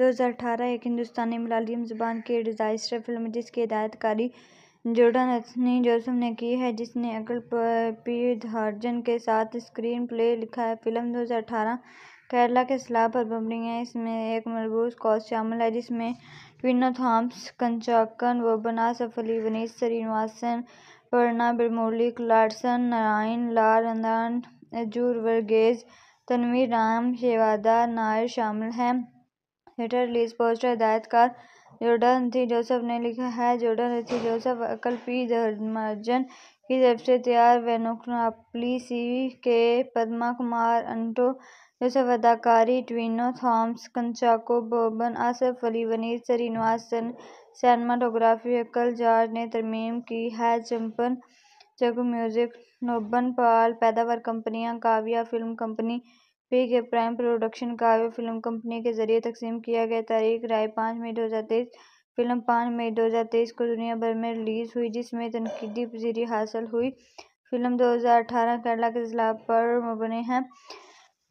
दो हज़ार अठारह एक हिंदुस्तानी मलयालम ज़ुबान की डिजाइस्टर फिल्म जिसकी हिदायतकारी जोर्डन एंथनी जोसफ ने की है जिसने अकल धार्जन के साथ स्क्रीन प्ले लिखा है फिल्म दो हज़ार अठारह केरला के सलाह पर बनी है इसमें एक मरबूज कॉज शामिल है जिसमें विनो थॉम्स कंचाकन वबना सफली वनीस श्रीनिवासन वर्णा बिरमोली क्लाडसन नारायण लाल अंदान अजूर वर्गेज तनवीर राम शेवादा नायर शामिल हैं रिलीज पोस्टर हिदायतकार जोर्डन थी जोसेफ ने लिखा है जोर्डन थी जोसेफ अकल पी धर्मजन की तरफ से तैयार सी के पद्मा कुमार अंटो जोसेफ अदाकारी ट्विनो थॉम्स कंचाको बोबन आसफ अली वनीर श्रीनिवासन सैनमाटोग्राफी अकल जार्ज ने तरमीम की है चंपन जग म्यूज़िक नोबन पाल पैदावार कंपनियां Kavya film company P K prime production Kavya film company के जरिए तकसीम किया गया तारीख राय पाँच मई दो हज़ार तेईस फिल्म पाँच मई दो हज़ार तेईस को दुनिया भर में रिलीज़ हुई जिसमें तनकीदी पजीरी हासिल हुई फिल्म दो हज़ार अठारह केरला के जिला पर मबनी है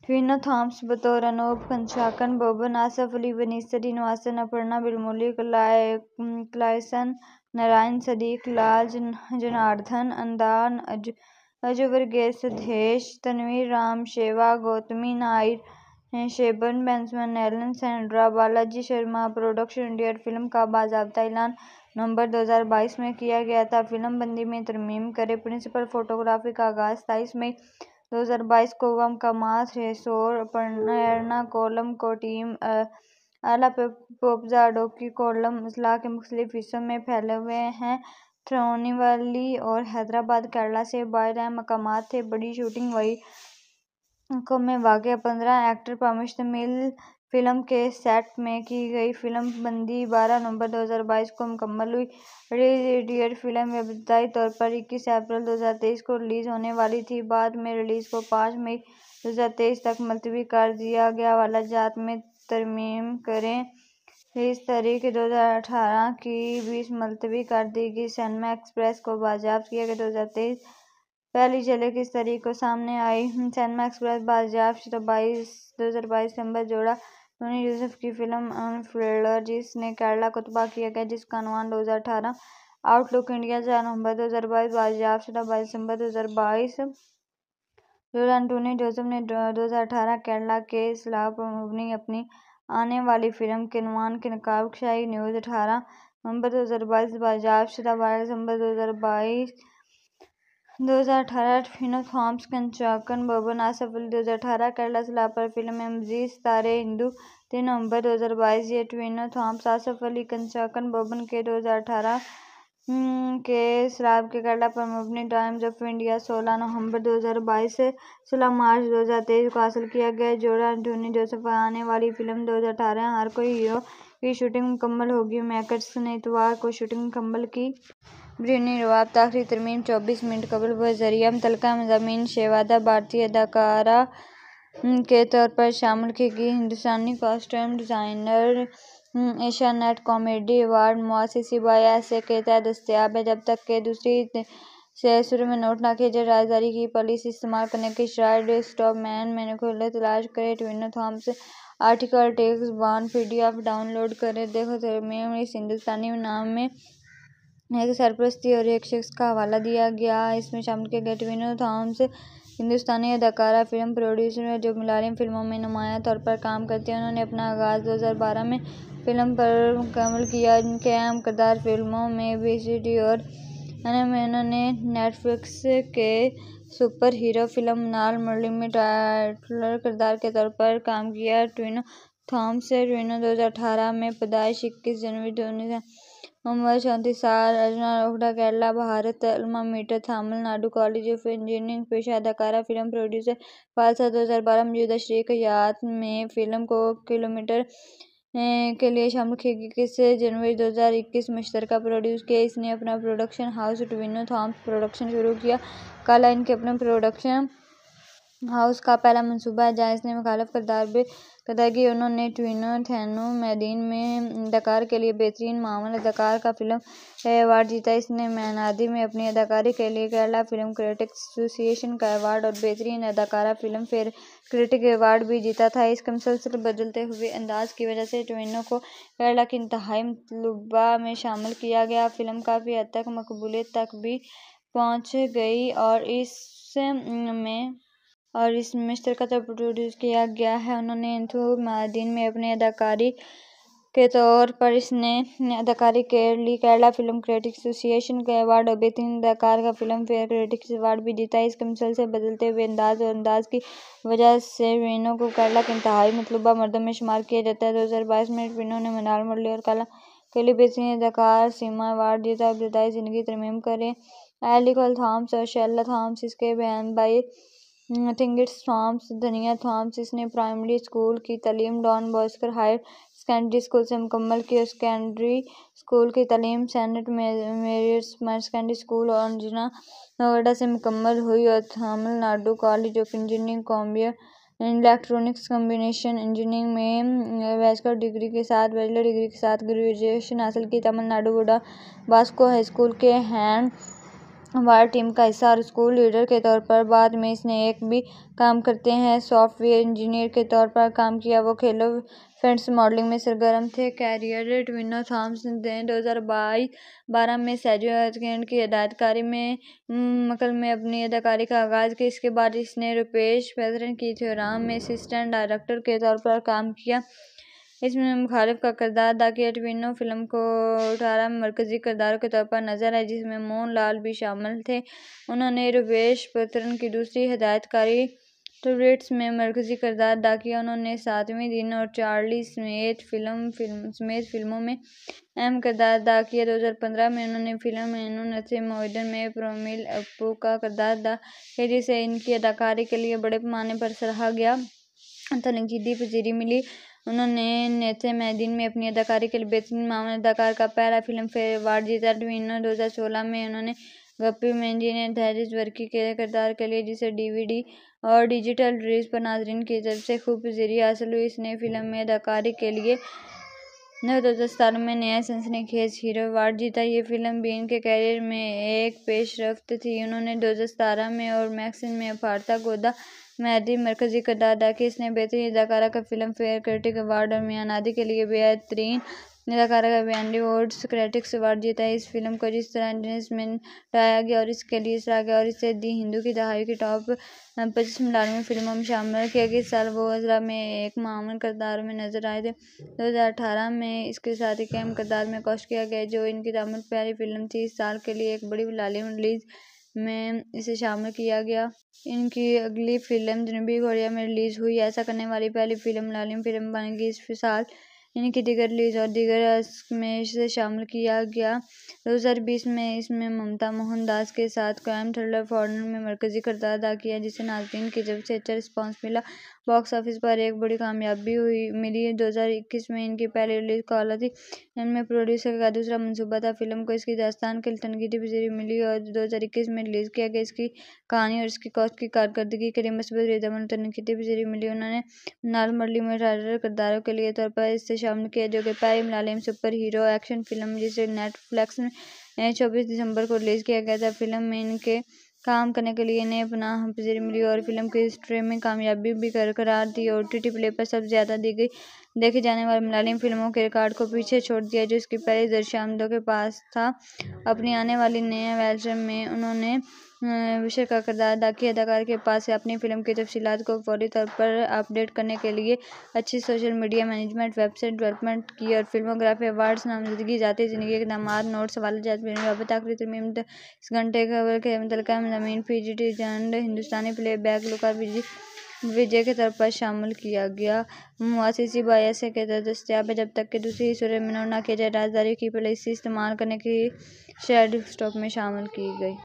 ट्विना थॉम्स बतौर अनूप कंशाकन बोबन आसफ अली बनीसरी नवासन अपर्णा बिलमोली क्लाय क्लाइसन नारायण सदीक लाल जनार्दन अंदान अज तनवीर राम शेवा Gautami Nair शेबन बेंसमैन Elon Sandra Balaji Sharma production India film का बाजाबा ऐलान नवंबर 2022 में किया गया था फिल्म बंदी में तरमीम करे प्रिंसिपल फोटोग्राफी का आगाज सताईस मई 2022 को मास रेसोर हेसोर कोलम को टीम अला पोपजा डोकी कोलम अजला के मुख्तलिफ हिस्सों में फैले हुए हैं थ्रोनिवली और हैदराबाद केरला से बाइल मकाम थे बड़ी शूटिंग वही में वाक़ पंद्रह एक्टर पर मुश्तमिल फिल्म के सेट में की गई फिल्म बंदी बारह नवंबर 2022 को मुकम्मल हुई रिज डियर फिल्म इब्तदाई तौर पर 21 अप्रैल 2023 को रिलीज़ होने वाली थी बाद में रिलीज़ को 5 मई 2023 तक मुलतवी कर दिया गया वाला जात में तरमीम करें तीस तारीख दो हज़ार अठारह की बीस मुलतवी कर दी गई सनमा एक्सप्रेस को बाजाब किया गया दो हज़ार तेईस पहली जिले की इस तारीख को सामने आई सनमा एक्सप्रेस बाजाब तो बाईस दो हज़ार बाईस नंबर जोड़ा टोनी यूसुफ की फिल्म अनफ्लेडर जिसने केरला को तबाह किया गया जिसका अनुमान दो हज़ार अठारह आउटलुक इंडिया चार नवंबर दो हज़ार बाईस बाजाब शुदा बाईस दिसंबर दो हज़ार बाईस जोड़ा टोनी जोसफ ने दो हज़ार अठारह केरला के खिलाफ अपनी आने वाली फिल्म के अनुमान के नकाबशाही न्यूज़ अठारह नवंबर दो हज़ार बाईस बाजाबशुदा बारह दिसंबर दो हज़ार बाईस दो हज़ार अठारह फिनो थॉम्स कंचाकन बबन आसफ अली दो हज़ार अठारह केरला सलाह पर फिल्म में मजीद सितारे हिंदू तीन नवंबर दो हज़ार बाईस ये ट्विनो थॉम्स आसफ अली कंचाकन बबन के दो हज़ार अठारह हम्म, के शराब के पर मबनी टाइम्स ऑफ इंडिया सोलह नवंबर 2022 से सोलह मार्च 2023 को हासिल किया गया जोड़ा एंटोनी जोसेफ आने वाली फिल्म 2018 हर कोई हीरो की शूटिंग मुकम्मल होगी मैकर्स ने इतवार को शूटिंग मुकम्मल की ब्रिनी रवाब आखिरी तरमीम चौबीस मिनट कबल व जरिया मुतलका मजामी शेवादा भारतीय अदाकारा हम्म, के तौर पर शामिल की गई हिंदुस्तानी कॉस्ट्यूम डिज़ाइनर हम्म, एशिया नेट कॉमेडी मुआसी सिबाया ऐसे के तहत दस्तियाब है जब तक के दूसरी शुरू में नोट ना किया जाए राजधानी की पॉलिसी इस्तेमाल करने की श्राइड स्टॉप मैन खुले तलाश करे Tovino Thomas article P D F download करें देखो तो में इस हिंदुस्तानी नाम में एक सरप्रस्ती और एक शख्स का हवाला दिया गया इसमें शामिल किया गया ट्विनो थॉम्स हिंदुस्तानी अदाकारा फिल्म प्रोड्यूसर जो मलयालम फिल्मों में नुमाया तौर पर काम करती है उन्होंने अपना आगाज़ 2012 में फिल्म पर मुकम्मल किया इनके अहम किरदार फिल्मों में बेसिडी और में उन्होंने नेटफ्लिक्स के सुपर हीरो फिल्म नाल मुरली में टाइटलर किरदार के तौर पर काम किया ट्विनो थॉम्स ट्विनो दो हज़ार अठारह में पैदाइश इक्कीस जनवरी दो उम्र चौंतीस साल अर्जुना रोहडा Kerala Bharat alma mater Tamil Nadu college of engineering पेशा अदाकारा फिल्म प्रोड्यूसर फालसा दो हज़ार बारह मौजूदा श्री हयात में फिल्म को किलोमीटर के लिए शामिल इक्कीस जनवरी दो हज़ार इक्कीस में मुश्तरका प्रोड्यूस किया इसने अपना production house Tovino Thomas production शुरू किया काला इनके अपने प्रोडक्शन हाउस का पहला मंसूबा है जहाँ इसने मुखालफ किरदार भी कहा कि उन्होंने थैनो मैदीन में अदाकार के लिए बेहतरीन मामल अदाकार का फ़िल्म अवार्ड जीता इसने मैनादी में अपनी अदाकारी के लिए केरला फिल्म क्रिटिक एसोसिएशन का अवार्ड और बेहतरीन अदाकारा फिल्म फेयर क्रिटिक अवार्ड भी जीता था इसके मुसलसल बदलते हुए अंदाज की वजह से ट्विनो को केरला की इंतहाई मतलूबा में शामिल किया गया फिल्म काफ़ी हद तक मकबूलियत तक भी पहुँच गई और इस में और इस मिस्टर का तो प्रोड्यूस किया गया है उन्होंने इंथु मादीन में अपने अदाकारी के तौर पर इसने अदाकारी के लिए केरला फिल्म क्रिटिक्स एसोसिएशन के अवार्ड और बेहतरीन अदाकार का फिल्म फेयर क्रिटिक्स अवार्ड भी जीता है इसके मिसल से बदलते हुए अंदाज और अंदाज की वजह से वीनों को केरला के इंतहाई मतलूबा मर्दों में शुमार किया जाता है दो हज़ार बाईस में वीनों ने मनार मुरली और कला के लिए बेहतरीन अदाकार सीमा अवार्ड जीता और जताई ज़िंदगी तरमीम करें एलिकल थाम्स और शैला थाम्स इसके बहन भाई थिंगिस थॉम्स धनिया थॉम्स इसने प्राइमरी स्कूल की तलीम Don Bosco higher secondary school से मुकम्मल की और सेकेंडरी स्कूल की तलीम Saint Mary's higher secondary school और जिना नोएडा से मुकम्मल हुई और Tamil Nadu college of engineering कॉम्बियर electronics combination engineering में बैचलर डिग्री के साथ बैचलर डिग्री के साथ ग्रेजुएशन हासिल की तमिलनाडु बोडा बास्को हाई स्कूल के हैंड वार टीम का हिस्सा और स्कूल लीडर के तौर पर बाद में इसने एक भी काम करते हैं सॉफ्टवेयर इंजीनियर के तौर पर काम किया वो खेलो फ्रेंड्स मॉडलिंग में सरगर्म थे कैरियर ट्विनो थॉम्स ने दो हज़ार बाईस बारह में सैजेंड की हदायतकारी में मकल में अपनी अदाकारी का आगाज़ किया इसके बाद इसने रुपेश पैथरन की थ्योराम में असिस्टेंट डायरेक्टर के तौर पर काम किया इसमें मुख़ालिफ़ का किरदार द कैटरीना फ़िल्म को अठारह मरकज़ी किरदारों के तौर पर नज़र आए जिसमें मोहन लाल भी शामिल थे उन्होंने राजेश पत्रन की दूसरी हदायतकारी टूरेट्स में मरकज़ी किरदार अदा किया उन्होंने सातवें दिन और चार्ली स्मेथ फिल्म फिल्म समेत फिल्मों में अहम किरदार अदा किया दो हज़ार पंद्रह में उन्होंने फिल्म नसे मोहिदन में प्रोमिल अपू का किरदार अदा किया जिसे इनकी अदाकारी के लिए बड़े पैमाने पर सराहा गया तनकीदी पजीरी मिली उन्होंने नेथे नेथेमैडिन में अपनी अदाकारी के लिए बेहतरीन मामले अदाकार का पहला फिल्म फेयर अवार्ड जीता ट्विनो दो हज़ार सोलह में उन्होंने गप्पी जी ने धैर्य वर्की के किरदार के लिए जिसे डीवीडी और डिजिटल रिलीज पर नाजरन की तरफ से खूब जरिए हासिल हुई इसने फिल्म में अदाकारी के लिए नौ तो दो हज़ार सतारह में नया सनसनी खेज हीरो अवार्ड जीता ये फ़िल्म बीन के कैरियर में एक पेशरफ थी उन्होंने दो हज़ार सतारह में और मैक्सिन में अपारथा गोदा मैदी मरकज़ी किरदार अदा किया इसने बेहतरीन अदाकारा का फिल्म फेयर क्रिटिक अवार्ड और मियां आदि के लिए बेहतरीन निराकारा का बयानवे अवार्ड क्रेटिक्स अवार्ड जीता है इस फिल्म को जिस तरह में लाया गया और इसके लिए सराहा गया और इसे दी हिंदू की दहाई की टॉप पच्चीस मिलानवे फिल्मों में शामिल किया गया इस साल वो अजरा में एक मामूल करदार में नजर आए थे दो हज़ार अठारह में इसके साथ एक अहम करदार में कोश किया गया जो इनकी दामन प्यारी फिल्म थी इस साल के लिए एक बड़ी लालिम रिलीज़ में इसे शामिल किया गया इनकी अगली फिल्म जनूबी कोरिया में रिलीज़ हुई ऐसा करने वाली पहली फिल्म लालिम फिल्म बनेगी इस साल इनकी दिगर लीज और दीगर में इसे शामिल किया गया दो हज़ार बीस में इसमें ममता मोहनदास के साथ क्राइम थ्रिलर फॉरेन में मरकज़ी करदार अदा किया जिसे नाज़रीन की जब से अच्छा रिस्पॉन्स मिला बॉक्स ऑफिस पर एक बड़ी कामयाबी हुई मिली है दो हज़ार इक्कीस में इनकी पहली रिलीज़ काला थी इनमें प्रोड्यूसर का दूसरा मनसूबा था फिल्म को इसकी दास्तान की तनकीदी पजीरी मिली और दो हज़ार इक्कीस में रिलीज़ किया गया इसकी कहानी और इसकी कॉस्ट की कारकर्दगी के लिए मसबत रिदमन तनकीदी पजीरी मिली उन्होंने नाल मरली में किरदारों के लिए तौर पर इससे शामिल किया जो कि पहली Malayalam super hero action film जिसे नेटफ्लिक्स में चौबीस दिसंबर को रिलीज़ किया गया था फिल्म में इनके काम करने के लिए इन्हें अपना हाजिरी मिली और फिल्म की हिस्ट्री में कामयाबी भी बरकरार दी और टी टी प्ले पर सबसे ज़्यादा दी गई देखे जाने वाले मलयालम फिल्मों के रिकॉर्ड को पीछे छोड़ दिया जो इसकी पहली दर्शामदों के पास था अपनी आने वाली नए वैल्स में उन्होंने विषय का किरदार की अदाकार के पास से अपनी फिल्म की तफसीत को फौरी तौर पर अपडेट करने के लिए अच्छी social media management website development की और फिल्मोग्राफी अवार्ड्स नामजदगी जाती ज़िंदगी इकदाम नोट सवाल जजबात आखिरी तरमीम इस घंटे खबर के मुतलक जमीन पी जी टी जंड हिंदुस्तानी प्ले बैक लुकार विजय के तौर पर शामिल किया गया मुआसी बायस के तहत दस्तियाब है जब तक कि दूसरी सूर्य में न किया जाए राजदारी की पॉलिसी इस्तेमाल करने की शेड स्टॉक में शामिल की गई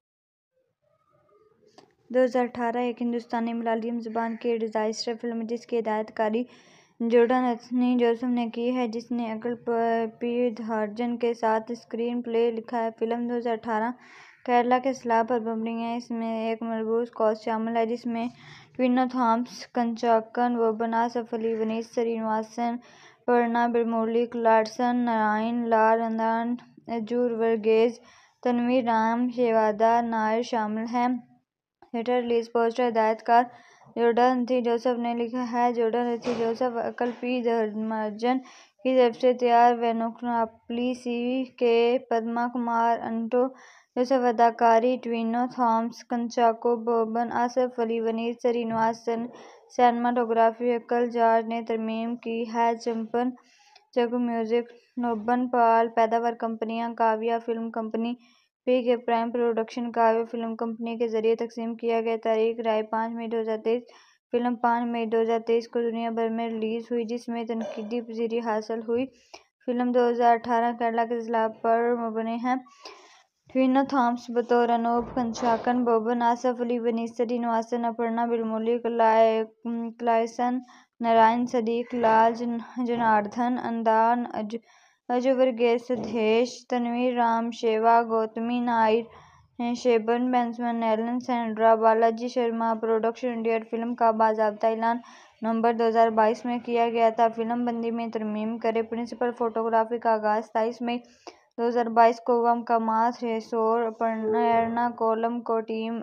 2018 एक हिंदुस्तानी मलयालम जबान की डिजाइस्टर फिल्म जिसकी हिदायतकारी जोडन एंथनी जोसफ ने की है जिसने अगल पीधार्जन के साथ स्क्रीन प्ले लिखा है फिल्म 2018 केरला के सलाह पर बनी है इसमें एक मरबूज कॉज शामिल है जिसमें विनो थॉम्स कंचाकन वोबना सफली वनीस श्रीनिवासन वर्णा बिरमुरली क्लाडसन नारायण लाल रंधान अजूर वर्गेज तनवीर राम शेवादा नायर शामिल हैं थिएटर रिलीज पोस्टर हिदायतकार जोर्डन थी जोसेफ ने लिखा है जोर्डन थी जोसेफ अकल पी धर्मजन की तरफ से तैयार सी के पद्मा कुमार अंटो जोसेफ अदाकारी ट्विनो थॉम्स कंचाको बोबन आसफ अली वनीर सरीनवास सैनमाटोग्राफी अकल जार्ज ने तरमीम की है चंपन जग म्यूज़िक नोबन पाल पैदावार कंपनियां Kavya film company P K prime production का काव्य फिल्म कंपनी के जरिए तकसीम किया गया तारीख राय पाँच मई दो हज़ार तेईस फिल्म पाँच मई दो हज़ार तेईस को दुनिया भर में रिलीज़ हुई जिसमें तनकीदी पजीरी हासिल हुई फिल्म दो हज़ार अठारह केरला के जिला पर मबनी है वीना थॉम्स बतौर अनूप कंशाकन बोबन आसफ अली वनीस सदी नवासन अपर्णा बिलमोली क्लाइसन नारायण सदीक लाल जनार्दन अंदान अज तनवीर राम शेवा Gautami Nair Shebin Benson Alan Sandra Balaji Sharma production India film का बाजाबता ऐलान नवंबर 2022 में किया गया था फिल्म बंदी में तरमीम करे प्रिंसिपल फोटोग्राफी का आगाज तेईस मई 2022 को वम रेसोर अपना कोलम को टीम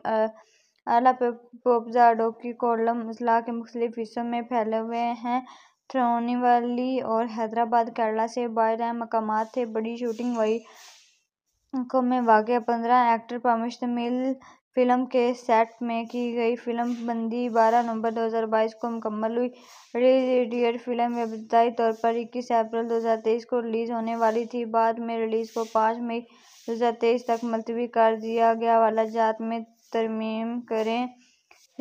अला पोपजाडो की कोलम अजला के मुख्तलिफ हिस्सों में फैले हुए हैं थ्रोनिवली और हैदराबाद केरला से बायरए मकाम थे बड़ी शूटिंग वही को में वाक़ पंद्रह एक्टर पर मिल फिल्म के सेट में की गई फिल्म बंदी बारह नवंबर 2022 को मुकम्मल हुई रिलीज डियर फिल्म इब्तदाई तौर पर 21 अप्रैल 2023 को रिलीज़ होने वाली थी बाद में रिलीज़ को पाँच मई 2023 तक मुलतवी कर दिया गया वाला जात में तरमीम करें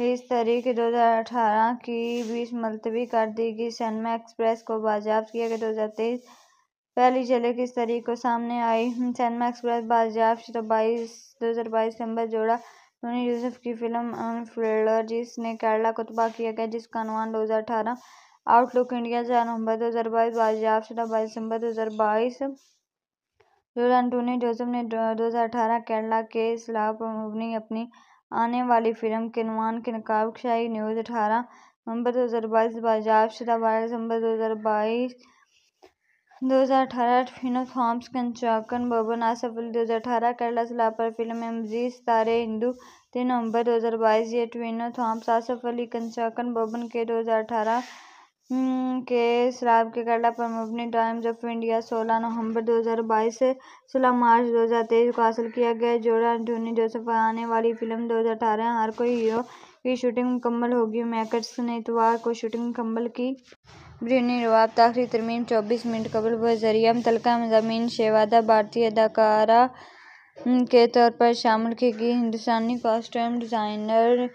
तेईस तारीख दो हज़ार अठारह की बीस मुलतवी कर दी गई सनमा एक्सप्रेस को बाजाब किया गया दो हज़ार तेईस पहली झलक इस तारीख को सामने आई सनमा एक्सप्रेस बाजाब तो बाईस दो हज़ार बाईस सितम्बर जोड़ा सोनी यूसुफ की फिल्म अनफ्लेडर जिसने केरला को तबाह किया गया जिसका अनुमान दो हज़ार अठारह आउटलुक इंडिया चार नवंबर दो हज़ार बाईस बाजाब शुदा तो बाईस दिसंबर दो हज़ार बाईस जोड़ा एंटोनी जोसफ ने दो हज़ार अठारह केरला के खिलाफ अपनी आने वाली फिल्म के अनुमान के नकाब शाही न्यूज़ अठारह नवंबर दो हज़ार बाईस बाज़ाब शुदा बारह दिसंबर दो हज़ार बाईस दो हज़ार अठारह फिनो थॉम्स कंचाकन बबन आसफल दो हज़ार अठारह केरला सलापर फिल्म में मजीद सितारे हिंदू तीन नवंबर दो हज़ार बाईस ये ट्विनो थॉम्स आसफ अली कंचाकन बबन के दो हज़ार अठारह हम्म, के शराब के पर मबनी टाइम्स ऑफ इंडिया सोलह नवंबर 2022 से सोलह मार्च 2023 को हासिल किया गया जोड़ा एंटोनी जोसेफ पर आने वाली फिल्म 2018 हर कोई हीरो की शूटिंग मुकम्मल होगी मैकर्स ने इतवार को शूटिंग मुकम्मल की ब्रिनी रवाब आखिरी तरमीम चौबीस मिनट कबल व तलका मजामी शेवादा भारतीय अदाकारा हम्म, के तौर पर शामिल की गई हिंदुस्तानी कॉस्ट्यूम डिज़ाइनर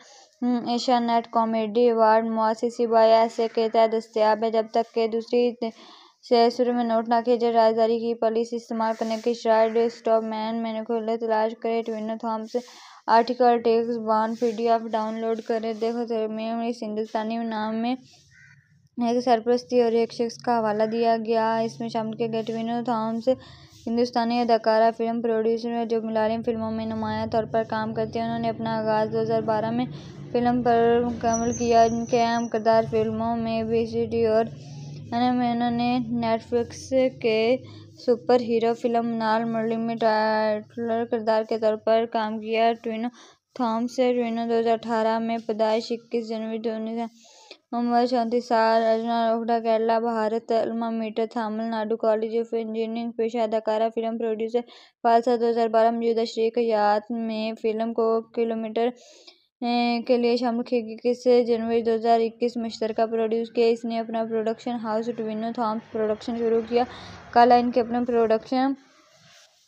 हम्म, एशिया नेट कॉमेडी अवार्ड मौसी सिवाय ऐसे कई तय दस्तयाब जब तक के दूसरी से शुरू में नोट ना किया जाए राजधानी की पॉलिस इस्तेमाल करने की शायद स्टॉप मैन मैंने खुले तलाश करे Tovino Thomas article takes one P D F download करे देखो धर्मियम इस हिंदुस्तानी नाम में एक सरप्रस्ती और एक शख्स का हवाला दिया गया इसमें शामिल किया गया ट्विनो थॉम्स हिंदुस्तानी अदाकारा फिल्म प्रोड्यूसर जो मलयालम फिल्मों में नुमाया तौर पर काम करते हैं उन्होंने अपना आगाज़ 2012 में फिल्म पर मुकम्मल किया जिनके अहम किरदार फिल्मों में बेसिडी और अन्य में उन्होंने नेटफ्लिक्स के सुपर हीरो फिल्म नाल मुरली में टाइटलर किरदार के तौर पर काम किया ट्विनो थॉम्स ट्विनो दो हज़ार अठारह में पैदाइश इक्कीस जनवरी दो उम्र चौंतीस साल अर्जुना रोकडा Kerala Bharat alma mater Tamil Nadu college of engineering पेशा अदाकारा फिल्म प्रोड्यूसर फालसा दो हज़ार बारह मौजूदा शेख याद में फिल्म को किलोमीटर के लिए शामिल इक्कीस जनवरी दो हज़ार इक्कीस में मुश्तरका प्रोड्यूस किया इसने अपना production house Tovino Thomas production शुरू किया कला इनके अपने प्रोडक्शन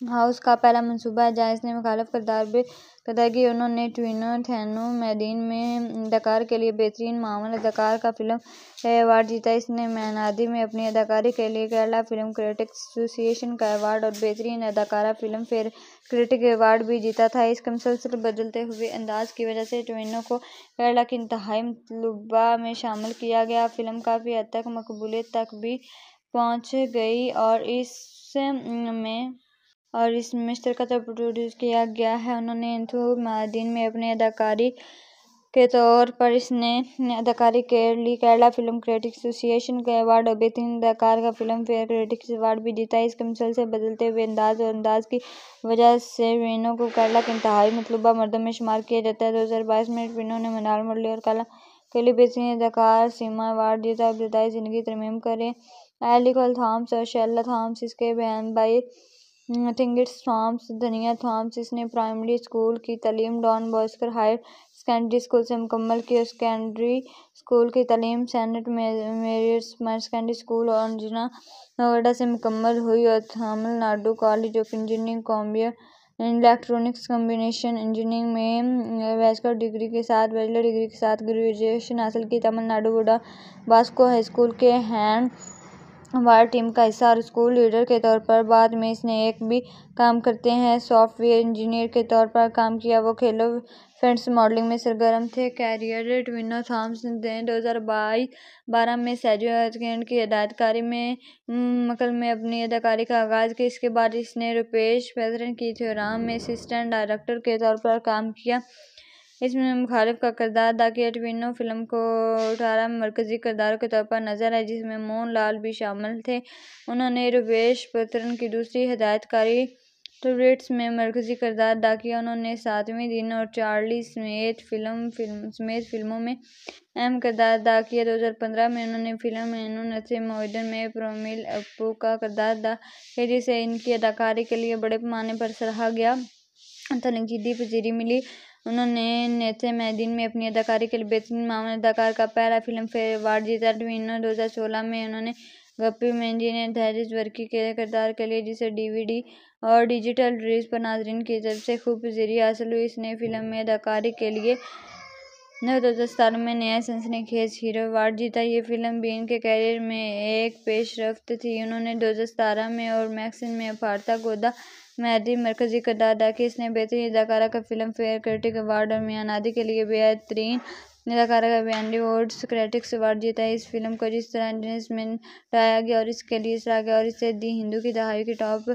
हाउस का पहला मनसूबा है जहाँ इसने मुखालफ भी कदा किया उन्होंने ट्विनो थैनो मैदीन में अदाकार के लिए बेहतरीन मामल अदाकार का फिल्म अवार्ड जीता इसने मैनादी में अपनी अदाकारी के लिए केरला फिल्म क्रिटिक एसोसिएशन का अवार्ड और बेहतरीन अदाकारा फिल्म फेयर क्रिटिक अवार्ड भी जीता था इसके मुसलसल बदलते हुए अंदाज की वजह से ट्विनो को केरला की इंतहाई मतलबा में शामिल किया गया फिल्म काफ़ी हद तक मकबूलियत तक भी पहुँच गई और इस में और इस मिस्टर का तो प्रोड्यूस किया गया है उन्होंने इंथु मादीन में अपने अदाकारी के तौर पर इसने अदाकारी के लिए केरला फिल्म क्रिटिक्स एसोसिएशन के अवार्ड और बेहतरीन अदाकार का फिल्म फेयर क्रिटिक्स अवार्ड भी जीता इसके मिसल से बदलते हुए अंदाज और अंदाज की वजह से वीनो को केरला के इंतहाई मतलूबा मर्दों में शुमार किया जाता है दो हज़ार बाईस में वीनो ने मनाल मुरली और कला के लिए बेहतरीन अदाकार सीमा अवार्ड जीता अब ज़िंदगी तरमीम करें एलिकल थाम्स और शैला थाम्स इसके बहन भाई टिंगिस थॉम्स धनिया थॉम्स इसने प्राइमरी स्कूल की तलीम Don Bosco higher secondary school से मुकम्मल की और सेकेंडरी स्कूल की तलीम Saint Mary's higher secondary school और अंजना नोएडा से मुकम्मल हुई और Tamil Nadu college of engineering कॉम्बियर electronics combination engineering में बैचलर mm, डिग्री के साथ बैचलर डिग्री के साथ ग्रेजुएशन हासिल की तमिलनाडु बुडा बास्को हाई स्कूल के हैंड वार टीम का हिस्सा और स्कूल लीडर के तौर पर बाद में इसने एक भी काम करते हैं सॉफ्टवेयर इंजीनियर के तौर पर काम किया वो खेलो फ्रेंड्स मॉडलिंग में सरगर्म थे कैरियर ट्विनो थॉम्स ने दो हज़ार बाईस बारह में सैजो की हदायतकारी में मकल में अपनी अदाकारी का आगाज़ किया इसके बाद इसने रुपेश फैजरन की थ्योराम में असिस्टेंट डायरेक्टर के तौर पर काम किया इसमें मुख़ालिफ़ का किरदार द केटविनो फ़िल्म को अठारह मरकज़ी किरदारों के तौर पर नज़र आए जिसमें मोहन लाल भी शामिल थे उन्होंने रुपेश पुत्रन की दूसरी हदायतकारी टूरिट्स में मरकज़ी किरदार अदा किया उन्होंने सातवें दिन और चार्ली समेत फिल्म फिल्म समेत फिल्मों में अहम किरदार अदा किया दो हज़ार पंद्रह में उन्होंने फिल्म एनु नथे मोहिदन में प्रोमिल अप्पू का किरदार अदा किया जिसे इनकी अदाकारी के लिए बड़े पैमाने पर सराहा गया तनकीदी पजीरी मिली उन्होंने नेथेमैडिन में अपनी अदाकारी के लिए बेहतरीन मामले अदाकार का पहला फेयर अवार्ड जीता ट्विनो दो हज़ार सोलह में उन्होंने गप्पी मेंजी ने धैर्य वर्की के किरदार के लिए जिसे डीवीडी और डिजिटल रिलीज पर नाजरन की तरफ से खूब जरिए हासिल हुई इसने फिल्म में अदाकारी के लिए नौ दो हज़ार सतारह में नया खेज हीरो अवार्ड जीता ये फिल्म भी इनके कैरियर में एक पेशरफ थी उन्होंने दो हज़ार सतारह में और मैक्सिन में अपारता गोदा मेहदी मरकजी का दादा कि इसने बेहतरीन अदाकारा का फिल्म फेयर क्रिटिक अवार्ड और आदि के लिए बेहतरीन अदाकारा का बयानडी वोड्स क्रेटिक्स अवार्ड जीता है इस फिल्म को जिस तरह में लाया गया और इसके लिए सराह गया और इसे दी हिंदू की दहाई की टॉप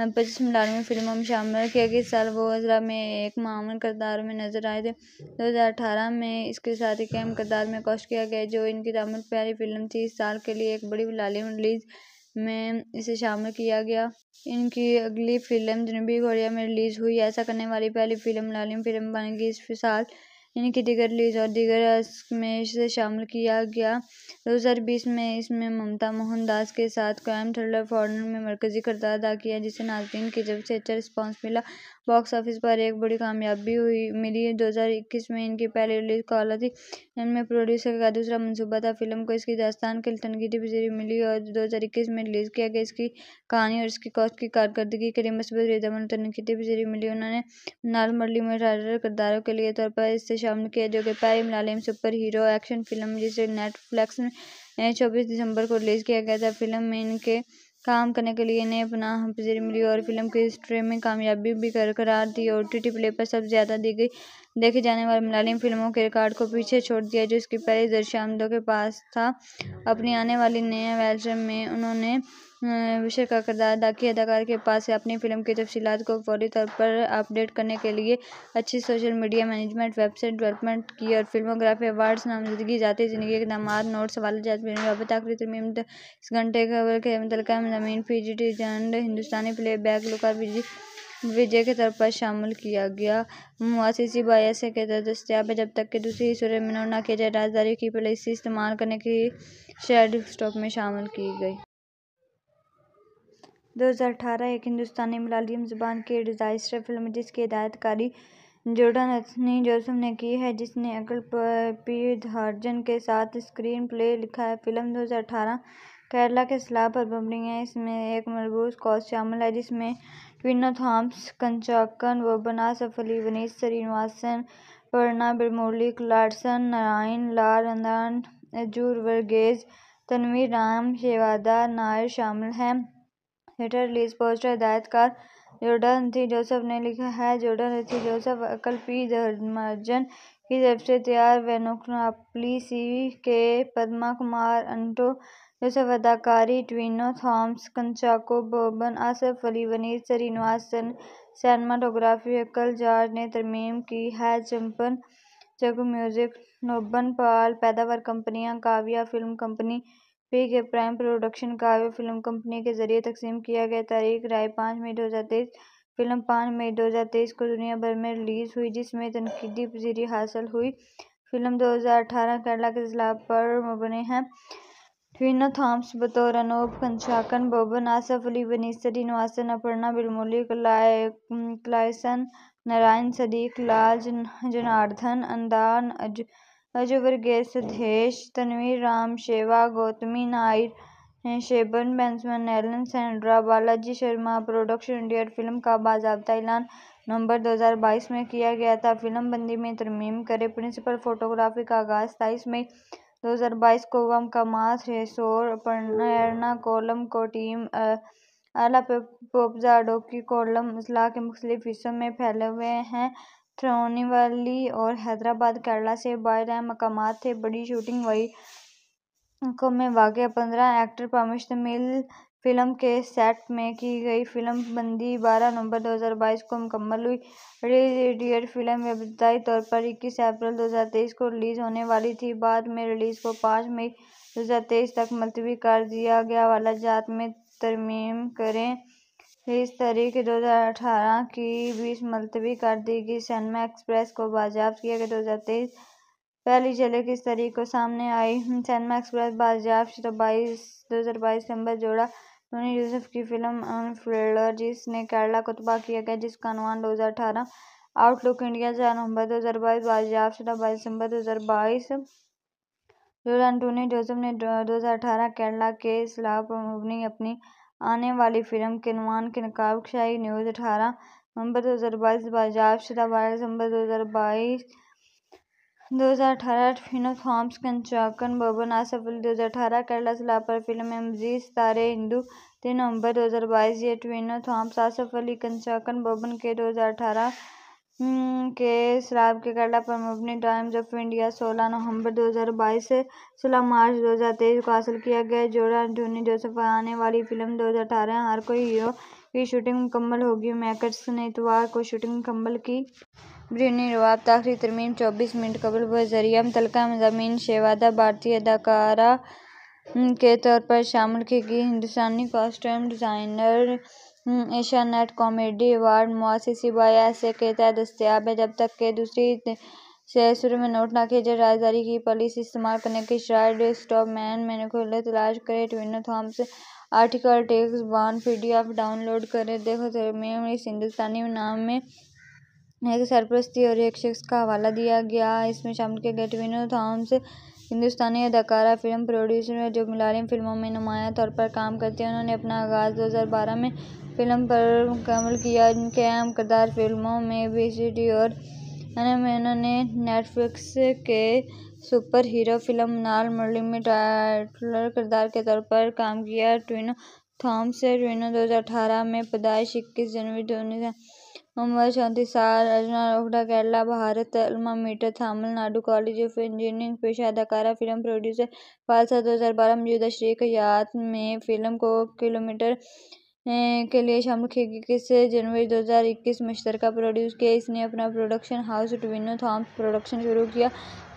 पच्चीस मिलानवे फिल्मों में शामिल किया गया इस साल वो अजरा में एक मामूल करदार में नजर आए थे दो हज़ार अठारह में इसके साथ एक अहम करदार में कोश किया गया जो इनकी दामन प्यारी फिल्म थी इस साल के लिए एक बड़ी लालिम रिलीज़ में इसे शामिल किया गया इनकी अगली फिल्म जनूबी कोरिया में रिलीज़ हुई ऐसा करने वाली पहली फिल्म लालिम फिल्म बनेगी इस साल इनकी दीगर लीज और दिगर में इसे शामिल किया गया दो हज़ार बीस में इसमें ममता मोहनदास के साथ क्राइम थ्रिलर फॉरनर में मरकज़ी करदार अदा किया जिसे नाजरीन की जब से अच्छा रिस्पॉन्स मिला बॉक्स ऑफिस पर एक बड़ी कामयाबी हुई मिली दो हज़ार इक्कीस में इनकी पहली रिलीज कॉला थी इनमें प्रोड्यूसर का दूसरा मनसूबा था फिल्म को इसकी दास्तान के तनकीदी पजीरी मिली और दो हज़ार इक्कीस में रिलीज़ किया गया इसकी कहानी और इसकी कॉस्ट की कारकर्दगी के लिए मस्बत रिदमन तनकीदी पजीरी मिली उन्होंने नाल मरली में किरदारों के लिए तौर पर इससे शामिल किया जो कि प्यारी Malayalam super hero action film जिसे नेटफ्लिक्स में चौबीस दिसंबर को रिलीज़ किया गया था फिल्म में इनके काम करने के लिए इन्हें पनाह पजीर मिली और फिल्म की हिस्ट्री में कामयाबी भी करार दी और टी टी प्ले पर सबसे ज़्यादा दी गई देखे जाने वाली मलयालम फिल्मों के रिकॉर्ड को पीछे छोड़ दिया जो इसकी पहली दर्शामदों के पास था अपनी आने वाली नए वेल्सम में उन्होंने विषय का किरदार अदाकी अदाकार के पास से अपनी फ़िल्म की तफसीत को फौरी तौर पर अपडेट करने के लिए अच्छी social media management website development की और फिल्मोग्राफी अवार्ड्स नामजदगी जाते ज़िंदगी इकदाम नोट सवाल आखिरी इस घंटे खबर के मुतल ज़मीन पी जी टी हिंदुस्तानी प्ले बैक लुकार विजय के तौर पर शामिल किया गया मुआसी बायस के तहत दस्तियाब है जब तक कि दूसरी सूर्य में न किया जाए राजदारी की पॉलिसी इस्तेमाल करने की शेड स्टॉक में शामिल की गई 2018 एक हिंदुस्तानी मलयालम ज़ुबान की डिज़ास्टर फिल्म जिसकी हिदायतकारी जोर्डन एंथनी जोसफ ने की है जिसने अकल पीधार्जन के साथ स्क्रीन प्ले लिखा है फिल्म 2018 केरला के सलाह पर मबनी है इसमें एक मरबूज कॉज शामिल है जिसमें विनो थॉम्स कंचाकन वोबना सफली वनीस श्रीनिवासन वर्णा बिरमुरली क्लार्सन नारायण लाल रंदान अजूर वर्गेज तनवीर राम शेवादा नायर शामिल हैं हेठर रिलीज पोस्टर हिदायतकार जोर्डन थी जोसेफ ने लिखा है जोर्डन थी जोसेफ अकल पी धर्मजन की तरफ से तैयार वेनुकनापली सी के पद्मा कुमार अंटो जोसेफ अदाकारी ट्विनो थॉम्स कंचाको बोबन आसफ अली वनीत श्रीनिवासन सैनमाटोग्राफी अकल जार्ज ने तरमीम की है चंपन जगू म्यूज़िक नोबन पाल पैदावार कंपनियां Kavya film company P K prime production Kavya film company के जरिए तकसीम किया गया तारीख राय पाँच मई दो हज़ार तेईस फिल्म पाँच मई दो हज़ार तेईस को दुनिया भर में रिलीज़ हुई जिसमें तनकीदी पजीरी हासिल हुई फिल्म दो हज़ार अठारह केरला के जिला पर मबनी है फिना थॉम्स बतौर अनूप कंशाकन बोबन आसफ अली बनीसरी नवासन अपर्णा बिलमोली क्लाइसन नारायण सदीक लाल जनार्दन अंदान अज तनवीर राम शेवा Gautami Nair शेबन बेंसमैन Elon Sandra Balaji Sharma production India film का बाजाबता ऐलान नवंबर 2022 में किया गया था फिल्म बंदी में तरमीम करे प्रिंसिपल फोटोग्राफी का आगाज सताईस मई 2022 को वम मास रेसोर कोलम को टीम अला पोपजा डोकी कोलम अजला के मुख्तलिफ हिस्सों में फैले हुए हैं थ्रोनीवाली और हैदराबाद केरला से बाइल मकाम थे बड़ी शूटिंग वही में वाक़ पंद्रह एक्टर पर मुश्तमिल फिल्म के सेट में की गई फिल्म बंदी बारह नवंबर 2022 को मुकम्मल हुई रिलीज डियर फिल्म इब्तदाई तौर पर 21 अप्रैल 2023 को रिलीज़ होने वाली थी बाद में रिलीज़ को पाँच मई 2023 तक मुलतवी कर दिया गया वाला जात में तरमीम करें तेईस तारीख दो हज़ार अठारह की बीस मुलतवी कर दी गई सनमा एक्सप्रेस को बाजाब किया गया दो हज़ार तेईस पहली झलक इस तारीख को सामने आई सनमा एक्सप्रेस बाजाब तो बाईस दो हज़ार बाईस सितम्बर जोड़ा सोनी यूसुफ की फिल्म अनफ्लेडर जिसने केरला को तबाह किया गया जिसका अनुमान दो हज़ार अठारह आउटलुक इंडिया चार नवंबर दो हज़ार बाईस बाजाब तो बाईस दिसंबर दो हज़ार बाईस जोड़ा एंटोनी जोसेफ ने दो हज़ार अठारह केरला के खिलाफ अपनी आने वाली फिल्म के अनुमान के मुताबिक शाही न्यूज़ अठारह नवंबर दो हज़ार बाईस बाजाबशुदा बारह दिसंबर दो हज़ार बाईस दो हज़ार अठारह फिनो थॉम्स कंचाकन बबन आसफ अली दो हज़ार अठारह केरला सलाह पर फिल्म मजीद सितारे हिंदू तीन नवंबर दो हज़ार बाईस ये ट्विनो थॉम्स आसफ अली कंचाकन बबन के दो हज़ार अठारह हम्म, के शराब के पर मबनी टाइम्स ऑफ इंडिया सोलह नवंबर 2022 से सोलह मार्च 2023 को हासिल किया गया जोड़ा एंटोनी जोसेफ आने वाली फिल्म 2018 हर कोई हीरो की शूटिंग मुकम्मल होगी मैकर्स ने इतवार को शूटिंग मुकम्मल की ब्रिनी रवाब आखिरी तरमीम चौबीस मिनट कबल बजरिया तलका मजामी शेवादा भारतीय अदाकारा के तौर पर शामिल की गई हिंदुस्तानी कॉस्ट्यूम डिज़ाइनर हम्म, एशिया नेट कॉमेडी अवार्ड मुआसी ऐसे के तहत दस्तियाब है जब तक के दूसरी से शुरू में नोट ना किया जाए राजधानी की पॉलिसी इस्तेमाल करने की शायद स्टॉप मैन मैंने खुले तलाश करे Tovino Thomas article takes one P D F download करे देखो धर्मियों में इस हिंदुस्तानी नाम में एक सरप्रस्ती और एक शख्स का हवाला दिया गया इसमें शामिल किया गया ट्विनो थॉम्स हिंदुस्तानी अदाकारा फिल्म प्रोड्यूसर है जो मलयालम फिल्मों में नुमाया तौर पर काम करते हैं उन्होंने अपना आगाज़ 2012 में फिल्म पर मुकम्मल किया इनके अहम किरदार फिल्मों में बेसिडी और ने नेटफ्लिक्स के सुपर हीरो फिल्म नाल मुरली में टाइटलर किरदार के तौर पर काम किया ट्विनो थॉम्स ट्विनो दो हज़ार अठारह में पैदाइश इक्कीस जनवरी दो उम्र चौंतीस साल अर्जुना रोहडा Kerala Bharat alma mater Tamil Nadu college of engineering पेशा अदाकारा फिल्म प्रोड्यूसर पालसा दो हज़ार बारह मौजूदा शरीक याद में फिल्म को किलोमीटर के लिए शामिल इक्कीस जनवरी दो हज़ार इक्कीस मुश्तरका प्रोड्यूस किया इसने अपना production house Tovino Thomas production शुरू किया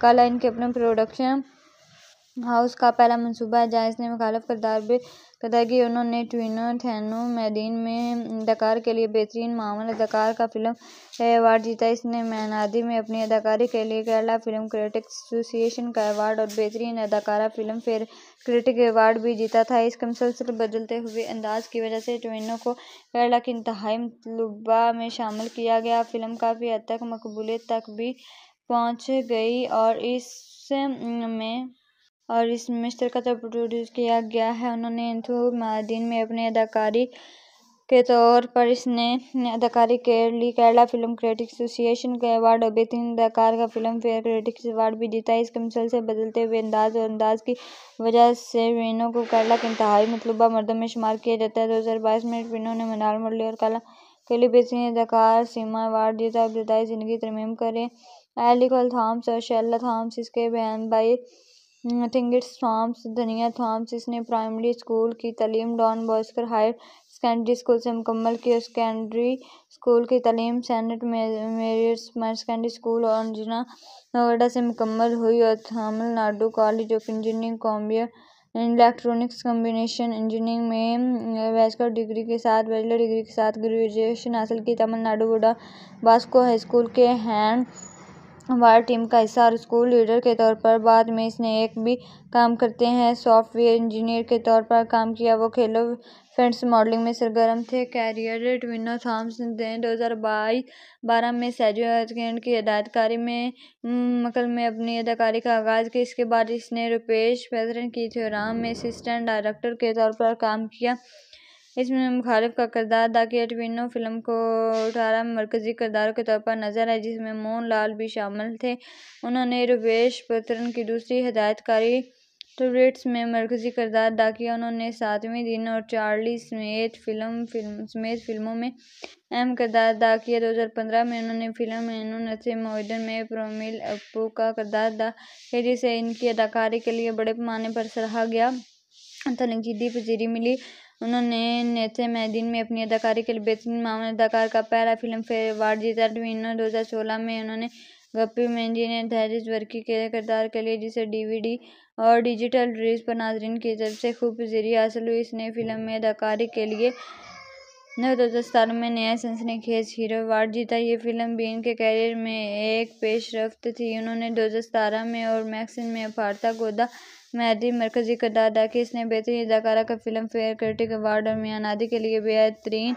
कला इनके अपने प्रोडक्शन हाउस का पहला मनसूबा है जहां इसने भी कदा कि उन्होंने ट्विनो थैनो मैदीन में अदाकारी के लिए बेहतरीन मामल अदाकार का फ़िल्म अवार्ड जीता इसने मैनादी में अपनी अदाकारी के लिए केरला फ़िल्म क्रिटिक्स एसोसिएशन का अवार्ड और बेहतरीन अदाकारा फेयर क्रिटिक अवार्ड भी जीता था इसके मुसलसल बदलते हुए अंदाज की वजह से ट्विनो को केरला की इंतहाई मतलूबा में शामिल किया गया फ़िल्म काफ़ी हद तक मकबूलियत तक भी पहुँच गई और इस में और इस जो तो प्रोड्यूस किया गया है उन्होंने इंथु महादीन में अपने अदाकारी के तौर पर इसने अदाकारी के लिए केरला फिल्म क्रिटिक्स एसोसिएशन का अवार्ड और बेहतरीन अदाकार का फिल्म फेयर क्रिटिक्स अवार्ड भी जीता है इसके मिसल से बदलते हुए अंदाज और अंदाज की वजह से वीनो को केरला के इंतहाई मतलूबा मर्दों में शुमार किया जाता है दो हज़ार बाईस में वीनो ने मनाल मुरली और कला के लिए बेहतरीन अदाकार सीमा अवार्ड जीता और जिंदगी तरमीम करें एलिकल थॉम्स और शैला थाम्स इसके बहन भाई थिंग्स थॉम्स दुनिया थॉम्स इसने प्राइमरी स्कूल की तलीम Don Bosco higher secondary school से मुकम्मल की और सेकेंडरी स्कूल की तलीम Saint Mary's higher secondary school और जिना नोएडा से मुकम्मल हुई और Tamil Nadu college of engineering कॉम्बियर electronics combination engineering में बैचलर hmm, डिग्री के साथ बैचलर डिग्री के साथ ग्रेजुएशन हासिल की तमिलनाडु बुडा बास्को हाई स्कूल के हैंड वार टीम का हिस्सा और स्कूल लीडर के तौर पर बाद में इसने एक भी काम करते हैं सॉफ्टवेयर इंजीनियर के तौर पर काम किया वो खेलो फ्रेंड्स मॉडलिंग में सरगर्म थे कैरियर ट्विनो थॉम्स ने दो हज़ार बाईस बारह में सैजो की हदायतकारी में मकल में अपनी अदाकारी का आगाज़ किया इसके बाद इसने रुपेश फैजरन की थ्योराम में असिस्टेंट डायरेक्टर के तौर पर काम किया इसमें मुख़ालिफ़ का किरदार द कैटविनो फ़िल्म को अठारह मरकज़ी किरदारों के तौर पर नज़र आए जिसमें मोहन लाल भी शामिल थे उन्होंने रुपेश पथरन की दूसरी हदायतकारी टूरेट्स में मरकज़ी किरदार अदा किया उन्होंने सातवें दिन और चार्ली स्मेथ फिल्म फिल्म समेत फिल्मों में अहम किरदार अदा किया दो हज़ार पंद्रह में उन्होंने फिल्म एनु नसे मोहिदन में प्रोमिल अपू का किरदार अदा किया जिसे इनकी अदाकारी के लिए बड़े पैमाने पर सराहा गया तनकीदी पजीरी मिली उन्होंने नेथेमैडिन में अपनी अदाकारी के लिए बेहतरीन मामले अदाकार का पहला फिल्म फेयर अवार्ड जीता टवीनो दो हज़ार सोलह में उन्होंने गप्पी मेंजी ने धैर्य वर्की के किरदार के लिए जिसे डीवीडी और डिजिटल रिलीज पर नाजरन की तरफ से खूब जरिए हासिल हुई इसने फिल्म में अदाकारी के लिए नौ दो हज़ार सतारह में नया खेज हीरो अवार्ड जीता ये फिल्म बीन के कैरियर में एक पेशरफ थी उन्होंने दो हज़ार सतारह में और मैक्सिन में अपारता गोदा मेहदी मरकजी का दादा कि इसने बेहतरीन अदाकारा का फिल्म फेयर क्रिटिक अवार्ड और आदि के लिए बेहतरीन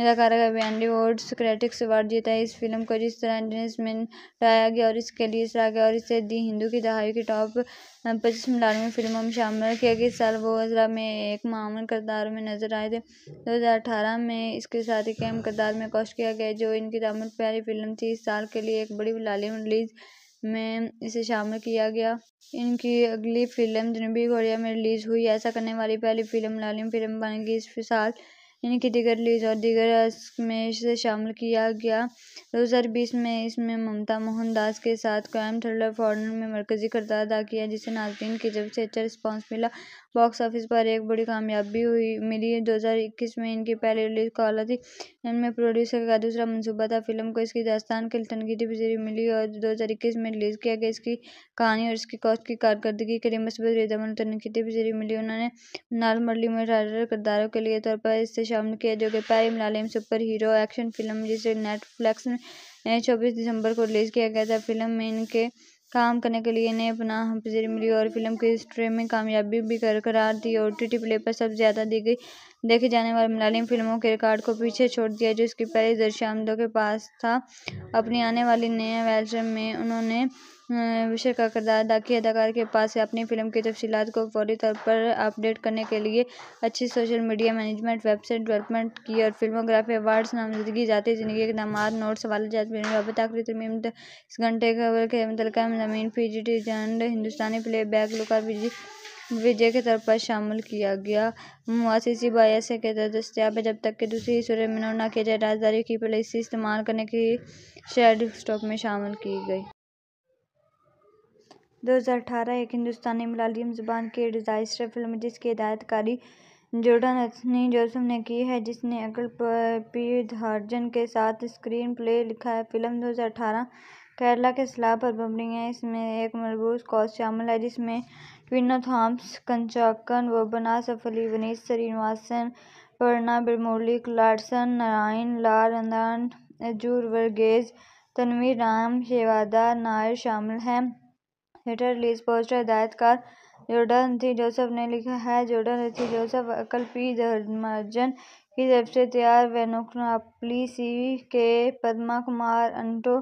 अदाकारा का बैंडी वर्ड क्रेटिक्स अवार्ड जीता है इस फिल्म को जिस तरह में लाया गया और इसके लिए सराह गया और इसे दी हिंदू की दहाई की टॉप पच्चीस मिलानवे फिल्मों में शामिल किया गया इस साल वो अजरा में एक मामूल करदार में नजर आए थे दो हज़ार अठारह में इसके साथ एक अहम करदार में कोश किया गया जो इनकी दामन प्यारी फिल्म थी इस साल के लिए एक बड़ी लालिम रिलीज़ में इसे शामिल किया गया इनकी अगली फिल्म जनूबी कोरिया में रिलीज़ हुई ऐसा करने वाली पहली फिल्म मलयालम फिल्म बनेगी इस साल इनकी दिगर रिलीज और दिगर में इसे शामिल किया गया 2020 में इसमें ममता मोहनदास के साथ क्राइम थ्रिलर फॉरनर में मरकजी करदार अदा किया जिसे नाजरीन की जब से अच्छा रिस्पांस मिला बॉक्स ऑफिस पर एक बड़ी कामयाबी हुई मिली है दो हज़ार इक्कीस में इनकी पहली रिलीज़ काला थी इनमें प्रोड्यूसर का दूसरा मनसूबा था फिल्म को इसकी दास्तान के लिए तनकीदी पजीरी मिली और दो हज़ार इक्कीस में रिलीज़ किया गया इसकी कहानी और इसकी कॉस्ट की कारकर्दगी के लिए मसबत रिदमन तनकीदी पजीरी मिली उन्होंने नाल मरली में किरदारों के लिए तौर पर इससे शामिल किया जो कि पैर Malayalam super hero action film जिसे नेटफ्लिक्स में चौबीस दिसंबर को रिलीज़ किया गया था फिल्म में इनके काम करने के लिए इन्हें अपना हाजिरी मिली और फिल्म की हिस्ट्री में कामयाबी भी बरकरार थी और टी टी प्ले पर सबसे ज़्यादा दी गई देखे जाने वाली मलयालम फिल्मों के रिकॉर्ड को पीछे छोड़ दिया जो इसकी पहली के पास था अपनी आने वाली नए वैल्सम में उन्होंने विषय का किरदार दाखी अदाकार के पास से अपनी फिल्म की तफसीत को फौरी तौर पर अपडेट करने के लिए अच्छी social media management website development की और फिल्मोग्राफी अवार्ड्स नामजदगी जाती ज़िंदगी इकदाम नोट सवाल इस घंटे खबर के मुतल जमीन हिंदुस्तानी प्ले बैक लुका पी विजय के तौर शामिल किया गया मुआसी बायस के तहत दस्तियाब है जब तक कि दूसरी सूरत में न किया जाए राजदारी की पॉलिसी इस्तेमाल करने की शेयर स्टॉक में शामिल की गई 2018 एक हिंदुस्तानी मलालियम ज़बान की डिजाइस्टर फिल्म जिसकी हिदायतकारी जोडन अथनी जोसफ ने की है जिसने अकल पी धार्जन के साथ स्क्रीन प्ले लिखा है फिल्म अठारह केरला के सलाह पर मबनी है इसमें एक मरबूज कॉज शामिल है जिसमें विनो थॉम्स कंचाकन वंबना सफली वनीत श्रीनिवासन प्रणा बिरमुरली क्लार्सन नारायण लाल रंधान अजूर वर्गेज तनवीर राम शेवादा नायर शामिल हैं थिएटर रिलीज पोस्टर हिदायतकार जोर्डन थी जोसफ ने लिखा है जोर्डन थी जोसफ अकल पी धर्मार्जन की तरफ से तैयार वेनोकनापली सी के पदमा कुमार अंटो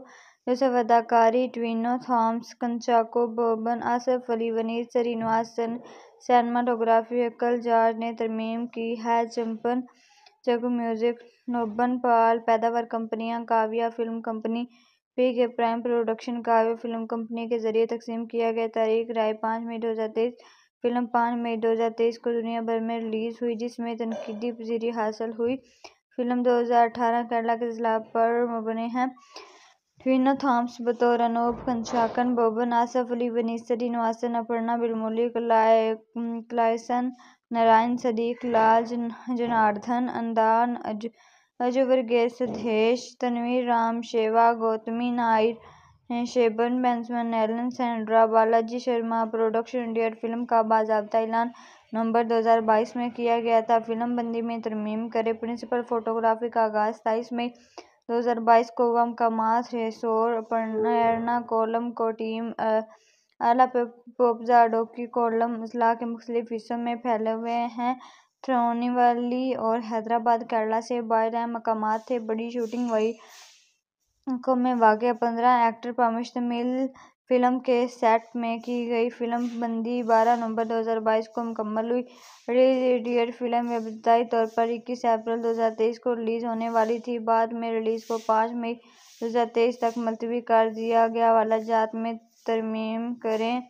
जैसे अदाकारी ट्विनो थॉम्स कंचाको बोबन आसफ़ अली वनीत श्रीनिवासन सैनमाटोग्राफिकल जॉर्ज ने तरमीम की है चंपन जगो म्यूज़िक नोबन पाल पैदावार कंपनियां Kavya film company P K prime production Kavya film company के जरिए तकसीम किया गया तारीख राय पाँच मई दो हज़ार तेईस फिल्म पाँच मई दो हज़ार तेईस को दुनिया भर में रिलीज़ हुई जिसमें तनकीदी पजीरी हासिल हुई फिल्म दो हज़ार अठारह केरला के जिला पर मबने है फ़िनो थॉम्स बतौर अनूप खंशाकन बोबन आसफ़ अली सदी नवासन अपर्णा बिलमोली क्लाय क्लाइसन नारायण सदीक़ लाल जन जनार्दन अंदान अज अजवरगे सिद्धेश तनवीर राम शेवा Gautami Nair शेबन बैंसमन Elon Sandra Balaji Sharma production India film का बाबा ऐलान नवंबर 2022 में किया गया था फिल्म बंदी में तरमीम करे प्रिंसिपल फोटोग्राफी का आगाज़ तेईस मई 2022 को गम का मास हेसोर कोलम को टीम अला कोलम अजला के मुख्तलिफ हिस्सों में फैले हुए हैं थ्रोनीवाली और हैदराबाद केरला से बाहर अहम मकाम थे बड़ी शूटिंग वही को में वाक़ पंद्रह एक्टर पर मुश्तमिल फिल्म के सेट में की गई फिल्म बंदी बारह नवंबर 2022 को मुकम्मल हुई रिलीज एडियट फिल्म इब्तदाई तौर पर 21 अप्रैल 2023 को रिलीज़ होने वाली थी बाद में रिलीज़ को 5 मई 2023 तक मुलतवी कर दिया गया वाला जात में तरमीम करें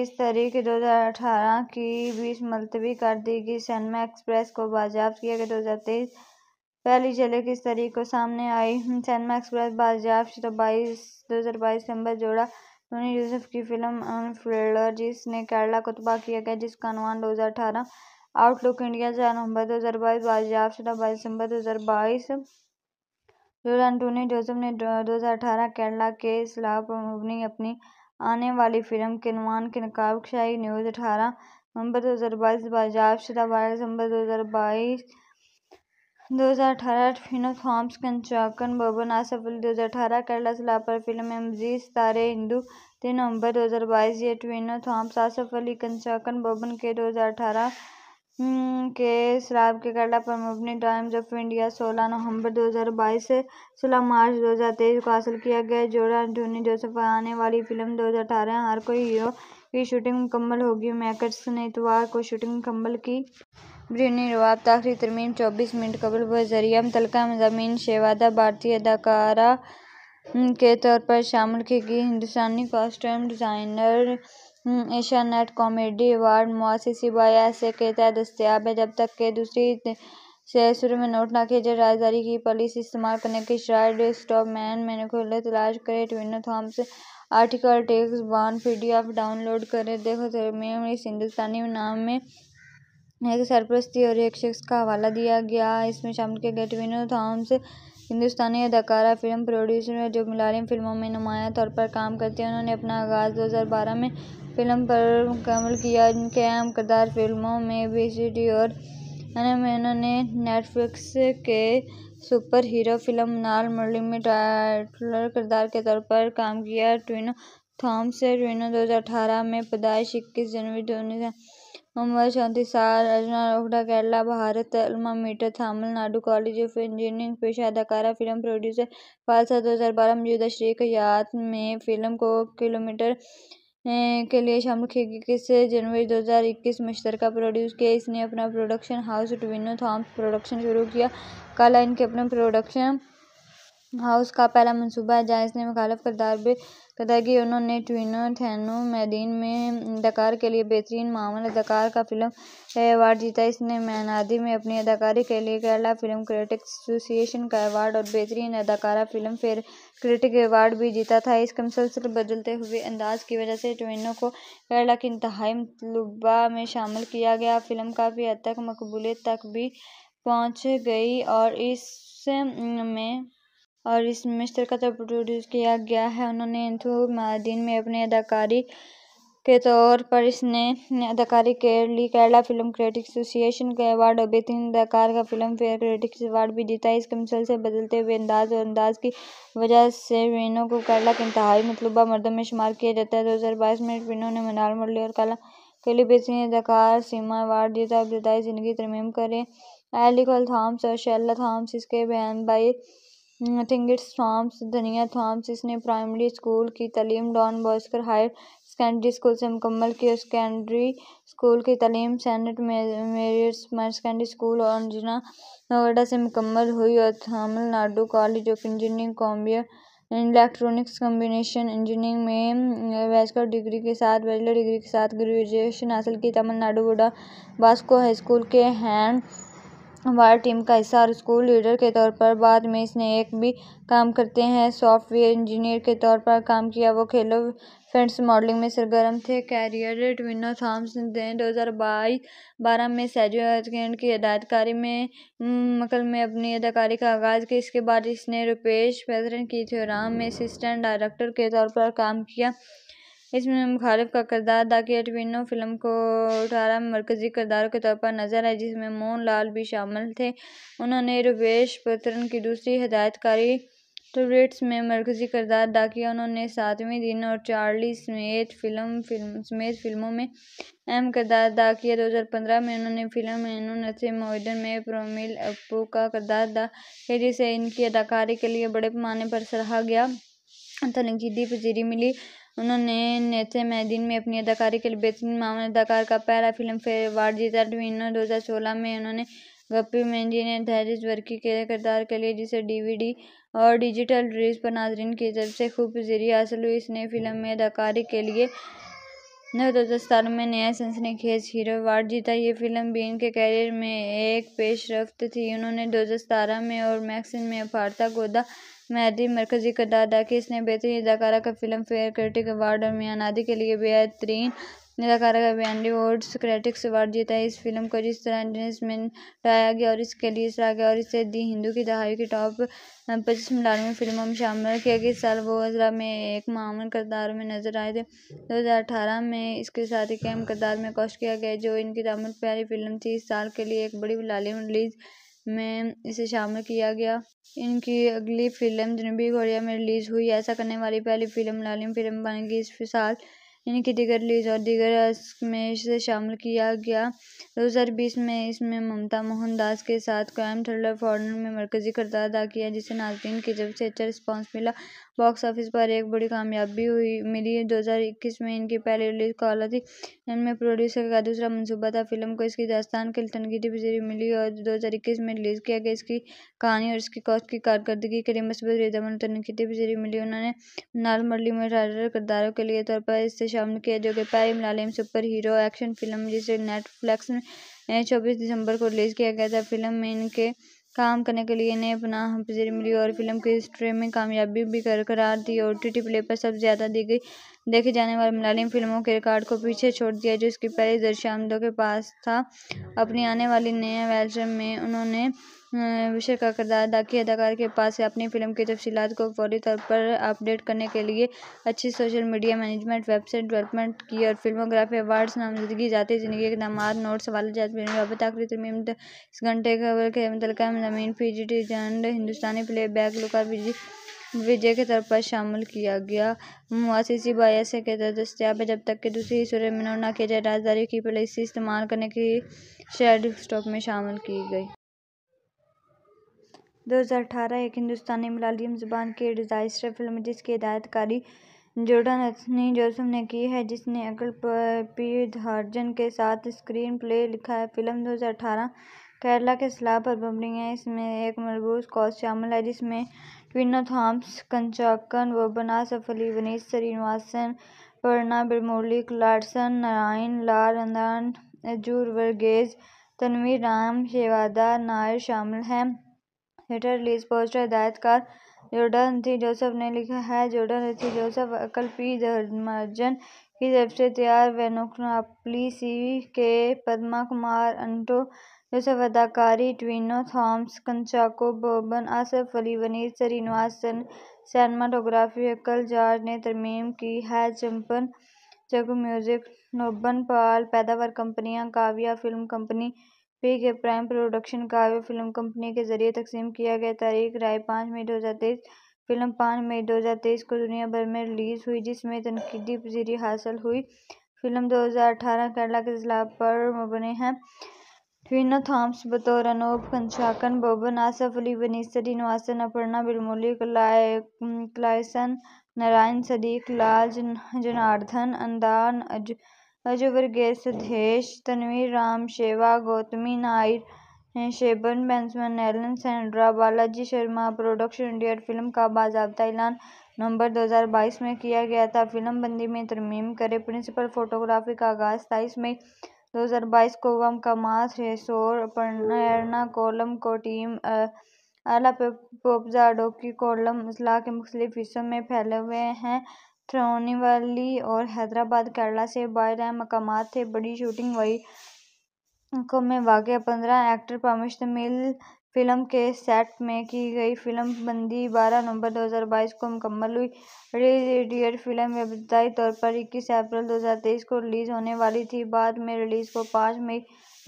इस तारीख दो हज़ार अठारह की बीस मुलतवी कर दी गई सनमा एक्सप्रेस को बाजाब किया गया दो हज़ार तेईस पहली की किस तारीख को सामने आई सनमा एक्सप्रेस बाजाब तो बाईस दो हज़ार बाईस नंबर जोड़ा सोनी यूसुफ की फिल्म अनफ्रेडर जिसने केरला को तबाह किया गया जिसका अनुमान दो हज़ार अठारह आउटलुक इंडिया चार नवंबर दो हज़ार बाईस बाजियाफ्शुदा बाईस दिसंबर दो हज़ार बाईस जोरा जोसेफ ने दो हज़ार अठारह केरला के इसलाह पर अपनी आने वाली फिल्म के अनुमान के नकाबशाही न्यूज़ अठारह नवंबर दो हज़ार बाईस बाजियाफ्शुदा बारह दिसंबर दो हज़ार बाईस दो हज़ार अठारह फिनो थॉम्स कंचाकन बबन आसफ़अली दो हज़ार अठारह केरला सलापर फिल्म एमजी तारे हिंदू तीन नवंबर दो हज़ार बाईस ये ट्विनो थॉम्स आसफ़ अली कंचाकन बबन के दो हज़ार अठारह के शराब के केरला पर मबनी टाइम्स ऑफ इंडिया सोलह नवंबर दो हज़ार बाईस सोलह मार्च दो हज़ार तेईस को हासिल किया गया जोड़ा एंटोनी जोसफ आने वाली फिल्म दो हज़ार अठारह हर कोई हीरो की शूटिंग मुकम्मल होगी मैकर्स ने इतवार को शूटिंग मुकम्मल की ब्रिनी रवाब आखिरी तरमीम चौबीस मिनट कबल वह मरियम तलका मजामी शेवादा भारतीय अदाकारा के तौर पर शामिल की गई हिंदुस्तानी costume designer Asianet comedy award मुआससी बायासे के तहत दस्तियाब है जब तक के दूसरी से शुरू में नोट ना खींचे राजदारी की पॉलिसी इस्तेमाल करने की शराय स्टॉप मैन मैंने खुले तलाश करे ट्विनो थॉम्स आर्टिकल टेक्स बॉन पी डी एफ डाउनलोड करें देखो तरमीम इस हिंदुस्तानी नाम में एक सरप्रस्ती और एक शख्स का हवाला दिया गया इसमें शामिल किया गया ट्विनो थॉम्स हिंदुस्तानी अदाकारा फ़िल्म प्रोड्यूसर हैं जो मलयालम फिल्मों में नुमाया तौर पर काम करती हैं उन्होंने अपना आगाज़ 2012 में फ़िल्म पर मुकमल किया इनके अहम करदार फिल्मों में बी सी डी और उन्होंने नेटफ्लिक्स के सुपर हीरो फिल्म नाल मुरली में टाइटलर किरदार के तौर पर काम किया ट्विनो थॉम्स ट्विनो दो हज़ार अठारह में पैदाइश इक्कीस जनवरी हज़ार मुंबई साल अर्जुना रोहडा Kerala Bharat alma mater Tamil Nadu college of engineering पेशा अदाकारा फिल्म प्रोड्यूसर पालसा दो हज़ार बारह में जुदा श्री याद में फिल्म को किलोमीटर के लिए शामिल किया गया इक्कीस जनवरी 2021 में मुश्तरका प्रोड्यूस किया इसने अपना production house Tovino Thomas production शुरू किया कला इनके अपने प्रोडक्शन हाउस का पहला मनसूबा है जहाँ इसने मुखालफ करदार भी कदा की उन्होंने ट्विनो थैनो मैदीन में अदाकार के लिए बेहतरीन मामल अदाकार का फिल्म अवार्ड जीता इसने मैनादी में अपनी अदाकारी के लिए केरला फिल्म क्रिटिक्स एसोसिएशन का अवार्ड और बेहतरीन अदाकारा फिल्म फेयर क्रिटिक अवार्ड भी जीता था इसके मुसलसल बदलते हुए अंदाज की वजह से ट्विनो को केरला की इंतहाई मतलूबा में शामिल किया गया फिल्म काफ़ी हद तक मकबूलियत तक भी पहुँच गई और इस में और इस मिस्र तो प्रोड्यूस किया गया है उन्होंने इंथु महादीन में अपने अदाकारी के तौर पर इसने अदाकारी के लिए केरला फिल्म क्रिटिक्स एसोसिएशन का अवार्ड और बेहतरीन अदाकार का फिल्म फेयर क्रिटिक्स अवार्ड भी जीता है इसके मिसल से बदलते हुए अंदाज और अंदाज की वजह से वीनो को केरला के इंतहाई मतलूबा मर्दों में शुमार किया जाता है दो हज़ार बाईस में वीनो ने मनाल मुरली और कला के लिए बेहतरीन अदाकार सीमा अवार्ड जीता अब विदाई ज़िंदगी तरमीम करें एलिकल थाम्स और शैला थाम्स इसके बहन भाई थिंगिट्स थॉम्स धनिया थॉम्स इसने प्राइमरी स्कूल की तलीम Don Bosco higher secondary school से मुकम्मल की और सेकेंडरी स्कूल की तलीम Saint Mary's higher secondary school और अंजना नोएडा से मुकम्मल हुई और Tamil Nadu college of engineering कॉम्बियर electronics combination engineering में बैचलर hmm, डिग्री के साथ बैचलर डिग्री के साथ ग्रेजुएशन हासिल की तमिलनाडु वोडा बास्को हाई स्कूल के हैंड वार टीम का हिस्सा और स्कूल लीडर के तौर पर बाद में इसने एक भी काम करते हैं सॉफ्टवेयर इंजीनियर के तौर पर काम किया वो खेलो फ्रेंड्स मॉडलिंग में सरगर्म थे कैरियर ट्विनो थॉम्स ने दो हज़ार बाईस बारह में सैजेंड की हदायतकारी में मकल में अपनी अदाकारी का आगाज़ किया इसके बाद इसने रुपेश फैजरन की थ्योराम में असिस्टेंट डायरेक्टर के तौर पर काम किया इसमें मुख़ालिफ़ का किरदार द कैटविनो फ़िल्म को अठारह मरकज़ी किरदारों के तौर पर नज़र आए जिसमें मोहन लाल भी शामिल थे उन्होंने रुवेश पत्रन की दूसरी हदायतकारी टूरेट्स में मरकज़ी किरदार अदा किया उन्होंने सातवें दिन और चार्ली स्मेथ फिल्म फिल्म समेत फिल्मों में अहम किरदार अदा किया दो हज़ार पंद्रह में उन्होंने फिल्म एनु नसे मोहिदन में प्रोमिल अपू का किरदार अदा किया जिसे इनकी अदाकारी के लिए बड़े पैमाने पर सराहा गया तनकीदी पजीरी मिली उन्होंने नेथेमैडिन में अपनी अदाकारी के लिए बेहतरीन मामले अदाकार का पहला फिल्म फेयर अवार्ड जीता ट्वीनो दो हज़ार सोलह में उन्होंने गप्पी मेंजी ने धैर्य वर्की के किरदार के लिए जिसे डीवीडी और डिजिटल रिलीज पर नाजरन की तरफ से खूब जरिए हासिल हुई इसने फिल्म में अदाकारी के लिए दो हज़ार सतारह में नया खेज हीरो अवार्ड जीता ये फिल्म बीन के कैरियर में एक पेशरफ थी उन्होंने दो हज़ार सतारह में और मैक्सिन में अफारता गोदा मैडी मरकजी का दादा कि इसने बेहतरीन अदाकारा का फिल्म फेयर क्रिटिक अवार्ड और आदि के लिए बेहतरीन अदाकारा का बयानडी वोड्स क्रेटिक्स अवार्ड जीता है इस फिल्म को जिस तरह में लाया गया और इसके लिए सराह गया और इसे दी हिंदू की दहाई की टॉप पच्चीस मिलानवे फिल्मों में शामिल किया गया इस साल वो हजरा में एक मामूल करदार में नजर आए थे दो हज़ार अठारह में इसके साथ एक अहम करदार में कोश किया गया जो इनकी दामन प्यारी फिल्म थी इस साल के लिए एक बड़ी लाली रिलीज़ में इसे शामिल किया गया इनकी अगली फिल्म जनूबी कोरिया में रिलीज़ हुई ऐसा करने वाली पहली फिल्म लालिम फिल्म बनेगी इस साल इनकी दिगर रिलीज और दिगर में इसे शामिल किया गया 2020 में इसमें ममता मोहनदास के साथ क्राइम थ्रिलर फॉरनर में मरकजी करदार अदा किया जिसे नाजरीन की जब से अच्छा रिस्पांस मिला बॉक्स ऑफिस पर एक बड़ी कामयाबी हुई मिली दो हज़ार इक्कीस में इनकी पहली रिलीज़ काला थी इनमें प्रोड्यूसर का दूसरा मनसूबा था फिल्म को इसकी दास्तान खिलतनगीरी वजीरी मिली और दो हज़ार इक्कीस में रिलीज़ किया गया इसकी कहानी और इसकी कॉस्ट की कारकर्दगी के लिए मसबत रिजामन तनकीदी वजीरी मिली उन्होंने नाल मरली में किरदारों के लिए तौर पर इससे शामिल किया जो कि पैर Malayalam super hero action film जिसे नेटफ्लिक्स में चौबीस दिसंबर को रिलीज़ किया गया था फिल्म में इनके काम करने के लिए इन्हें पनाह पजीरी मिली और फिल्म की हिस्ट्री में कामयाबी भी बरकरार दी और टी टी प्ले पर सबसे ज़्यादा दी गई देखे जाने वाली मलयालम फिल्मों के रिकॉर्ड को पीछे छोड़ दिया जिसकी इसकी पहली दर्शामदों के पास था अपनी आने वाली नए वेल्सम में उन्होंने विषय का किरदार डाकिया अदाकार के पास से अपनी फ़िल्म की तफसीत को फौरी तौर पर अपडेट करने के लिए अच्छी social media management website development की और फिल्मोग्राफी अवार्ड्स नामजदगी जाती ज़िंदगी इकदाम नोट सवाल तरमीम इस घंटे खबर के मुतल ज़मीन जंड हिंदुस्तानी प्ले बैक लुका विजय के तौर पर शामिल किया गया मुआसी बायस के तहत दस्तियाब है जब तक कि दूसरी सूर्य मनोर न किया जाए राजदारी की पॉलिसी इस्तेमाल करने की शेड स्टॉक में शामिल की गई 2018 एक हिंदुस्तानी मलयालम ज़ुबान की डिजाइस्टर फिल्म जिसकी हिदायतकारी जोर्डन एंथनी जोसफ ने की है जिसने अगल पीधार्जन के साथ स्क्रीन प्ले लिखा है फिल्म 2018 केरला के सलाह पर मबनी है इसमें एक मरबूज कॉज शामिल है जिसमें ट्विनो थॉम्स कंचाकन वोबना सफली वनीस श्रीनिवासन वर्णा बिरमुरली लार्सन नारायण लाल अंदान जूर वर्गेज तनवीर राम शेवादा नायर शामिल हैं हेठर लीज पोस्टर हिदायतकार जोर्डन थी जोसेफ ने लिखा है जोर्डन थी जोसेफ अकल पी धर्मजन की तरफ से तैयार सी के पद्मा कुमार अंटो जोसेफ अदाकारी ट्विनो थॉम्स कंचाको बोबन आसफ अली वनीत श्रीनिवास सैनमाटोग्राफी अकल जॉर्ज ने तरमीम की है चंपन जगू म्यूजिक नोबन पाल पैदावार कंपनियां Kavya film company P K prime production Kavya film company के जरिए तकसीम किया गया तारीख राय पाँच मई दो हज़ार तेईस फिल्म पाँच मई दो हज़ार तेईस को दुनिया भर में रिलीज़ हुई जिसमें तनकीदी पजीरी हासिल हुई फिल्म दो हज़ार अठारह केरला के जिला पर मुबने हैं ट्वीना थॉम्स बतौर अनूप कंशाकन बोबन आसफ अली वनीसरी नवासन अपर्णा बिलमोली क्लाय क्लायसन नारायण सदीक लाल जनार्दन अंदान अज अजय सिद्धेश तनवीर राम शेवा गौतमी नायर अं, शेबन बेंसमैन Elon Sandra Balaji Sharma production India film का बाबा ऐलान नवंबर 2022 में किया गया था फिल्म बंदी में तरमीम करे प्रिंसिपल फोटोग्राफी का आगाज सताईस मई 2022 को वम मास रेसोर पन्ना कोलम को टीम अला पोपजा डोकी कोलम अजला के मुख्तलिफ हिस्सों में फैले हुए हैं थ्रोनिवली और हैदराबाद केरला से आए मकाम थे बड़ी शूटिंग वही को में वाक़ पंद्रह एक्टर पर मुश्तमिल फिल्म के सेट में की गई फिल्म बंदी बारह नवंबर 2022 को मुकम्मल हुई रिलीज डियर फिल्म इब्तदाई तौर पर 21 अप्रैल 2023 को रिलीज़ होने वाली थी बाद में रिलीज़ को 5 मई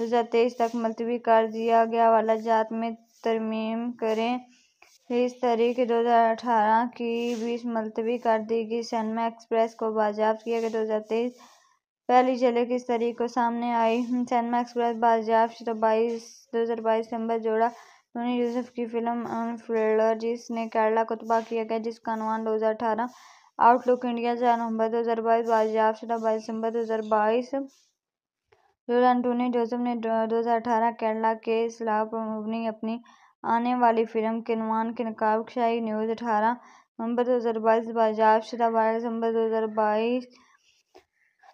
2023 तक मुलतवी कर दिया गया वाला जात में तरमीम करें तीस तारीख दो हज़ार अठारह की बीस मुलतवी कर दी गई सनमा एक्सप्रेस को बाजाब किया गया दो हज़ार तेईस पहली झलक किस तारीख को सामने आई सनमा एक्सप्रेस बाजाब तो बाईस दो हज़ार बाईस सितम्बर जोड़ा टोनी यूसुफ की फिल्म फ्लेडर जिसने केरला को तबाह किया गया जिसका अनुमान दो हज़ार अठारह आउटलुक इंडिया चार नवंबर दो हज़ार बाईस बाजाब तो बाईस दिसंबर दो हज़ार बाईस जोड़ा एंटोनी जोसफ ने दो हज़ार अठारह केरला के खिलाफ अपनी आने वाली फिल्म के अनुमान के नकाबशाही न्यूज़ अठारह नवंबर दो हज़ार बाईस बाजाब शुदा बारह दिसंबर दो हज़ार बाईस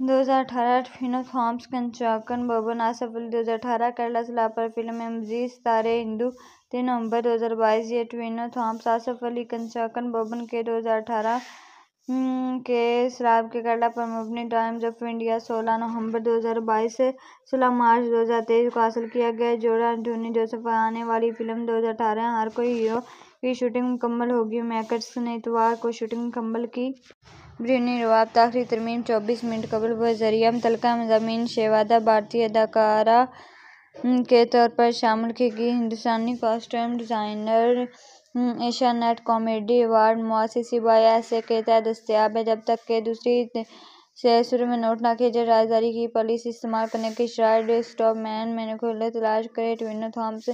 दो हज़ार अठारह फिनो थॉम्स कंचाकन बबन आसफ अली दो हज़ार अठारह केरला सलाह पर फिल्म मजीद सितारे हिंदू तीन नवंबर दो हज़ार बाईस ये ट्विनो थॉम्स आसफ अली कंचाकन बबन के दो हज़ार अठारह हम्म, के शराब के कड़ा पर मुबनी टाइम्स ऑफ इंडिया सोलह नवंबर 2022 से सोलह मार्च 2023 को हासिल किया गया जोड़ा धोनी जोसेफ पर आने वाली फिल्म 2018 हर कोई हीरो की शूटिंग मुकम्मल होगी मेकर्स ने इतवार को शूटिंग मुकम्मल की ब्रिनी रवाब आखिरी तरमीम चौबीस मिनट कबल व तलका मजामी शेवादा भारतीय अदाकारा के तौर पर शामिल की गई हिंदुस्तानी कॉस्ट्यूम डिज़ाइनर हम्म, एशिया नेट कॉमेडी अवार्ड मौसी सिवाय ऐसे कई दस्तियाब है जब तक के दूसरी शुरू में नोट ना किया राजदारी की पॉलिसी इस्तेमाल करने की मैन मैंने मैनुकुलर तलाश करे ट्विनो थॉम्स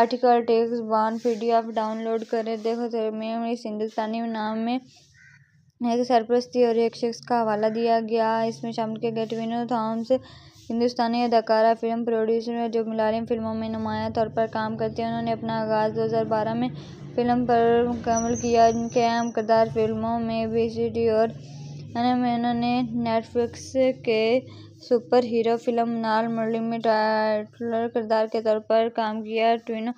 आर्टिकल टेक्स बॉन पी डी एफ डाउनलोड करें देखो मैं इस हिंदुस्तानी नाम में एक सरप्रस्ती और एक शख्स का हवाला दिया गया इसमें शामिल किया गया ट्विनो थॉम्स हिंदुस्तानी अदाकारा फिल्म प्रोड्यूसर है जो मलयालम फिल्मों में नुमाया तौर पर काम करती हैं उन्होंने अपना आगाज़ बारह में फिल्म पर मुकम्मल किया जिनके अहम किरदार फिल्मों में बेस्टी और ने नेटफ्लिक्स के सुपर हीरो फिल्म नाल मुरली में टाइटलर किरदार के तौर पर काम किया ट्विनो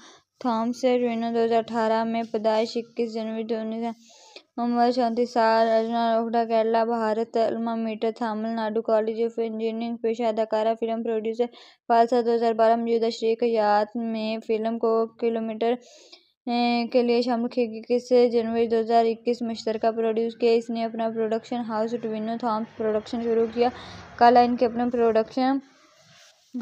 थॉम्स ट्विनो दो हज़ार अठारह में पैदाइश इक्कीस जनवरी दो उन्नीस उम्र चौंतीस साल अर्जुना रोहडा Kerala Bharat alma mater Tamil Nadu college of engineering पेशा अदाकारा फिल्म प्रोड्यूसर पालसा दो हज़ार बारह मौजूदा शरीक याद में फिल्म को किलोमीटर के लिए शामिल इक्कीस जनवरी दो हज़ार इक्कीस मुश्तर प्रोड्यूस किया इसने अपना production house Tovino Thomas production शुरू किया कला इनके अपने प्रोडक्शन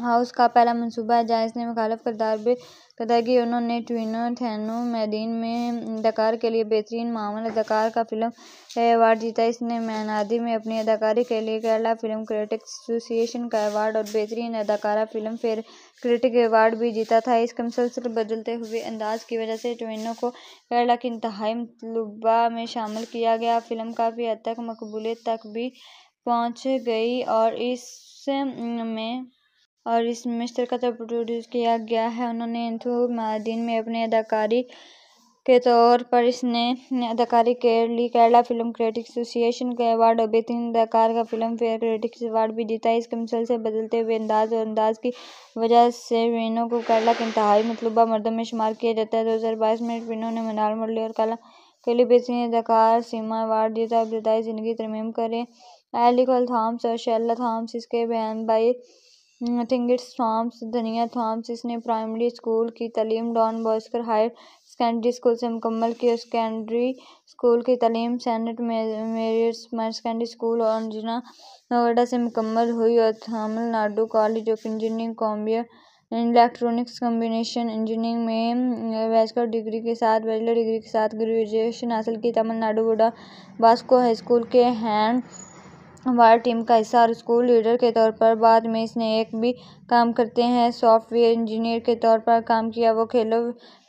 हाउस का पहला मंसूबा है जहाँ इसने मुखालफ करदार भी अदायगी उन्होंने ट्विनो थैनो मैदीन में अदाकार के लिए बेहतरीन मामल अदाकार का फिल्म अवार्ड जीता इसने मैनादी में अपनी अदाकारी के लिए केरला फिल्म क्रिटिक्स एसोसिएशन का अवार्ड और बेहतरीन अदाकारा फिल्म फेयर क्रिटिक अवार्ड भी जीता था इसके मुसलसल बदलते हुए अंदाज की वजह से ट्विनो को केरला की इंतहाई मतलूबा में शामिल किया गया फिल्म काफ़ी हद तक मकबूलियत तक भी पहुँच गई और इस में और इस मिस्टर का तब तो प्रोड्यूस किया गया है उन्होंने इंथू मादीन में अपने अदाकारी के तौर पर इसने अदाकारी के लिए केरला फिल्म क्रिटिक्स एसोसिएशन के अवार्ड और बेहतरीन अदाकार का फिल्म फेयर क्रिटिक्स अवार्ड भी जीता है इसके मिसल से बदलते हुए अंदाज और अंदाज की वजह से वीनो को केरला के इंतहाई मतलूबा मर्दों में शुमार किया जाता है दो हज़ार बाईस में वीनो ने मनाल मुरली और कला के लिए बेहतरीन अदाकार सीमा अवार्ड जीता अब जिंदगी तरमीम करें एलिकल थाम्स और शैला थाम्स इसके बहन भाई थिंगिस थॉम्स धनिया थॉम्स इसने प्राइमरी स्कूल की तलीम Don Bosco higher secondary school से मुकम्मल की और सेकेंडरी स्कूल की तलीम saint Mary's higher secondary school और अंजना नोएडा से मुकम्मल हुई और Tamil Nadu college of engineering कॉम्बियर electronics combination engineering में बैचलर hmm, डिग्री के साथ बैचलर डिग्री के साथ ग्रेजुएशन हासिल की तमिलनाडु वोडा बास्को हाई स्कूल के हैंड वार टीम का हिस्सा और स्कूल लीडर के तौर पर बाद में इसने एक भी काम करते हैं सॉफ्टवेयर इंजीनियर के तौर पर काम किया वो खेलो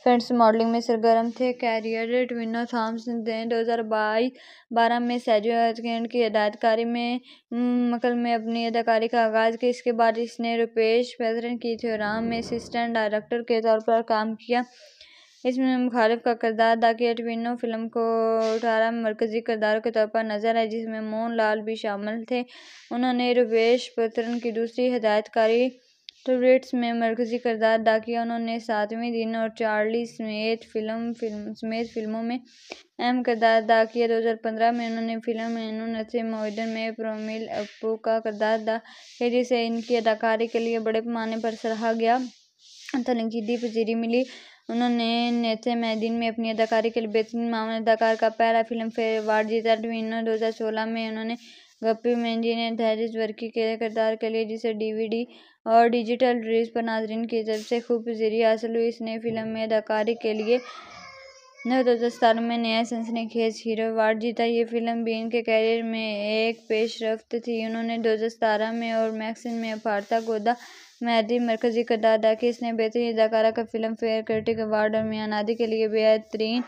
फ्रेंड्स मॉडलिंग में सरगर्म थे कैरियर ट्विनो थॉम्स ने दो हज़ार बाईस बारह में सैजेंड की हदायतकारी में मकल हम्म, में अपनी अदाकारी का आगाज़ किया इसके बाद इसने रुपेश पैथरन की थ्योराम में असिस्टेंट डायरेक्टर के तौर पर काम किया इसमें मुख़ालिफ़ का किरदार द कैटविनो फ़िल्म को अठारह मरकज़ी किरदारों के तौर पर नज़र आए जिसमें मोहन लाल भी शामिल थे उन्होंने रुपेश पत्रन की दूसरी हदायतकारी टूरेट्स में मरकज़ी किरदार अदा किया उन्होंने सातवें दिन और चार्ली स्मेथ फिल्म फिल्म स्मेथ फिल्मों में अहम किरदार अदा किया दो हज़ार पंद्रह में उन्होंने फिल्म एनू नसे मोहदन में प्रोमिल अपू का किरदार अदा किया जिसे इनकी अदाकारी के लिए बड़े पैमाने पर सराहा गया तनकीदी पजीरी मिली उन्होंने नेथे मैदीन में अपनी अदाकारी के लिए बेहतरीन मामले अदाकार का पहला फिल्म फेयर अवार्ड जीता ट्वीनो दो हज़ार सोलह में उन्होंने गप्पी मेंजी ने धैर्य वर्की के किरदार के लिए जिसे डीवीडी और डिजिटल रिलीज पर नाजरन की तरफ से खूब जरिए हासिल हुई इस नई फिल्म में अदाकारी के लिए दो हज़ार सतारह में नया खेज हीरो अवार्ड जीता ये फिल्म बीन के कैरियर में एक पेशरफ थी उन्होंने दो हज़ार सतारह में और मैक्सिन में अपारता गोदा मेहदी मरकजी का दादा कि इसने बेहतरीन अदाकारा का फिल्म फेयर क्रिटिक अवार्ड और नादी के लिए बेहतरीन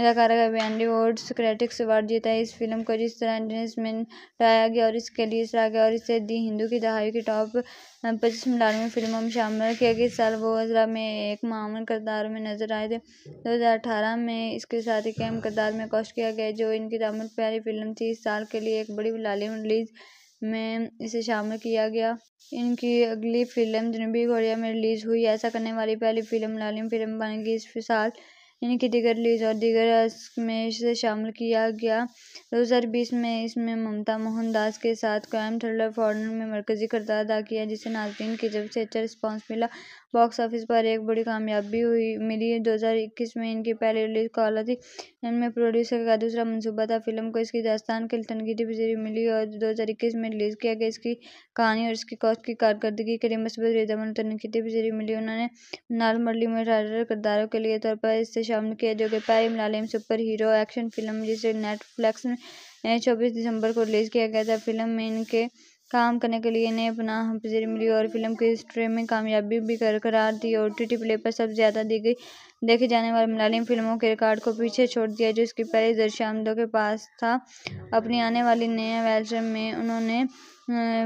अदाकारा का बी वोड्स क्रिटिक्स अवार्ड जीता है इस फिल्म को जिस तरह में लाया गया और इसके लिए सराह गया और इसे दी हिंदू की दहाई की टॉप पच्चीस मिलानवे फिल्मों में शामिल किया गया इस साल वो अजरा में एक मामूल करदार में नजर आए थे दो हज़ार अठारह में इसके साथ एक अहम करदार में कोश किया गया जो इनकी दामन प्यारी फिल्म थी इस साल के लिए एक बड़ी लालिम रिलीज़ में इसे शामिल किया गया इनकी अगली फिल्म जनूबी कोरिया में रिलीज़ हुई ऐसा करने वाली पहली फिल्म लालिम फिल्म बनेगी इस साल इनकी दीगर रिलीज और दीगर में इसे शामिल किया गया 2020 में इसमें ममता मोहनदास के साथ क्राइम थ्रिलर फॉरनर में मरकजी करदार अदा किया जिसे नाजरीन की जब से अच्छा रिस्पांस मिला बॉक्स ऑफिस पर एक बड़ी कामयाबी हुई मिली दो हज़ार इक्कीस में इनकी पहली रिलीज़ काला थी इनमें प्रोड्यूसर का दूसरा मनसूबा था फ़िल्म को इसकी दास्तान के तनकीदी पजीरी मिली और दो हज़ार इक्कीस में रिलीज़ किया गया इसकी कहानी और इसकी कॉस्ट की कारकर्दगी के लिए मसबत रिदामन तनकीदी पजीरी मिली उन्होंने नाल मरली में किरदारों के लिए तौर पर इससे शामिल किया जो कि पहली Malayalam super hero action film जिसे नेटफ्लिक्स में चौबीस दिसंबर को रिलीज़ किया गया था फिल्म में इनके काम करने के लिए इन्हें पनाह पजीरी मिली और फिल्म की हिस्ट्री में कामयाबी भी बरकरार दी और टी टी प्ले पर सबसे ज़्यादा दी गई देखे जाने वाली मलयालम फिल्मों के रिकॉर्ड को पीछे छोड़ दिया जो इसकी पहली दृश्य आमदों के पास था अपनी आने वाली नया वेलचम में उन्होंने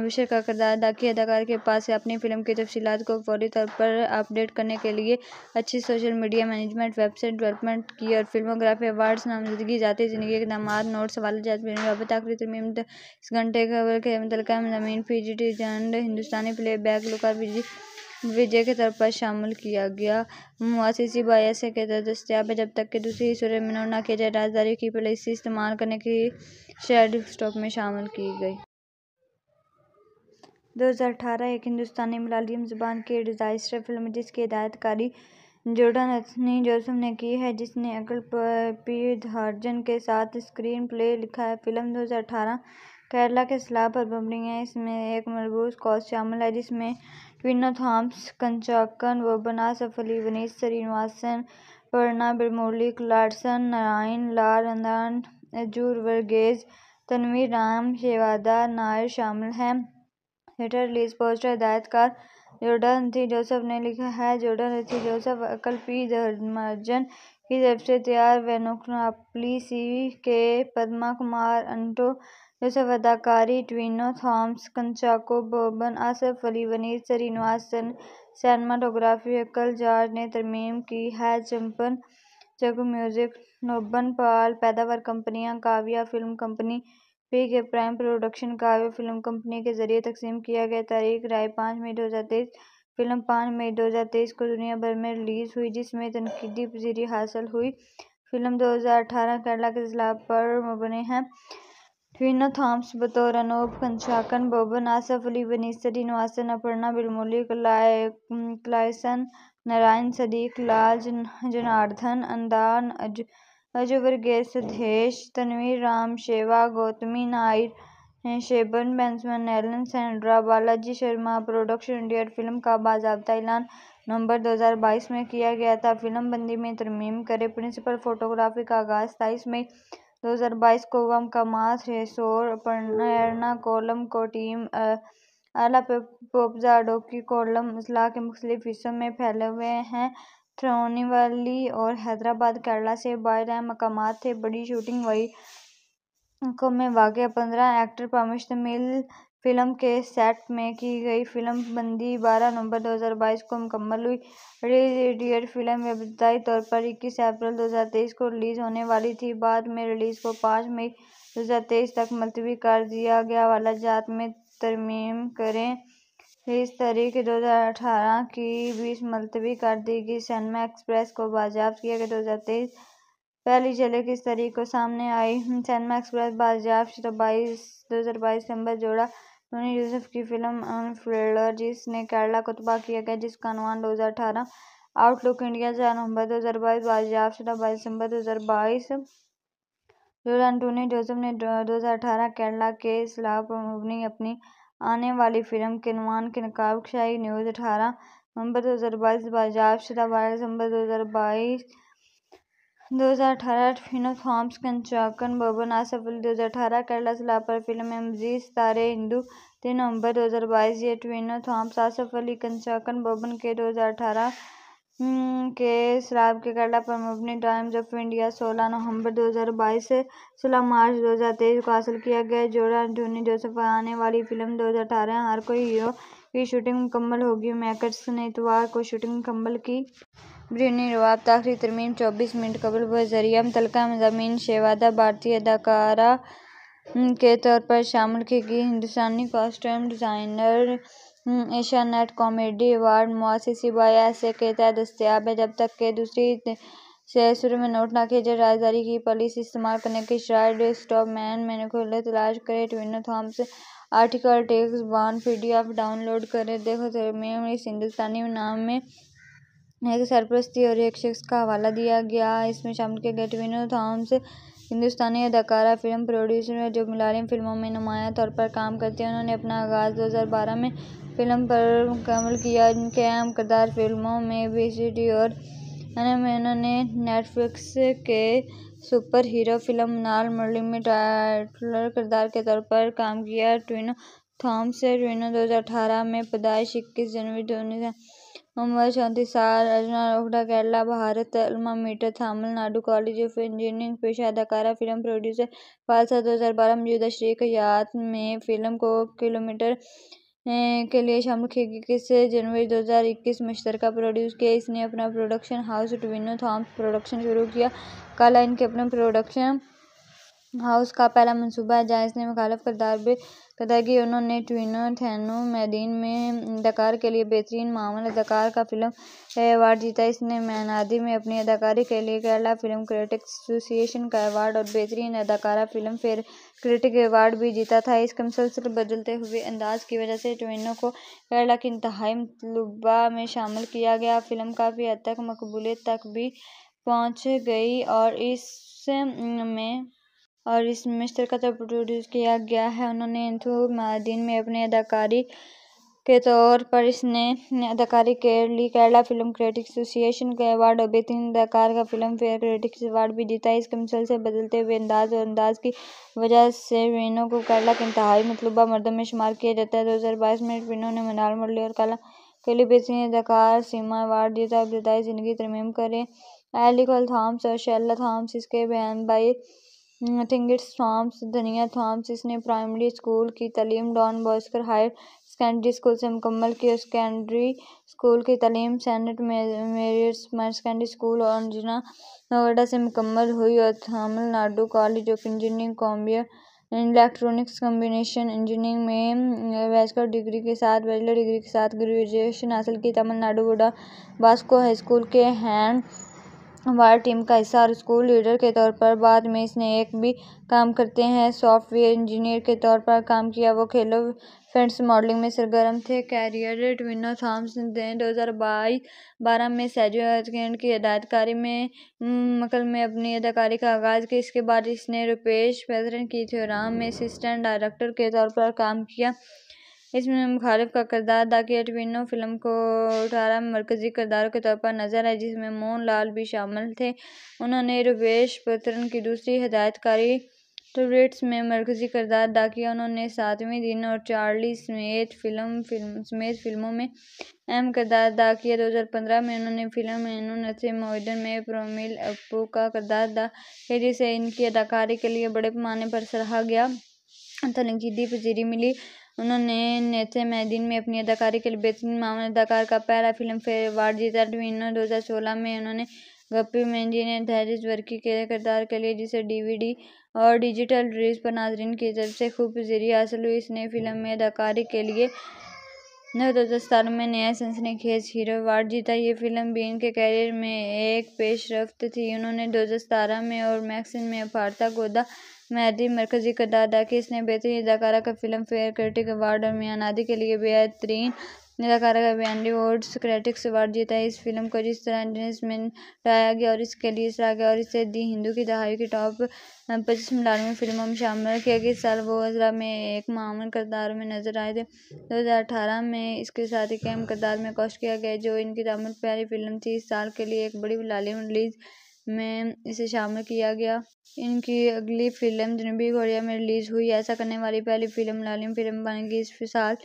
विषय का दाखी अदाकार के पास से अपनी फ़िल्म की तफसीत को फौरी तौर पर अपडेट करने के लिए अच्छी social media management website development की और फिल्मोग्राफी अवार्ड्स नामजदगी जाती ज़िंदगी इकदाम नोट सवाल आखिरी इस घंटे खबर के मुतल मजामीन जी टी जंड हिंदुस्तानी प्ले बैक लुकार विजय के तौर पर शामिल किया गया मुआसी बायस के तहत दस्तियाब है जब तक कि दूसरी सूर्य न किया जाए राजदारी की पॉलिसी इस्तेमाल करने की शेयर स्टॉक में शामिल की गई दो हज़ार अठारह एक हिंदुस्तानी मलयालम ज़ुबान की डिजाइस्टर फिल्म जिसकी हिदायतकारी जोर्डन एंथनी जोसफ ने की है जिसने अकल पीधार्जन के साथ स्क्रीन प्ले लिखा है फ़िल्म दो हज़ार अठारह केरला के सलाह पर बनी है इसमें एक मरबूज कॉज शामिल है जिसमें ट्विनो थॉम्स कंचाकन वबना सफली अली वनीस श्रीनिवासन वर्णा बिरमुरली लार्सन नारायण लाल अंदान जूर वर्गेज तनवीर राम शेवादा नायर शामिल हैं रिलीज पोस्टर हिदायतकार जोर्डन थी जोसेफ ने लिखा है जोर्डन थी जोसेफ अकल पी धर्मार्जन की तरफ से तैयार सी के पद्मा कुमार अंटो जोसेफ अदाकारी ट्विनो थॉम्स कंचाको बोबन आसफ अली वनीर श्रीनिवासन सैनमाटोग्राफी अकल जॉर्ज ने तरमीम की है चंपन जग म्यूजिक नोबन पाल पैदावार कंपनियां Kavya film company P K prime production Kavya film company के जरिए तकसीम किया गया तारीख राय पाँच मई दो हज़ार तेईस फिल्म पाँच मई दो हज़ार तेईस को दुनिया भर में रिलीज़ हुई जिसमें तनकीदी पजीरी हासिल हुई फिल्म दो हज़ार अठारह केरला के जिला पर मुबने हैं ट्वीना थॉम्स बतौर अनूप कंशाकन बोबन आसफ अली वनीसरी नवासन अपर्णा बिलमोली क्लाय क्लाइसन नारायण सदीक लाल जनार्दन अंदान अज अजुर्वेद सिद्धेश तनवीर राम शेवा गौतमी नायर अं, शेबन बेंसमैन Elon Sandra Balaji Sharma production India film का बाजाबता ऐलान नवंबर 2022 में किया गया था फिल्म बंदी में तरमीम करे प्रिंसिपल फोटोग्राफी का आगाज सताईस मई 2022 को वम मास हेसोर पन्ना कोलम को टीम अला पोपजा डोकी कोलम असला के मुख्तलिफ हिस्सों में फैले हुए हैं थ्रोनीवाली और हैदराबाद केरला से अहम मकाम थे बड़ी शूटिंग वही में वाक़ पंद्रह एक्टर पर मुश्तमिल फिल्म के सेट में की गई फिल्म बंदी बारह नवंबर 2022 को मुकम्मल हुई रिलीज डियर फिल्म इब्तदाई तौर पर 21 अप्रैल 2023 को रिलीज़ होने वाली थी बाद में रिलीज़ को 5 मई 2023 तक मुलतवी कर दिया गया वाला जात में तरमीम करें तीस तारीख दो हज़ार अठारह की बीस मुलतवी कर दी गई सनमा एक्सप्रेस को बाजाब किया गया दो हज़ार तेईस पहली झलक इस तारीख को सामने आई सनमा एक्सप्रेस बाजाब तो बाईस दो हज़ार बाईस सितम्बर जोड़ा टोनी यूसुफ की फिल्म फ्रेलर जिसने केरला को तबाह किया गया जिसका अनुमान दो हज़ार अठारह आउटलुक इंडिया चार नवंबर दो हज़ार बाईस बाजाब शुदा तो बाईस दिसंबर दो हज़ार बाईस जोड़ा टोनी जोसफ ने दो हज़ार अठारह केरला के खिलाफ अपनी आने वाली फ़िल्म के अनुमान के नकाबशाही न्यूज़ अठारह नवंबर दो हज़ार बाईस बाज़ाब शुदा बारह दिसंबर दो हज़ार बाईस दो हज़ार अठारह फिनो थॉम्स कंचाकन बबन आसफ अली दो हज़ार अठारह केरला सलाह पर फिल्म मजीद सितारे हिंदू तीन नवंबर दो हज़ार बाईस ये ट्विनो थॉम्स आसफ अली कंचाकन बबन के दो हज़ार अठारह हम्म, के शराब के गड्ढा पर मबनी टाइम्स ऑफ इंडिया सोलह नवंबर 2022 से सोलह मार्च 2023 को हासिल किया गया जोड़ा एंटोनी जोसेफ पर आने वाली फिल्म 2018 हर कोई हीरो की शूटिंग मुकम्मल होगी मेकर्स ने इतवार को शूटिंग मुकम्मल की ब्रिनी रवाब आखिरी तरमीम चौबीस मिनट कबल बजरियम तलका मजामी शेवादा भारतीय अदाकारा हम्म, के तौर पर शामिल की गई हिंदुस्तानी कॉस्ट्यूम डिज़ाइनर हम्म, एशिया नेट कॉमेडी अवार्ड मुआसी ऐसे से तहत दस्तियाब है जब तक के दूसरी से शुरू में नोट ना किया राजदारी की पॉलिसी इस्तेमाल करने की स्टॉप मैन मैंने खोले तलाश करे Tovino Thomas article takes D F download करें देखो तो में इस हिंदुस्तानी नाम में एक सरप्रस्ती और एक शख्स का हवाला दिया गया इसमें शामिल किया गया ट्विनो थॉम्स हिंदुस्तानी अदाकारा फिल्म प्रोड्यूसर जो मलयालम फिल्मों में नुमाया तौर पर काम करती हैं उन्होंने अपना आगाज़ बारह में फिल्म पर मुकम्मल किया इनके अहम किरदार फिल्मों में बेसिडी और ने नेटफ्लिक्स के सुपर हीरो फिल्म नाल मुरली में टाइटलर किरदार के तौर पर काम किया ट्विनो थॉम्स ट्विनो दो हज़ार अठारह में पैदाइश इक्कीस जनवरी दो हज़ार उम्र चौंतीस साल अर्जुना रोहडा Kerala Bharat alma mater Tamil Nadu college of engineering पेशा अदाकारा फिल्म प्रोड्यूसर फालसा दो हज़ार बारह मौजूदा शेख याद में फिल्म को किलोमीटर के लिए शामिल इक्कीस जनवरी दो हज़ार इक्कीस मुश्तरका प्रोड्यूस किया इसने अपना production house Tovino Thomas production शुरू किया काला इनके अपने प्रोडक्शन हाउस का पहला मनसूबा है जहाँ इसने मुखालफ करदार भी अदा उन्होंने ट्विनो थैनो मैदीन में अदाकार के लिए बेहतरीन मामल अदाकार का फिल्म अवार्ड जीता इसने मैनादी में अपनी अदाकारी के लिए केरला फिल्म क्रिटिक्स एसोसिएशन का अवार्ड और बेहतरीन अदाकारा फिल्म फेयर क्रिटिक अवार्ड भी जीता था इसके मुसलसल बदलते हुए अंदाज की वजह से ट्विनो को केरला की इंतहाई मतलूबा में शामिल किया गया फिल्म काफ़ी हद तक मकबूलियत तक भी पहुँच गई और इस में और इस मिस्टर का जब तो प्रोड्यूस किया गया है उन्होंने इंथु में अपने अदाकारी के तौर पर इसने अदाकारी लिए केरला फिल्म क्रिटिक्स एसोसिएशन के अवार्ड और बेहतरीन अदाकार का फिल्म फेयर क्रिटिक्स अवार्ड भी जीता है इसके मुसलसल बदलते हुए अंदाज और अंदाज की वजह से वीनों को केरला के इंतहाई मतलूबा मर्दों में शुमार किया जाता है दो हज़ार बाईस में वीनों ने मनाल मुरली और कला के लिए बेहतरीन अदाकार सीमा अवार्ड जीता अब जिंदगी तरमीम करें एलिकल थाम्स और शैला थाम्स इसके बहन भाई थिंगिट्स थॉम्स धनिया थॉम्स इसने प्राइमरी स्कूल की तलीम Don Bosco higher secondary school से मुकम्मल की और सेकेंडरी स्कूल की तलीम saint Mary's higher secondary school और अंजना नोएडा से मुकम्मल हुई और Tamil Nadu college of engineering कॉम्बियर electronics combination engineering में बैचलर डिग्री के साथ बैचलर डिग्री के साथ ग्रेजुएशन हासिल की तमिलनाडु वोडा बास्को हाई स्कूल के हैंड वार टीम का हिस्सा और स्कूल लीडर के तौर पर बाद में इसने एक भी काम करते हैं सॉफ्टवेयर इंजीनियर के तौर पर काम किया वो खेलो फ्रेंड्स मॉडलिंग में सरगर्म थे कैरियर ट्विनो थॉम्स ने दो हज़ार बाईस बारह में सैजुअन की हदायतकारी में मकल में अपनी अदाकारी का आगाज़ किया इसके बाद इसने रुपेश फैजरन की थ्योराम में असिस्टेंट डायरेक्टर के तौर पर काम किया इसमें मुख़ालिफ़ का किरदार द कैटविनो फ़िल्म को अठारह मरकज़ी किरदारों के तौर पर नज़र आए जिसमें मोहन लाल भी शामिल थे उन्होंने रुपेश पत्रन की दूसरी हदायतकारी टूरेट्स में मरकज़ी किरदार अदा किया उन्होंने सातवें दिन और चार्ली स्मेत फिल्म फिल्म समेत फिल्मों में अहम किरदार अदा किया दो हज़ार पंद्रह में उन्होंने फिल्म एनू नथे मोहिदन में प्रोमिल अपू का किरदार अदा किया जिसे इनकी अदाकारी के लिए बड़े पैमाने पर सराहा गया तनकीदी पजीरी मिली उन्होंने नेथेमैडिन में अपनी अदाकारी के लिए बेहतरीन मामले अदाकार का पहला फिल्म फेयर अवार्ड जीता दो हज़ार सोलह में उन्होंने गप्पी मेंजी ने धैर्य वर्की के किरदार के लिए जिसे डीवीडी और डिजिटल रिलीज पर नाजरन की तरफ से खूब जरिए हासिल हुई इस नई फिल्म में अदाकारी के लिए नौ दो हज़ार सतारह में नया खेज हीरो अवार्ड जीता ये फिल्म बीन के कैरियर में एक पेशरफ थी उन्होंने दो हज़ार सतारह में और मैक्सिन में अपारता गोदा मेहदी मरकजी का दादा कि इसने बेहतरीन अदाकारा का फिल्म फेयर क्रिटिक अवार्ड और नादी के लिए बेहतरीन अदाकारा का बैंडी वोट्स क्रेटिक्स अवार्ड जीता है इस फिल्म को जिस तरह में लाया गया और इसके लिए सराहा गया और इसे दी हिंदू की दहाई की टॉप पच्चीस मिलानवे फिल्मों में शामिल किया गया इस साल वो अजरा में एक मामूल करदार में नजर आए थे दो हज़ार अठारह में इसके साथ एक अहम करदार में कोश किया गया जो इनकी दामन प्यारी फिल्म थी इस साल के लिए एक बड़ी लालिम रिलीज़ में इसे शामिल किया गया इनकी अगली फिल्म जनूबी कोरिया में रिलीज़ हुई ऐसा करने वाली पहली फिल्म लालिम फिल्म बनेगी इस साल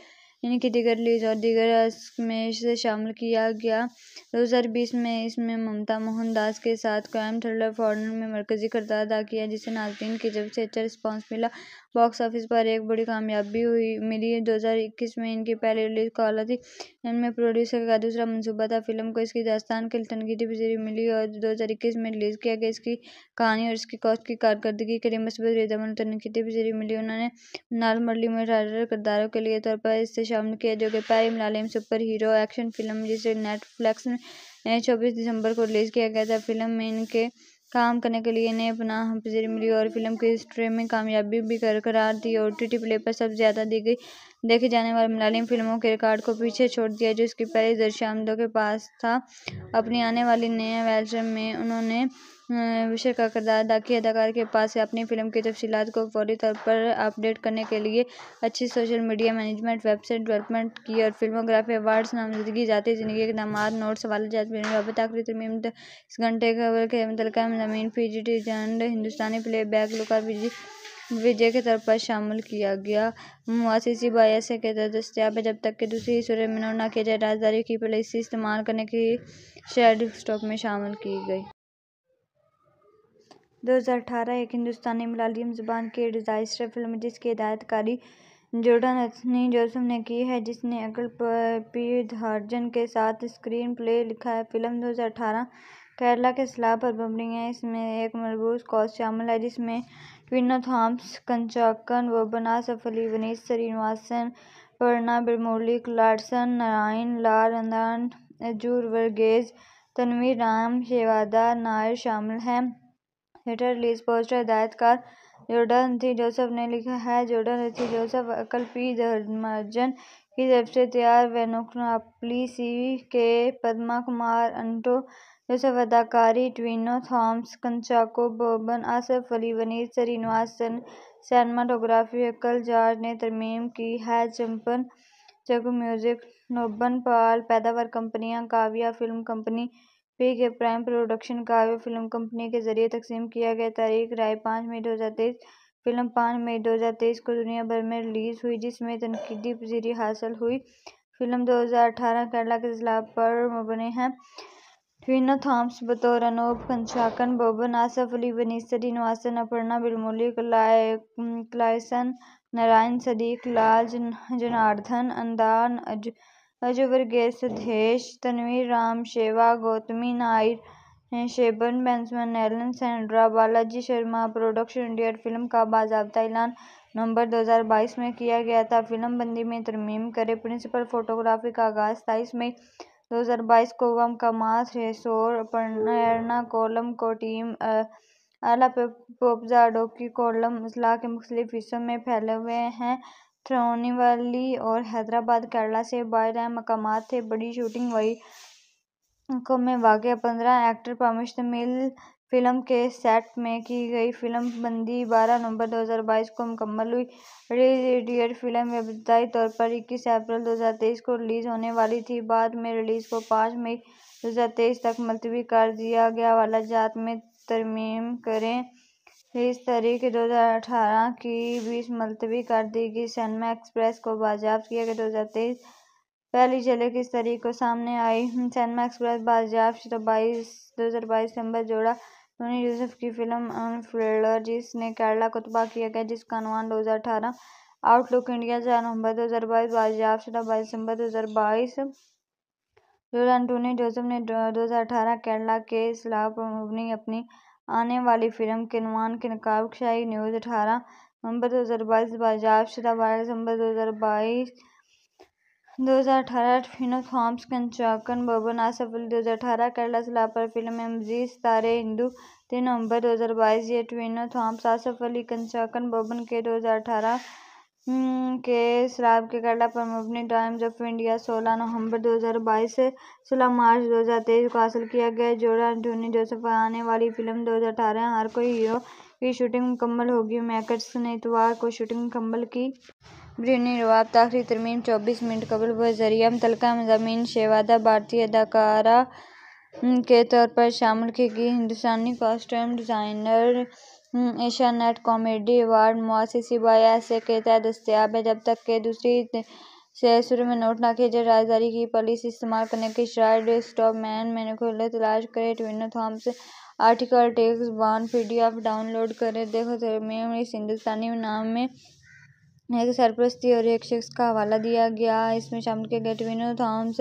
इनकी दिगर रिलीज और दिगर में इसे शामिल किया गया दो हज़ार बीस में इसमें ममता मोहनदास के साथ क्राइम थ्रिलर फॉरनर में मरकजी करदार अदा किया जिसे नाजरीन की जब से अच्छा रिस्पांस मिला बॉक्स ऑफिस पर एक बड़ी कामयाबी हुई मिली दो हज़ार इक्कीस में इनकी पहली रिलीज़ काला थी इनमें प्रोड्यूसर का दूसरा मनसूबा था फ़िल्म को इसकी दास्तान के लिए तनकीदी पजीरी मिली और दो हज़ार इक्कीस में रिलीज़ किया गया इसकी कहानी और इसकी कॉस्ट की कारकर्दगी के लिए मस्बत रिदमन तनकीदी पजीरी मिली उन्होंने नाल मरली में किरदारों के लिए तौर पर इससे शामिल किया जो कि पैरी Malayalam super hero action film जिसे नेटफ्लिक्स ने चौबीस दिसंबर को रिलीज़ किया गया था फिल्म में इनके काम करने के लिए इन्हें अपना हाजिरी मिली और फिल्म की हिस्ट्री में कामयाबी भी करार दी और टी टी प्ले पर सबसे ज़्यादा दी गई देखे जाने वाले मलयालम फिल्मों के रिकॉर्ड को पीछे छोड़ दिया जो इसकी पहली आमदों के पास था अपनी आने वाली नए वेल्चर में उन्होंने विषय का किरदार दाखी अदाकार के पास है अपनी फ़िल्म की तफसीत को फौरी तौर पर अपडेट करने के लिए अच्छी social media management website development की और फिल्मोग्राफी अवार्ड्स नामजदगी जाती ज़िंदगी इकदाम नोट सवाल रबत इस घंटे खबर के मुतल मजामीन जी टी जंड हिंदुस्तानी प्ले बैक लुकार विजय के तौर पर शामिल किया गया मुआसी बायस के तहत दस्तियाब जब तक कि दूसरी सूर्य में न किया जाए राजदारी की पॉलिसी इस्तेमाल करने की शेयर स्टॉक में शामिल की गई दो हज़ार अठारह एक हिंदुस्तानी मलयालम ज़ुबान की डिजाइस्टर फिल्म जिसकी हिदायतकारी जोडन एंथनी जोसफ ने की है जिसने अकल पीधार्जन के साथ स्क्रीन प्ले लिखा है फ़िल्म दो हज़ार अठारह केरला के सलाह पर मबनी है इसमें एक मरबूज कॉज शामिल है जिसमें ट्विनो थॉम्स कंचाकन वोबना सफली वनीत श्रीनिवासन वर्णा बिरमोली क्लार्सन नारायण लाल अंदान अजूर वर्गेज तनवीर राम शेवादा नायर शामिल हैं रिलीज पोस्टर हिदायतकार जोर्डन थी जोसेफ ने लिखा है जोर्डन थी जोसेफ अकल पी धर्मार्जन की तरफ से तैयार वेनुकनापली सी के पद्मा कुमार अंटो जोसेफ अदाकारी ट्विनो थॉम्स कंचाको बोबन आसफ अली वनीत श्रीनिवास सैनमाटोग्राफी अकल जार्ज ने तरमीम की है चंपन जग म्यूज़िक नोबन पाल पैदावार कंपनियां Kavya film company P K prime production Kavya film company के जरिए तकसीम किया गया तारीख राय पाँच मई दो हज़ार तेईस फिल्म पाँच मई दो हज़ार तेईस को दुनिया भर में रिलीज़ हुई जिसमें तनकीदी पजीरी हासिल हुई फिल्म दो हज़ार अठारह केरला के जिला पर मबन है फिना थॉम्स बतौर अनूप कंशाकन बोबन आसफ अली बनीसरी नवासन अपर्णा बिलमोली क्लाइसन नारायण सदीक लाल जनार्दन अंदान अज अजुर्वेद सिद्धेश तनवीर राम शेवा गौतमी नायर अं, शेबन बेंसमैन Elon Sandra Balaji Sharma production India film का बाबा ऐलान नवंबर 2022 में किया गया था फिल्म बंदी में तरमीम करे प्रिंसिपल फोटोग्राफी का आगाज़ सताईस मई 2022 को वम कमास रेसोर पर्णा कोलम को टीम अला पोपजा डोकी कोलम असला के मुख्तलिफ हिस्सों में फैले हुए हैं త్రోనివల్లి और हैदराबाद केरला से बारह मकाम थे बड़ी शूटिंग वही में वाक़ पंद्रह एक्टर पर मुश्तमिल फिल्म के सेट में की गई फिल्म बंदी बारह नवंबर 2022 को मुकम्मल हुई रिलीज डियर फिल्म इब्तदाई तौर पर 21 अप्रैल 2023 को रिलीज़ होने वाली थी बाद में रिलीज़ को 5 मई 2023 तक मुलतवी कर दिया गया वाला जात में तरमीम करें तेईस तारीख दो हज़ार अठारह की बीस मुलतवी कर दी गई सनमा एक्सप्रेस को बाजाब किया गया दो हज़ार तेईस पहली झलक इस तारीख को सामने आई सनमा एक्सप्रेस बाजाब तो बाईस दो हज़ार बाईस नंबर जोड़ा टोनी यूसुफ की फिल्म अनफ्लेडर जिसने केरला को तबाह किया गया जिसका अनुमान दो हज़ार अठारह आउटलुक इंडिया चार नवंबर दो हज़ार बाईस बाजाब शुदा तो बाईस दिसंबर दो हज़ार बाईस जोड़ा टोनी जोसफ ने दो हज़ार अठारह केरला के खिलाफ अपनी आने वाली फिल्म के नुमान के नकाबशाही न्यूज़ अठारह नवंबर दो हज़ार बाईस बाजाबशुदा बारह दिसंबर दो हज़ार बाईस दो हज़ार अठारह फिनो थॉम्स कंचाकन बबन आसफ अली दो हज़ार अठारह केरला सलाह पर फिल्म मजीद सितारे हिंदू तीन नवंबर दो हज़ार बाईस ये ट्विनो थॉम्स आसफ अली कंचाकन बबन के दो हज़ार अठारह हम्म, के शराब के काटा पर मुबनी टाइम्स ऑफ इंडिया सोलह नवंबर 2022 से सोलह मार्च 2023 को हासिल किया गया जोड़ा एंटोनी जोसेफ आने वाली फिल्म 2018 हर कोई हीरो की शूटिंग मुकम्मल होगी मैकर्स ने इतवार को शूटिंग मुकम्मल की ब्रिनी रवाब आखिरी तरमीम चौबीस मिनट कबल बजरिया तलका मजामी शेवादा भारतीय अदाकारा हम्म, के तौर पर शामिल की गई हिंदुस्तानी कॉस्ट्यूम डिज़ाइनर हम्म, एशिया नेट कॉमेडी अवार्ड मौसी सिवाय ऐसे के तहत दस्तियाब है जब तक के दूसरी शुरू में नोट ना किया राजदारी की पॉलिसी इस्तेमाल करने की स्टॉप मैन मैंने खुले तलाश करे Tovino Thomas article takes D F download करें देखो तो में इस हिंदुस्तानी नाम में एक सरप्रस्ती और एक शख्स का हवाला दिया गया इसमें शामिल किया गया ट्विनो थॉम्स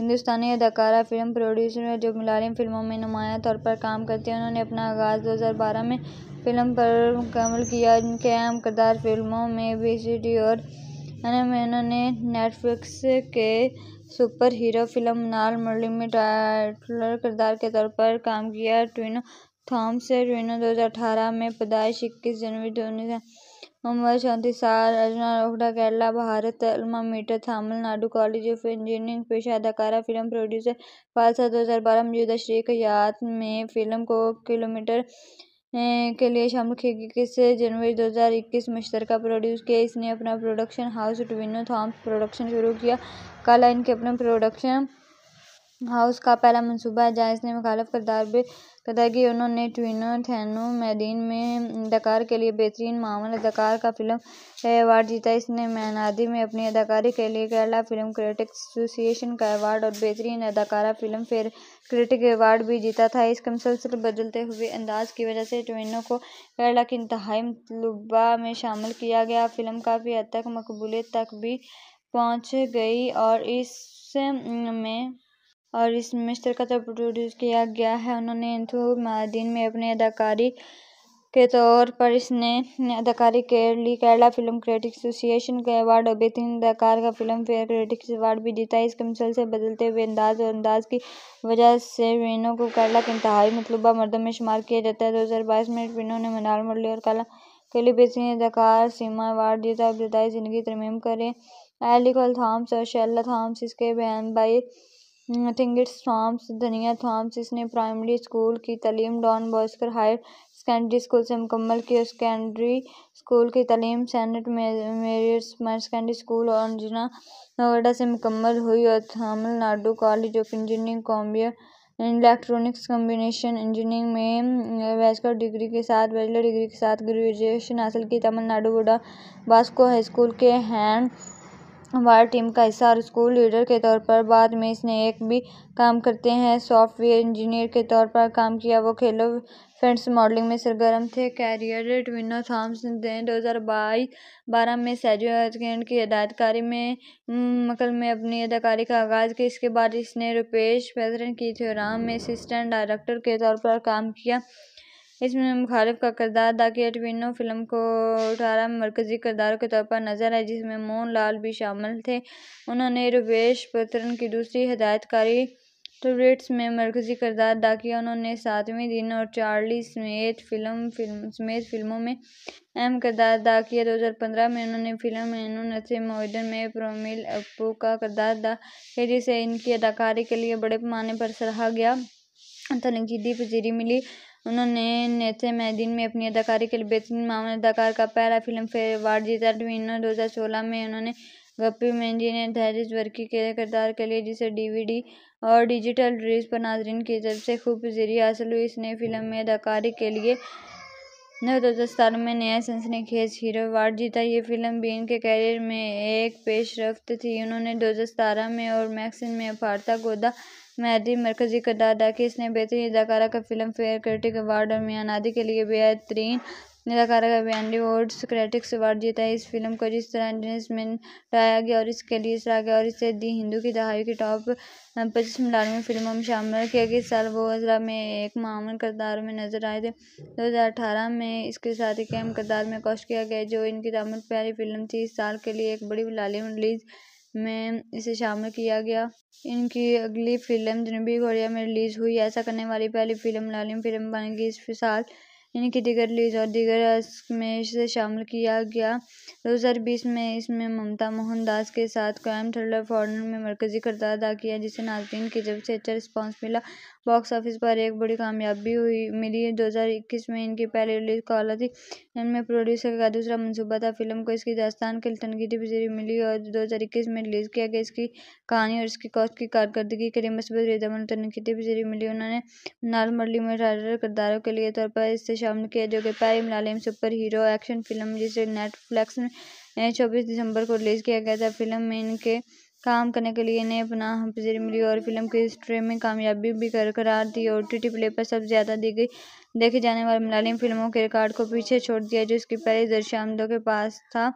हिंदुस्तानी अदाकारा फिल्म प्रोड्यूसर जो मलयालम फिल्मों में नुमाया तौर पर काम करती हैं उन्होंने अपना आगाज़ बारह में फिल्म पर मुकम्मल किया इनके अहम किरदार फिल्मों में बी और मेनन नेटफ्लिक्स के सुपर हीरो फिल्म नाल मुरली में टाइटलर किरदार के तौर पर काम किया ट्विनो थॉम्स ट्विनो दो हज़ार अठारह में पैदाइश इक्कीस जनवरी दो उम्र चौंतीस साल अर्जुना रोहडा Kerala Bharat alma mater Tamil Nadu college of engineering पेशा अदाकारा फिल्म प्रोड्यूसर पालसा दो हज़ार बारह मौजूदा शेख याद में फिल्म को किलोमीटर के लिए शामिल इक्कीस जनवरी दो हज़ार इक्कीस मुश्तरका प्रोड्यूस किया इसने अपना production house Tovino Thomas production शुरू किया काला इनके अपने प्रोडक्शन हाउस का पहला मनसूबा है जहाँ इसने मुखालफ किरदार किया उन्होंने ट्विनो थैनो मैदीन में अदाकार के लिए बेहतरीन मामल अदाकार का फिल्म अवार्ड जीता इसने मैनादी में अपनी अदाकारी के लिए केरला फिल्म क्रिटिक्स एसोसिएशन का अवार्ड और बेहतरीन अदाकारा फिल्म फेयर क्रिटिक अवार्ड भी जीता था इस मुसलसल बदलते हुए अंदाज की वजह से ट्विनो को केरला की इंतहाई मतलूबा में शामिल किया गया फिल्म काफ़ी हद तक मकबूलियत तक भी पहुँच गई और इस में और इस मिस्टर का तो प्रोड्यूस किया गया है उन्होंने इंथु में अपने अदाकारी के तौर पर इसने अदाकारी के लिए केरला फिल्म क्रिटिक्स एसोसिएशन के अवार्ड और बेहतरीन अदाकार का फिल्म फेयर क्रिटिक्स अवार्ड भी जीता इसके से बदलते हुए अंदाज और अंदाज की वजह से वीनों को केरला के इंतहाई मतलूबा मर्दों में शुमार किया जाता है दो हज़ार बाईस में वीनो ने मनाल मुरली और कला के लिए बेहतरीन अदाकार सीमा अवार्ड जीता और ज़िंदगी तरमीम करें एलिकल थाम्स और शैला थाम्स इसके बहन भाई थिंगिस थॉम्स धनिया थॉम्स इसने प्राइमरी स्कूल की तलीम Don Bosco higher secondary school से मुकम्मल की और सेकेंडरी स्कूल की तलीम Saint Mary's higher secondary school और जिना नोएडा से मुकम्मल हुई और Tamil Nadu college of engineering कॉम्बियर electronics combination engineering में बैचलर डिग्री के साथ बैचलर डिग्री के साथ ग्रेजुएशन हासिल की तमिलनाडु बुडा बास्को हाई स्कूल के हैंड वार टीम का हिस्सा और स्कूल लीडर के तौर पर बाद में इसने एक भी काम करते हैं सॉफ्टवेयर इंजीनियर के तौर पर काम किया वो खेलो फ्रेंड्स मॉडलिंग में सरगर्म थे कैरियर ट्विनो थॉम्स ने दो हज़ार बाईस बारह में सैजो की हदायतकारी में मकल में अपनी अदाकारी का आगाज़ किया इसके बाद इसने रुपेश पैथरन की थ्योराम में असिस्टेंट डायरेक्टर के तौर पर काम किया इसमें मुख़ालिफ़ का किरदार द कैटविनो फ़िल्म को अठारह मरकज़ी किरदारों के तौर पर नज़र आए जिसमें मोहन लाल भी शामिल थे उन्होंने रुपेश पत्रन की दूसरी हिदायतकारी टूरेट्स में मरकज़ी किरदार अदा किया उन्होंने सातवें दिन और चार्ली स्मेत फिल्म फिल्म समेत फिल्मों में अहम किरदार अदा किया दो हज़ार पंद्रह में उन्होंने फिल्म एनु नथे मोहिदन में प्रोमिल अपू का किरदार अदा किया जिसे इनकी अदाकारी के लिए बड़े पैमाने पर सराहा गया तनकीदी पजीरी मिली उन्होंने नेथेमैडिन में अपनी अदाकारी के लिए बेहतरीन मामले अदाकार का पहला फेयर अवार्ड जीता दो हज़ार सोलह में उन्होंने गप्पी मेंजी ने धैर्य वर्की के किरदार के लिए जिसे डीवीडी और डिजिटल रिलीज पर नाजरन की तरफ से खूब जरिए हासिल हुई इसने फिल्म में अदाकारी के लिए दो हज़ार सतारह में नया खेज हीरो अवार्ड जीता ये फिल्म बीन के कैरियर में एक पेशरफ थी उन्होंने दो हज़ार सतारह में और मैक्सिन में अफारता गोदा मेहदी मरकजी का दादा कि इसने बेहतरीन अदाकारा का फिल्म फेयर क्रिटिक अवार्ड और आदि के लिए बेहतरीन अदाकारा का बैंडी अवार्ड क्रेटिक्स अवार्ड जीता है इस फिल्म को जिस तरह में लाया गया और इसके लिए सराह गया और इसे दी हिंदू की दहाई की टॉप पच्चीस मिलानवे फिल्मों में शामिल किया गया इस साल वो अजरा में एक मामूल करदार में नजर आए थे दो हज़ार अठारह में इसके साथ एक अहम करदार में कोश किया गया जो इनकी दामद प्यारी फिल्म थी इस साल के लिए एक बड़ी लालिम रिलीज़ में इसे शामिल किया गया इनकी अगली फिल्म जनूबी कोरिया में रिलीज़ हुई ऐसा करने वाली पहली फिल्म लालिम फिल्म बन गई इस साल इनकी दीगर लीज और दीगर में इसे शामिल किया गया दो हज़ार बीस में इसमें ममता मोहनदास के साथ क्राइम थ्रिलर फॉर्नर में मरकज़ी करदार अदा किया जिसे नाजरीन की जब से अच्छा रिस्पॉन्स मिला बॉक्स ऑफिस पर एक बड़ी कामयाबी हुई मिली दो हज़ार इक्कीस में इनकी पहली रिलीज कॉला थी इनमें प्रोड्यूसर का दूसरा मनसूबा था फिल्म को इसकी दास्तान के तनकीदी पजीरी मिली और दो हज़ार इक्कीस में रिलीज़ किया गया इसकी कहानी और इसकी कॉस्ट की कारकर्दगी के लिए मसबत रिदमन तनकीदी पजीरी मिली उन्होंने नाल मरली में किरदारों के लिए तौर पर इससे शामिल किया जो कि पैरी Malayalam super hero action film जिसे नेटफ्लिक्स ने चौबीस दिसंबर को रिलीज़ किया गया था फिल्म में इनके काम करने के लिए इन्हें पनाह पजीर मिली और फिल्म की में कामयाबी भी करार दी और टी टी प्ले पर सबसे ज़्यादा दी गई देखे जाने वाले मलयालम फिल्मों के रिकॉर्ड को पीछे छोड़ दिया जो इसकी पहली आमदों के पास था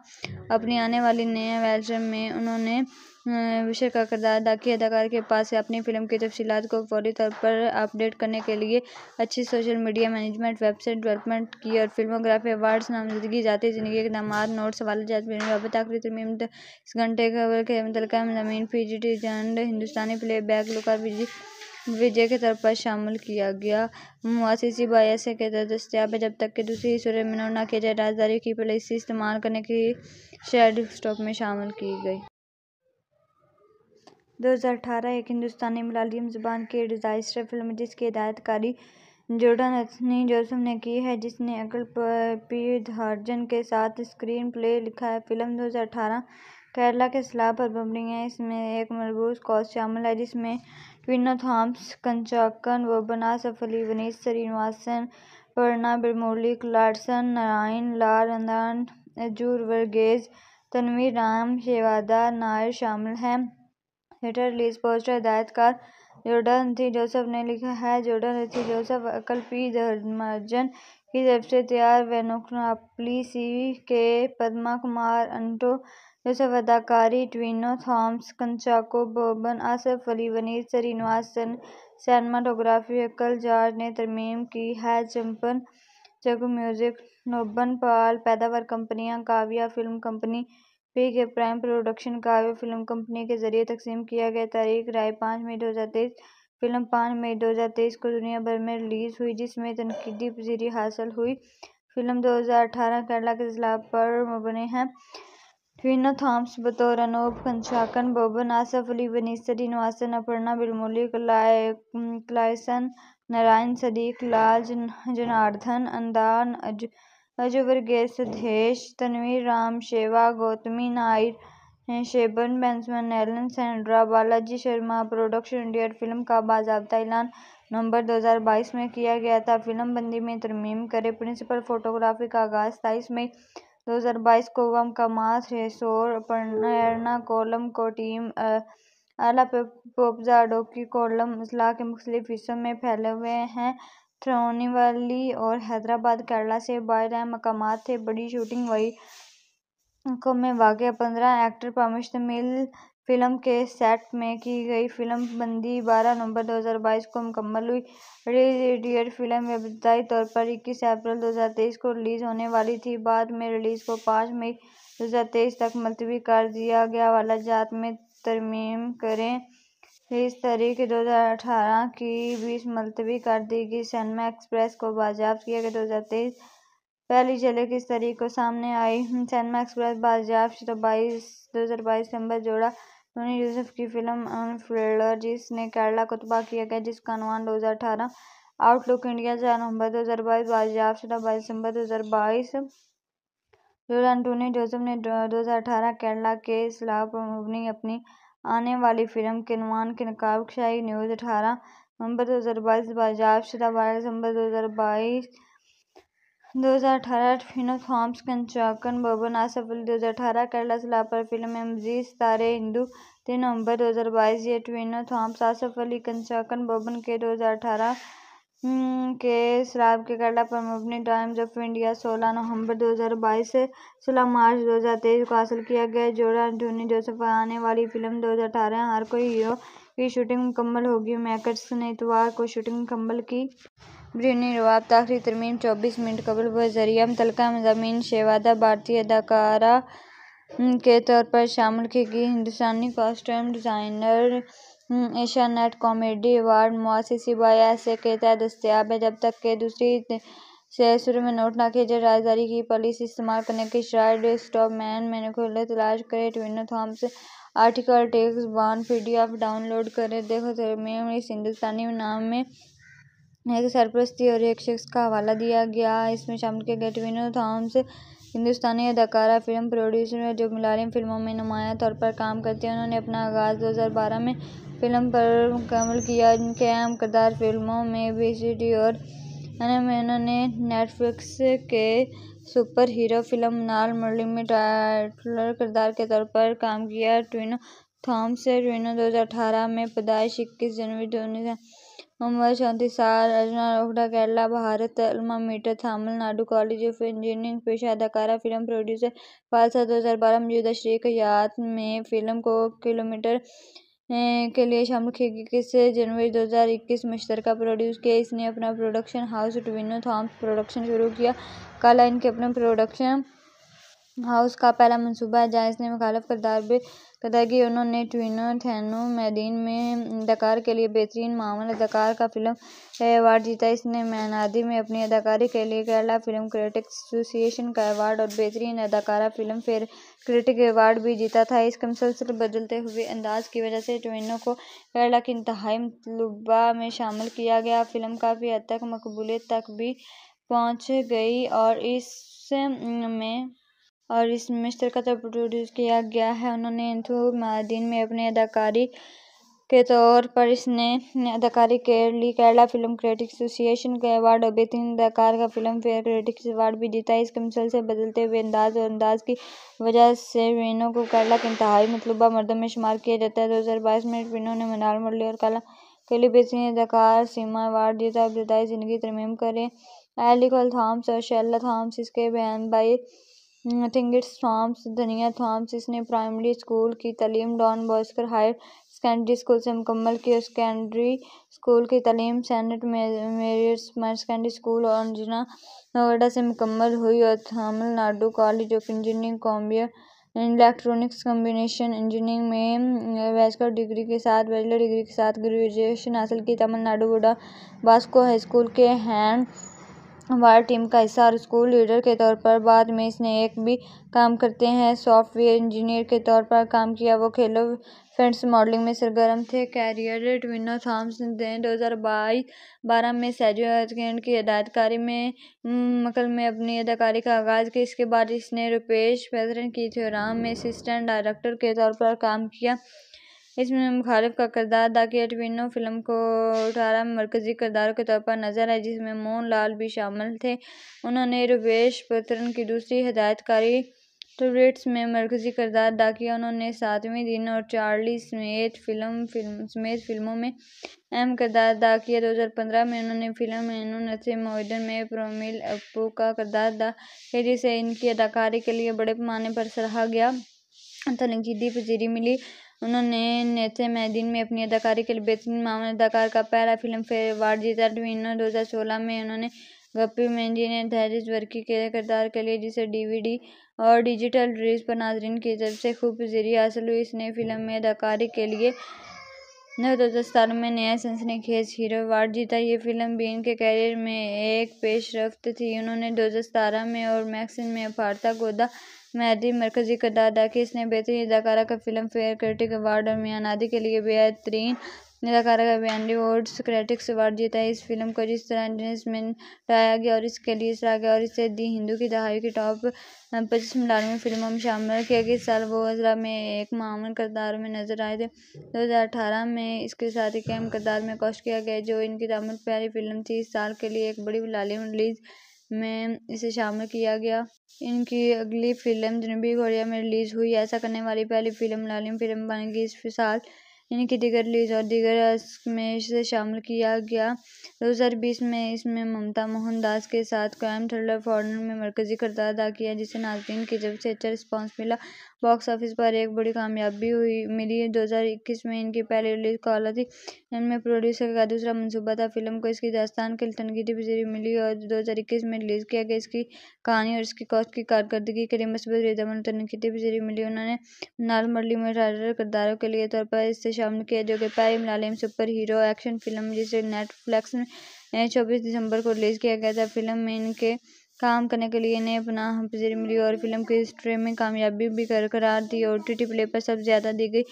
अपनी आने वाली नए वेल्चर में उन्होंने विषय का किरदार की अदाकार के पास से अपनी फिल्म की तफसीत को फौरी तौर पर अपडेट करने के लिए अच्छी social media management website development की और फिल्मोग्राफी अवार्ड्स नामजदगी जाती ज़िंदगी इकदाम नोट्स सवाल इस घंटे खबर के मुतल फी जी टी जंड हिंदुस्तानी प्ले बैक लुका विजय के तौर पर शामिल किया गया मुआसी बायस के तहत दस्तियाब है जब तक कि दूसरी सूर्य में ना किया जाए राजदारी की पॉलिसी इस्तेमाल करने की शेड स्टॉक में शामिल की गई दो हज़ार अठारह एक हिंदुस्तानी मलयालम ज़ुबान की डिजाइस्टर फिल्म जिसकी हिदायतकारी जोडा नथनी जोसफ ने की है जिसने अकल पीधार्जन के साथ स्क्रीन प्ले लिखा है फ़िल्म दो हज़ार अठारह केरला के सलाह पर मबनी है इसमें एक मरबूज कॉज शामिल है जिसमें ट्विनो थॉम्स कंचाकन वबना सफली अली वनीस श्रीनिवासन वर्णा बिरमोली क्लाडसन नारायण लाल अंदान अजूर वर्गेज़ तनवीर राम शेवादा नायर शामिल हैं रिलीज पोस्टर हिदायतकार जोर्डन थी जोसेफ ने लिखा है जोर्डन थी जोसेफ अकल पी धर्मजन की तरफ से तैयार सी के पद्मा कुमार अंटो जोसेफ अदाकारी ट्विनो थॉम्स कंचाको बोबन आसफ अली वनीत श्रीनिवास सैनमाटोग्राफी अकल जार्ज ने तरमीम की है चंपन जगू म्यूज़िक नोबन पाल पैदावार कंपनियां Kavya film company P K prime production Kavya film company के जरिए तकसीम किया गया तारीख राय पाँच मई दो हज़ार तेईस फिल्म पाँच मई दो हज़ार तेईस को दुनिया भर में रिलीज़ हुई जिसमें तनकीदी पजीरी हासिल हुई फिल्म दो हज़ार अठारह केरला के जिला पर मबन है फिना थॉम्स बतौर अनूप कंशाकन बोबन आसफ अली बनी सदी नवासन अपर्णा बिलमोली क्लाइसन नारायण सदीक लाल जनार्दन अंदान अज अजुर्वेद तनवीर राम शेवा Gautami Nair शेबन बेंसमैन Elon Sandra Balaji Sharma production India film का बाबा ऐलान नवंबर 2022 में किया गया था फिल्म बंदी में तरमीम करे प्रिंसिपल फोटोग्राफी का आगाज सताईस मई 2022 को वम कमास रेसोर कोलम को टीम अला पोपजा डोकी कोलम अजला के मुख्तलिफ हिस्सों में फैले हुए हैं श्रवणिवली और हैदराबाद केरला से बाहर अहम मकाम थे बड़ी शूटिंग वही में वाक़ पंद्रह एक्टर पर मुश्तमिल फिल्म के सेट में की गई फिल्म बंदी बारह नवंबर 2022 को मुकम्मल हुई रे डियर फिल्म इब्तदाई तौर पर 21 अप्रैल 2023 को रिलीज़ होने वाली थी बाद में रिलीज़ को 5 मई 2023 तक मुलतवी कर दिया गया वाला जात में तरमीम करें तेईस तारीख दो हज़ार अठारह की बीस मुलतवी कर दी गई सनमा एक्सप्रेस को बाजाब किया गया दो हज़ार तेईस पहली झलक इस तारीख को सामने आई सनमा एक्सप्रेस बाजाब तो बाईस दो हज़ार बाईस नंबर जोड़ा टोनी यूसुफ की फिल्म अनफ्लेडर जिसने केरला को तबाह किया गया जिसका अनुमान दो हज़ार अठारह आउटलुक इंडिया चार नवंबर दो हज़ार बाईस बाजाब शुदा तो बाईस दिसंबर दो हज़ार बाईस जोड़ा एंटोनी जोसफ ने दो हज़ार अठारह केरला के खिलाफ अपनी आने वाली फिल्म के अनुमान के नकाबशाही न्यूज़ अठारह नवंबर दो हज़ार बाईस बाजाब शुदा बारह दिसंबर दो हज़ार बाईस दो हज़ार अठारह फिनो थॉम्स कंचाकन बबन आसफ अली दो हज़ार अठारह केरला सलाह पर फिल्म में मजीद तारे हिंदू तीन नवंबर दो हज़ार बाईस ये ट्विनो थॉम्स आसफ अली कंचाकन बबन के दो हज़ार अठारह हम्म, के शराब के कला पर मुबनी टाइम्स ऑफ इंडिया सोलह नवंबर 2022 से सोलह मार्च 2023 को हासिल किया गया जोड़ा एंटोनी जोसेफ पर आने वाली फिल्म 2018 हर कोई हीरो की शूटिंग मुकम्मल होगी मैकर्स ने इतवार को शूटिंग मुकम्मल की ब्रिनी रवाब आखिरी तरमीम चौबीस मिनट कबल व जरिया तलका मजामी शेवादा भारतीय अदाकारा हम्म, के तौर पर शामिल की गई हिंदुस्तानी कॉस्ट्यूम डिज़ाइनर हम्म, एशिया नेट कॉमेडी अवार्ड मुआसी सिवाय ऐसे के तहत दस्तियाब है जब तक के दूसरी शुरू में नोट ना किया राजदारी की पॉलिसी इस्तेमाल करने की मैन मैंने मैनुकुलर तलाश करे Tovino Thomas article takes D PDF download करें देखो तेरे में इस हिंदुस्तानी नाम में एक सरप्रस्ती और एक शख्स का हवाला दिया गया इसमें शामिल किया गया ट्विनो थॉम्स हिंदुस्तानी अदाकारा फिल्म प्रोड्यूसर जो मलयालम फिल्मों में नुमाया तौर पर काम करती हैं उन्होंने अपना आगाज़ 2012 में फिल्म पर मुकम्मल किया जिनके अहम किरदार फिल्मों में बेबसी और में उन्होंने नेटफ्लिक्स के सुपर हीरो फिल्म नाल मुरली में टाइटलर किरदार के तौर पर काम किया ट्विनो थॉम्स ट्विनो दो हज़ार अठारह में पैदाइश इक्कीस जनवरी दो उम्र चौंतीस साल अर्जुना रोकडा Kerala Bharat alma mater Tamil Nadu college of engineering पेशा अदाकारा फिल्म प्रोड्यूसर पालसा दो हज़ार बारह मौजूदा श्री में फिल्म को किलोमीटर के लिए शामिल इक्कीस जनवरी दो हज़ार इक्कीस मुश्तरका प्रोड्यूस किया इसने अपना production house Tovino Thomas production शुरू किया कला इनके अपने प्रोडक्शन हाउस का पहला मनसूबा है जहाँ इसने मुखालफ कदा किया उन्होंने ट्विनो थैनो मैदीन में अदाकार के लिए बेहतरीन मामल अदाकार का फिल्म अवार्ड जीता इसने मैनादी में अपनी अदाकारी के लिए केरला फिल्म क्रिटिक एसोसिएशन का अवार्ड और बेहतरीन अदाकारा फिल्म फेयर क्रिटिक अवार्ड भी जीता था इसके मुसलसल बदलते हुए अंदाज की वजह से ट्विनो को केरला की इंतहाई मतलूबा में शामिल किया गया फिल्म काफ़ी हद तक मकबूलियत तक भी पहुँच गई और इस में और इस मिस्टर का तो प्रोड्यूस किया गया है उन्होंने इंथु मादीन में अपने अदाकारी के तौर पर इसने अदाकारी के लिए केरला फिल्म क्रिटिक्स एसोसिएशन के अवार्ड और बेहतरीन अदाकार का फिल्म फेयर क्रिटिक्स अवार्ड भी जीता है इसके मिसल से बदलते हुए अंदाज और अंदाज की वजह से वीनों को केरला के इंतहाई मतलूबा मर्दों में शुमार किया जाता है दो हज़ार बाईस में वीनों ने मनार मुरली और कला के लिए बेहतरीन अदाकार सीमा अवार्ड जीता अब जताई ज़िंदगी तरमीम करें एलिकल थॉम्स और शैला थॉम्स इसके बहन भाई टिंगिस थॉम्स धनिया थॉम्स इसने प्राइमरी स्कूल की तलीम Don Bosco higher secondary school से मुकम्मल की और सेकेंडरी स्कूल की तलीम Saint Mary's higher secondary school और जिना नोएडा से मुकम्मल हुई और Tamil Nadu college of engineering कॉम्बियर electronics combination engineering में बैचलर डिग्री के साथ बैचलर डिग्री के साथ ग्रेजुएशन हासिल की तमिलनाडु बुडा बास्को हाई स्कूल के हैंड वार टीम का हिस्सा और स्कूल लीडर के तौर पर बाद में इसने एक भी काम करते हैं सॉफ्टवेयर इंजीनियर के तौर पर काम किया वो खेलो फ्रेंड्स मॉडलिंग में सरगर्म थे कैरियर ट्विनो थॉम्स ने दो हज़ार बाईस बारह में सैजो की हदायतकारी में मकल में अपनी अदाकारी का आगाज़ किया इसके बाद इसने रुपेश पैथरन की थ्योराम में असिस्टेंट डायरेक्टर के तौर पर काम किया इसमें मुख़ालिफ़ का किरदार द कैटरीना फ़िल्म को अठारह मरकज़ी किरदारों के तौर पर नज़र आए जिसमें मोहन लाल भी शामिल थे उन्होंने राजेश पत्रन की दूसरी हदायतकारी टूरेट्स में मरकज़ी किरदार अदा किया उन्होंने सातवें दिन और चार्ली स्मेथ फिल्म फिल्म समेत फिल्मों में अहम किरदार अदा किया दो हज़ार पंद्रह में उन्होंने फिल्म एनु नथे मोहिदन में प्रोमिल अपू का किरदार अदा किया जिसे इनकी अदाकारी के लिए बड़े पैमाने पर सराहा गया तनकीदी पजीरी मिली उन्होंने नेथे नेथेमैडिन में अपनी अदाकारी के लिए बेहतरीन मामले अदाकार का पहला फिल्म फेयर अवार्ड जीता ट्विनो दो हज़ार सोलह में उन्होंने गप्पी मेंजी ने धैर्य वर्की के किरदार के लिए जिसे डीवीडी और डिजिटल रिलीज पर नाजरन की तरफ से खूब जरिए हासिल हुई इसने फिल्म में अदाकारी के लिए दो हज़ार सतारह में नया सनसनी खेज हीरो अवार्ड जीता ये फिल्म भी इनके कैरियर में एक पेशरफ थी उन्होंने दो हज़ार सतारह में और मैक्सिन में अपारता गोदा मेहदी मरकजी किरदार अदा किया इसने बेहतरीन अदाकारा का फिल्म फेयर क्रिटिक अवार्ड और आदि के लिए बेहतरीन अदाकारा का बैंडी अवार्ड क्रेटिक्स अवार्ड जीता है इस फिल्म को जिस तरह में लाया गया और इसके लिए सराहा गया और इसे दी हिंदू की दहाई की टॉप पच्चीस मिलानवे फिल्मों में शामिल किया गया इस साल वो अजरा में एक मामूल करदार में नजर आए थे दो हज़ार अठारह में इसके साथ एक अहम करदार में कोश किया गया जो इनकी दामन प्यारी फिल्म थी इस साल के लिए एक बड़ी लालिम रिलीज़ में इसे शामिल किया गया इनकी अगली फिल्म जनूबी कोरिया में रिलीज़ हुई ऐसा करने वाली पहली फिल्म लालिम फिल्म बनेगी इस साल इनकी दीगर रिलीज और दीगर में इसे शामिल किया गया दो हज़ार बीस में इसमें ममता मोहनदास के साथ क्राइम थ्रिलर फॉरनर में मरकजी करदार अदा किया जिसे नाजरीन की जब से अच्छा रिस्पॉन्स मिला बॉक्स ऑफिस पर एक बड़ी कामयाबी हुई मिली है दो हज़ार इक्कीस में इनकी पहली रिलीज़ कॉल थी इनमें प्रोड्यूसर का दूसरा मनसूबा था फिल्म को इसकी दास्तान के लिए तनकीदी बजरी मिली और दो हज़ार इक्कीस में रिलीज़ किया गया इसकी कहानी और इसकी कॉस्ट की कारकर्दगी के लिए मसबत रिदमन तनकीदी बजरी मिली उन्होंने नाल मरली में किरदारों के लिए तौर पर इससे शामिल किया जो कि पहली Malayalam super hero action film जिसे नेटफ्लिक्स ने चौबीस दिसंबर को रिलीज़ किया गया था फिल्म में इनके काम करने के लिए इन्हें अपना हाजिरी मिली और फिल्म की हिस्ट्री में कामयाबी भी बरकरार दी और टी टी प्ले पर सबसे ज़्यादा दी गई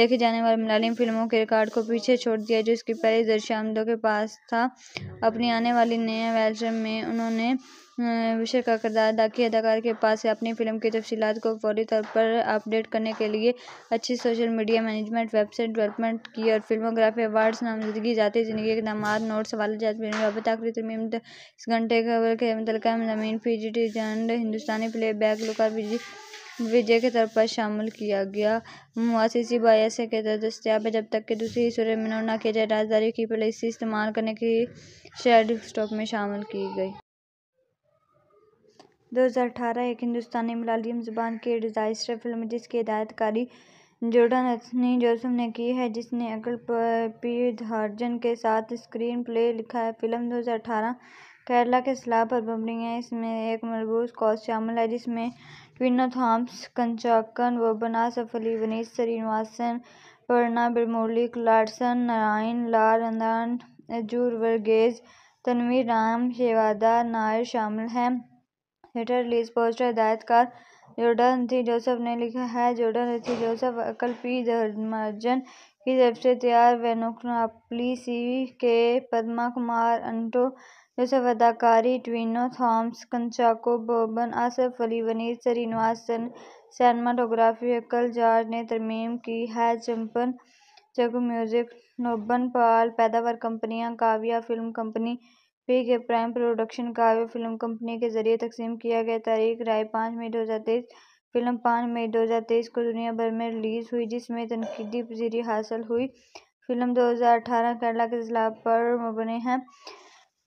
देखे जाने वाले मलयालम फिल्मों के रिकॉर्ड को पीछे छोड़ दिया जो इसकी पहली दर्शामदों के पास था अपनी आने वाली नया वेलचम में उन्होंने विषय का किरदार की अदाकार के पास है अपनी फ़िल्म की तफसीत को फौरी तौर पर अपडेट करने के लिए अच्छी social media management website development की और फिल्मोग्राफी अवार्ड्स नामजदगी जाती ज़िंदगी इकदाम नोट सवाल जजबात तरमीम इस घंटे खबर के मुतल मजामीन पी जी टी जंड हिंदुस्तानी प्ले बैक लुकार विजय के तौर पर शामिल किया गया मुआसी बायस के तहत दस्तियाब है जब तक कि दूसरी सूर्य मनोर न किया जाए राजदारी की पॉलिसी इस्तेमाल करने की शेड स्टॉक में शामिल की गई दो हज़ार अठारह एक हिंदुस्तानी मलयालम ज़ुबान की डिजाइस्टर फिल्म जिसकी हिदायतकारी जोडन एंथनी जोसम ने की है जिसने अगल पीधार्जन के साथ स्क्रीन प्ले लिखा है फिल्म दो हज़ार अठारह केरला के सलाह पर बनी है इसमें एक मरबूज कॉज शामिल है जिसमें विनो थॉम्स कंचाकन वोबना सफली वनीस श्रीनिवासन वर्णा बिरमोली क्लाडसन नारायण लाल अंदान अजूर वर्गेज तनवीर राम शेवादा नायर शामिल हैं थिएटर रिलीज पोस्टर हिदायतकार जोर्डन थी जोसेफ ने लिखा है जोर्डन थी जोसेफ अकल पी धर्मजन की तरफ से तैयार वेनुकनापली सी के पद्मा कुमार अंटो जोसेफ अदाकारी ट्विनो थॉम्स कंचाको बोबन आसफ अली वनीर श्रीनिवास सैनमाटोग्राफी अकल जार ने तरमीम की है चंपन जग म्यूज़िक नोबन पाल पैदावार कंपनियां Kavya film company P K prime production Kavya film company के जरिए तकसीम किया गया तारीख राय पाँच मई दो हज़ार तेईस फिल्म पाँच मई दो हज़ार तेईस को दुनिया भर में रिलीज़ हुई जिसमें तनकीदी पजीरी हासिल हुई फिल्म दो हज़ार अठारह केरला के जिला पर मबनी है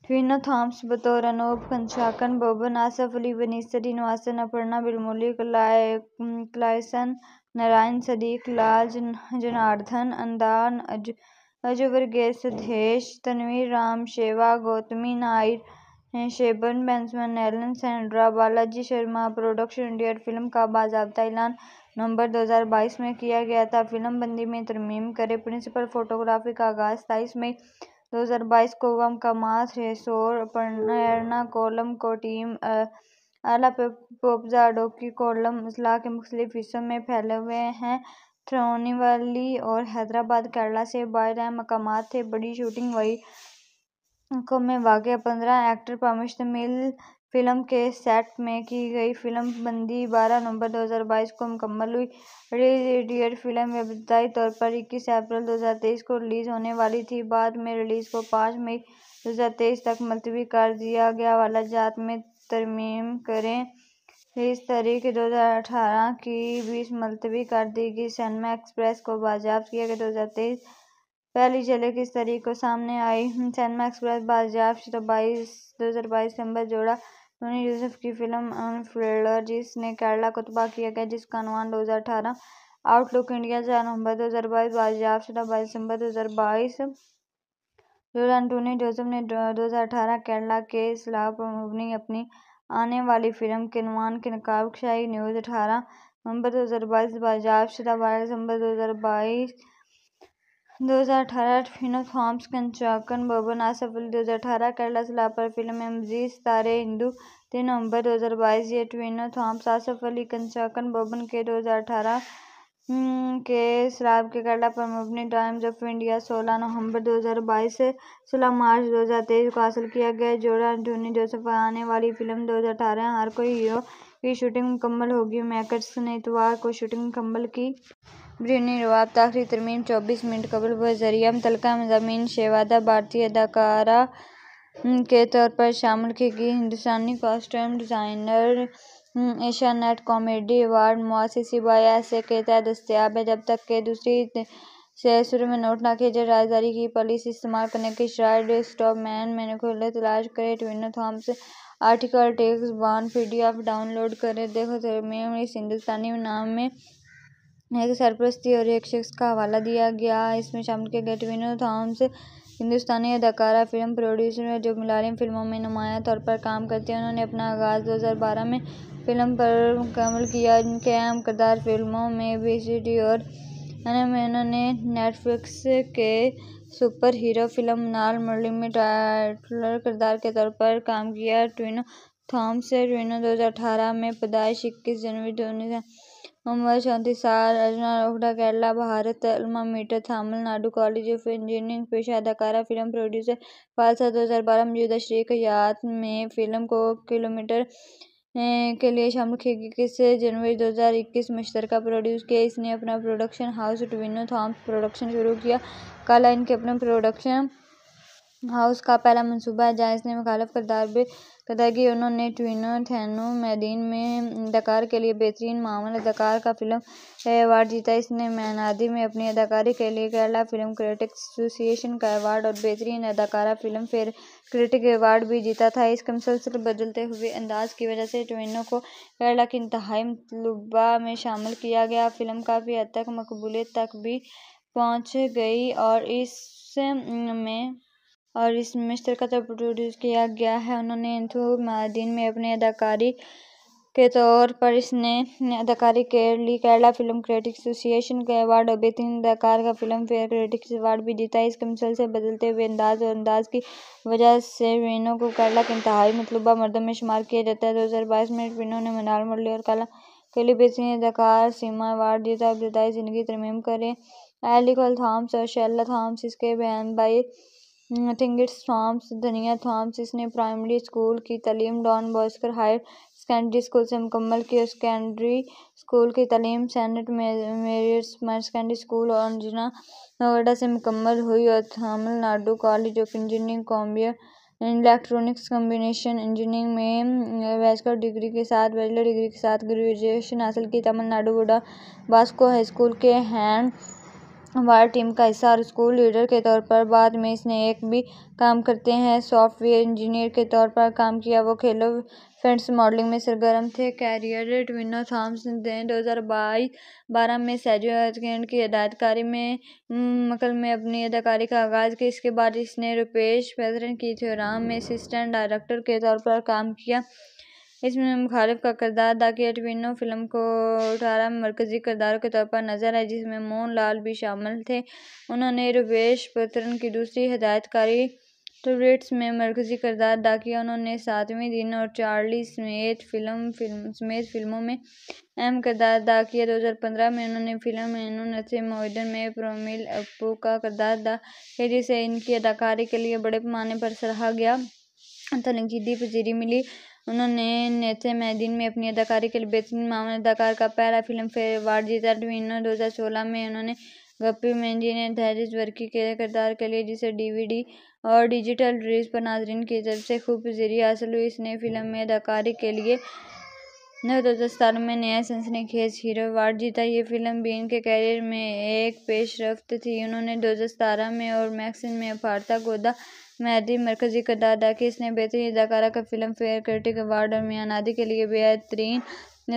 वीना थॉम्स बतौर अनूप कंशाकन बोबन आसफ अली वनीस सदी नवासन अपर्णा बिलमुली क्लायसन नारायण सदीक लाल जनार्दन अंदान अज अजुर्वेगेश तनवीर राम शेवा Gautami Nair शेबन बेंसमैन Elon Sandra Balaji Sharma production India film का बाजाबता ऐलान नवंबर 2022 में किया गया था फिल्म बंदी में तरमीम करे प्रिंसिपल फोटोग्राफी का आगाज सताईस मई 2022 को वम रेसोर हेसोर कोलम को टीम अला पोपजाडो की कोलम अजला के मुख्तलिफ हिस्सों में फैले हुए हैं थ्रोनिवली और हैदराबाद केरला से बायरह मकाम थे बड़ी शूटिंग वही को में वाक़ पंद्रह एक्टर पामुश्तमिल फिल्म के सेट में की गई फिल्म बंदी बारह नवंबर 2022 को मुकम्मल हुई रिलीज डियर फिल्म इब्तदाई तौर पर इक्कीस अप्रैल 2023 को रिलीज़ होने वाली थी बाद में रिलीज़ को पाँच मई 2023 तक मुलतवी कर दिया गया वाला जात में तरमीम करें तीस तारीख दो हज़ार अठारह की बीस मुलतवी कर दी गई सनमा एक्सप्रेस को बाजाब किया गया दो हज़ार तेईस पहली झलक इस तारीख को सामने आई सनमा एक्सप्रेस बाजाब तो बाईस दो हज़ार बाईस सितम्बर जोड़ा सोनी यूसुफ की फिल्म अनफ्लेडर जिसने केरला को तबाह किया गया जिसका अनुमान दो हज़ार अठारह आउटलुक इंडिया चार नवंबर दो हज़ार बाईस बाजाब शुदा तो बाईस दिसंबर दो हज़ार बाईस जोड़ा एंटोनी जोसफ ने दो हज़ार अठारह केरला के खिलाफ मबनी अपनी आने वाली फिल्म के अनुमान के नकाबशाही न्यूज़ अठारह नवंबर दो हज़ार बाईस बाजाबशुदा बारह दिसंबर दो हज़ार बाईस दो हज़ार अठारह फिनो थॉम्स कंचाकन बबन आसफ दो हज़ार अठारह केरला सलाह पर फिल्म में मजीद तारे हिंदू तीन नवंबर दो हज़ार बाईस ये ट्विनो थॉम्स आसफ अली कंचाकन बबन के दो हज़ार अठारह हम्म, के शराब के पर मबनी टाइम्स ऑफ इंडिया सोलह नवंबर 2022 से सोलह मार्च 2023 को हासिल किया गया जोड़ा एंटोनी जोसेफ आने वाली फिल्म 2018 हर कोई हीरो की शूटिंग मुकम्मल होगी मैकर्स ने इतवार को शूटिंग मुकम्मल की ब्रिनी रवाब आखिरी तरमीम चौबीस मिनट कबल हुए जरिया मुतलका मजामी शेवादा भारतीय अदाकारा हम्म, के तौर पर शामिल की गई हिंदुस्तानी कॉस्ट्यूम डिज़ाइनर हम्म, एशिया नेट कॉमेडी अवार्ड मुआसी सिबाया ऐसे कई तय दस्तयाब जब तक के दूसरी से शुरू में नोट ना की जाए राजदारी की पॉलिसी इस्तेमाल करने की शराब स्टॉप मैन मैंने खुले तलाश करे Tovino Thomas article takes one P D F download करें देखो में इस हिंदुस्तानी नाम में एक सरप्रस्ती और एक शख्स का हवाला दिया गया इसमें शामिल किया गया ट्विनो थॉम्स हिंदुस्तानी अदाकारा फ़िल्म प्रोड्यूसर है जो मलयालम फ़िल्मों में नुमाया तौर पर काम करती है उन्होंने अपना आगाज़ दो हज़ार बारह में फ़िल्म पर मुकमल किया जिनके अहम किरदार फ़िल्मों में बी सी डी और में उन्होंने नेटफ्लिक्स के सुपर हीरो फ़िल्म नाल मुरली में टाइटलर किरदार के तौर पर काम किया ट्विनो थॉम्स ट्विनो दो हज़ार अठारह में पैदाइश इक्कीस जनवरी दो हज़ार मुंबई चौंतीस,साल अर्जुना रोहडा Kerala Bharat तलमा metre Tamil Nadu college of engineering पेशा अदाकारा फ़िल्म प्रोड्यूसर फ़ालसा दो हज़ार बारह मौजूदा शेख यात में फ़िल्म को किलोमीटर के लिए शामिल किया गया इक्कीस जनवरी दो हज़ार इक्कीस में मुश्तरका प्रोड्यूस किया इसने अपना production house Tovino Thomas production शुरू किया काला इनके अपने प्रोडक्शन हाउस का पहला मनसूबा है जहां इसने मुखालफ किरदार भी अदायगी उन्होंने ट्विनो थैनो मैदीन में अदाकार के लिए बेहतरीन मामल अदाकार का फिल्म अवार्ड जीता इसने मैनादी में अपनी अदाकारी के लिए केरला फिल्म क्रिटिक्स एसोसिएशन का अवार्ड और बेहतरीन अदाकारा फिल्म फेयर क्रिटिक अवार्ड भी जीता था इसके मुसलसल बदलते हुए अंदाज की वजह से ट्विनो को केरला की इंतहाई मतलूबा में शामिल किया गया फिल्म काफ़ी हद तक मकबूलियत तक भी पहुंच गई और इस में और इस मिस्टर का तो प्रोड्यूस किया गया है उन्होंने इंथु मादीन में अपने अदाकारी के तौर पर इसने अदाकारी के लिए केरला फिल्म क्रिटिक्स एसोसिएशन के अवार्ड और बेहतरीन अदाकार का फिल्म फेयर क्रिटिक्स अवार्ड भी जीता इसके मिसल से बदलते हुए अंदाज और अंदाज की वजह से वीनों को केरला के इंतहाई मतलूबा मर्दों में शुमार किया जाता है दो हज़ार बाईस में वीनों ने मनाल मुरली और कला के लिए बेहतरीन अदाकार सीमा अवार्ड जीता अब जताई ज़िंदगी तरमीम करें एलिकल थॉम्स और शैला थाम्स इसके बहन भाई टिंगिस थॉम्स धनिया थॉम्स इसने प्राइमरी स्कूल की तलीम Don Bosco higher secondary school से मुकम्मल की और सेकेंडरी स्कूल की तलीम सेंट मेरियस मायर सेकेंडरी स्कूल और जिना नोएडा से मुकम्मल हुई और Tamil Nadu college of engineering कॉम्बियर electronics combination engineering में बैचलर hmm, डिग्री के साथ बैचलर डिग्री के साथ ग्रेजुएशन हासिल की तमिलनाडु बुडा बास्को हाई स्कूल के हैंड वार टीम का हिस्सा और स्कूल लीडर के तौर पर बाद में इसने एक भी काम करते हैं सॉफ्टवेयर इंजीनियर के तौर पर काम किया वो खेलो फ्रेंड्स मॉडलिंग में सरगर्म थे कैरियर ट्विनो थॉम्स ने दो हज़ार बाईस बारह में सैजेंड की हदायतकारी में मकल में अपनी अदाकारी का आगाज़ किया इसके बाद इसने रुपेश पैथरन की थ्योराम में असिस्टेंट डायरेक्टर के तौर पर काम किया इसमें मुख़ालिफ़ का किरदार द एटवीनो फ़िल्म को अठारह मरकज़ी किरदारों के तौर पर नज़र आए जिसमें मोहन लाल भी शामिल थे उन्होंने रुपेश पथरन की दूसरी हदायतकारी टूरिट्स में मरकज़ी किरदार अदा किया उन्होंने सातवें दिन और चार्ली स्मेथ फिल्म फिल्म समेत फिल्मों में अहम किरदार अदा किया दो हज़ार पंद्रह में उन्होंने फिल्म नसे मोहिदन में प्रोमिल अपू का किरदार अदा किया जिसे इनकी अदाकारी के लिए बड़े पैमाने पर सराहा गया तनकीदी पजीरी मिली उन्होंने नेथेमैडिन में अपनी अदाकारी के लिए बेहतरीन मामले अदाकार का पहला फेयर अवार्ड जीता टवीनो दो हज़ार सोलह में उन्होंने गप्पी मेंजी ने धैर्य वर्की के किरदार के लिए जिसे डीवीडी और डिजिटल रिलीज पर नाजरन की तरफ से खूब जरिए हासिल हुई इसने फिल्म में अदाकारी के लिए नौ दो हज़ार सतारह में नया सनसनी खेज हीरो अवार्ड जीता ये फिल्म भी इनके कैरियर में एक पेशरफ थी उन्होंने दो हज़ार सतारह में और मैक्सिन में अफारता गोदा मेहदी मरकज़ी का दादा कि इसने बेहतरीन अदाकारा का फिल्म फेयर क्रिटिक अवार्ड और आदि के लिए बेहतरीन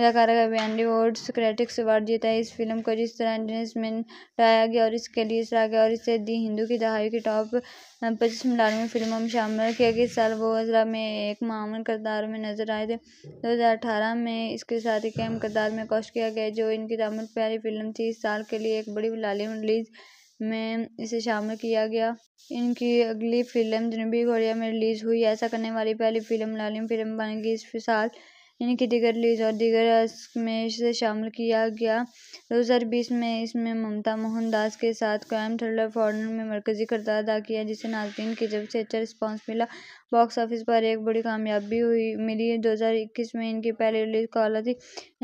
अदाकारा का बैंडी अवार्ड क्रेटिक्स अवार्ड जीता है इस फिल्म को जिस तरह में लाया गया और इसके लिए सराहा गया और इसे दी हिंदू की दहाई की टॉप पच्चीस मिलानवे फिल्मों में शामिल किया गया इस साल वो अजरा में एक मामूल करदार में नजर आए थे दो हज़ार अठारह में इसके साथ एक अहम करदार में कोश किया गया जो इनकी दामन प्यारी फिल्म थी इस साल के लिए एक बड़ी लालिम रिलीज़ में इसे शामिल किया गया इनकी अगली फिल्म जनूबी कोरिया में रिलीज़ हुई ऐसा करने वाली पहली फिल्म मलयालम फिल्म बनेगी इस साल इनकी दिगर रिलीज और दिगर में इसे शामिल किया गया दो हज़ार बीस में इसमें ममता मोहनदास के साथ क्राइम थ्रिलर फॉरनर में मरकजी करदार अदा किया जिसे नाजरीन की जब से अच्छा रिस्पॉन्स मिला बॉक्स ऑफिस पर एक बड़ी कामयाबी हुई मिली है दो हज़ार इक्कीस में इनकी पहली रिलीज़ काला थी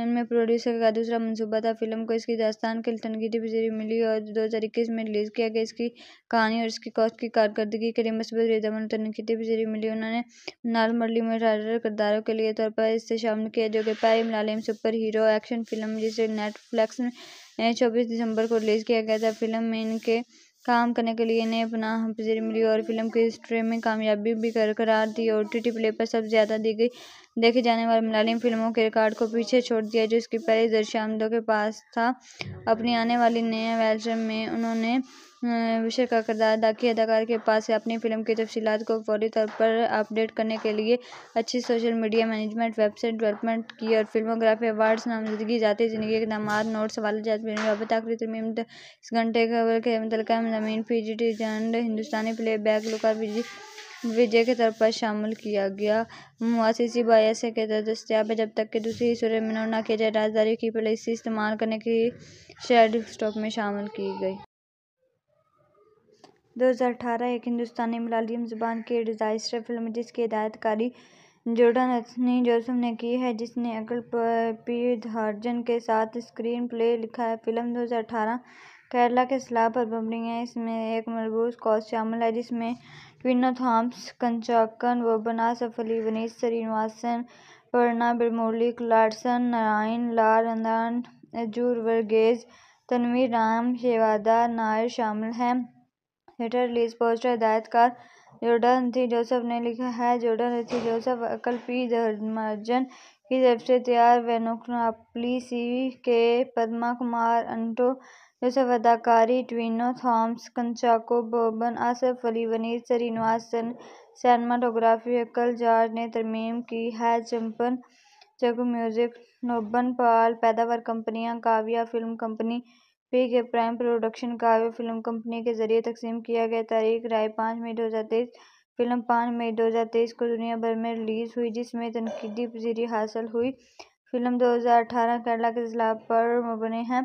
इनमें प्रोड्यूसर का दूसरा मनसूबा था फिल्म को इसकी दास्तान की तनकीदी पजीरी मिली और दो हज़ार इक्कीस में रिलीज़ किया गया इसकी कहानी और इसकी कॉस्ट की कारकर्दगी के लिए मसबत रिजमन तनकीदी पजीरी मिली उन्होंने नाल मरली में किरदारों के लिए तौर पर इससे शामिल किया जो कि पहली Malayalam super hero action film जिसे नेटफ्लिक्स में चौबीस दिसंबर को रिलीज़ किया गया था फिल्म में इनके काम करने के लिए इन्हें अपना हाजिरी मिली और फिल्म की हिस्ट्री में कामयाबी भी बरकरार थी और टी टी प्ले पर सबसे ज़्यादा गई देखे जाने वाले मलयालम फिल्मों के रिकॉर्ड को पीछे छोड़ दिया जो इसकी पहली दर्शामदों के पास था अपनी आने वाली नए वेल्चर में उन्होंने विषय का किरदार दागी अदाकार के पास से अपनी फ़िल्म की तफसीत को फौरी तौर पर अपडेट करने के लिए अच्छी social media management website development की और फिल्मोग्राफी अवार्ड्स नामजदगी जाती ज़िंदगी इकदाम नोट सवाल आखिरी इस घंटे खबर के मुतल ज़मीन हिंदुस्तानी प्ले बैक लुकार विजय के तौर पर शामिल किया गया मुआसी बायस के तहत दस्तियाब है जब तक कि दूसरी सूर्य में न किया जाए राजदारी की पॉलिसी इस्तेमाल करने की शेड स्टॉक में शामिल की गई दो हज़ार अठारह एक हिंदुस्तानी मलयालम ज़ुबान की डिज़ास्टर फिल्म जिसकी हिदायतकारी जोर्डन एंथनी जोसफ ने की है जिसने अकल पीधार्जन के साथ स्क्रीन प्ले लिखा है फिल्म दो हज़ार अठारह केरला के सलाह पर मबनी है इसमें एक मरबूज कॉज शामिल है जिसमें ट्विनो थॉम्स कंचाकन वोबना सफली वनीस श्रीनिवासन वर्णा बिरमोली क्लाडसन नारायण लाल रंदान अजूर वर्गेज तनवीर राम शेवादा नायर शामिल हैं हीटर रिलीज पोस्टर हिदायतकार जोर्डन थी जोसेफ ने लिखा है जोर्डन थी जोसेफ अकल पी धर्मार्जन की तरफ से तैयार वेनुकनापली सी के पद्मा कुमार अंटो जोसेफ अदाकारी ट्वीनो थॉम्स कंचाको बोबन आसफ अली वनीर सरीनवास सैनमाटोग्राफी अकल जार्ज ने तरमीम की है चंपन जगू म्यूज़िक नोबन पाल पैदावार कंपनियां Kavya film company P K prime production का काव्य फिल्म कंपनी के जरिए तकसीम किया गया तारीख राय पाँच मई दो हज़ार तेईस फिल्म पाँच मई दो हज़ार तेईस को दुनिया भर में रिलीज़ हुई जिसमें तनकीदी पजीरी हासिल हुई फिल्म दो हज़ार अठारह केरला के इजलाब पर मबनी है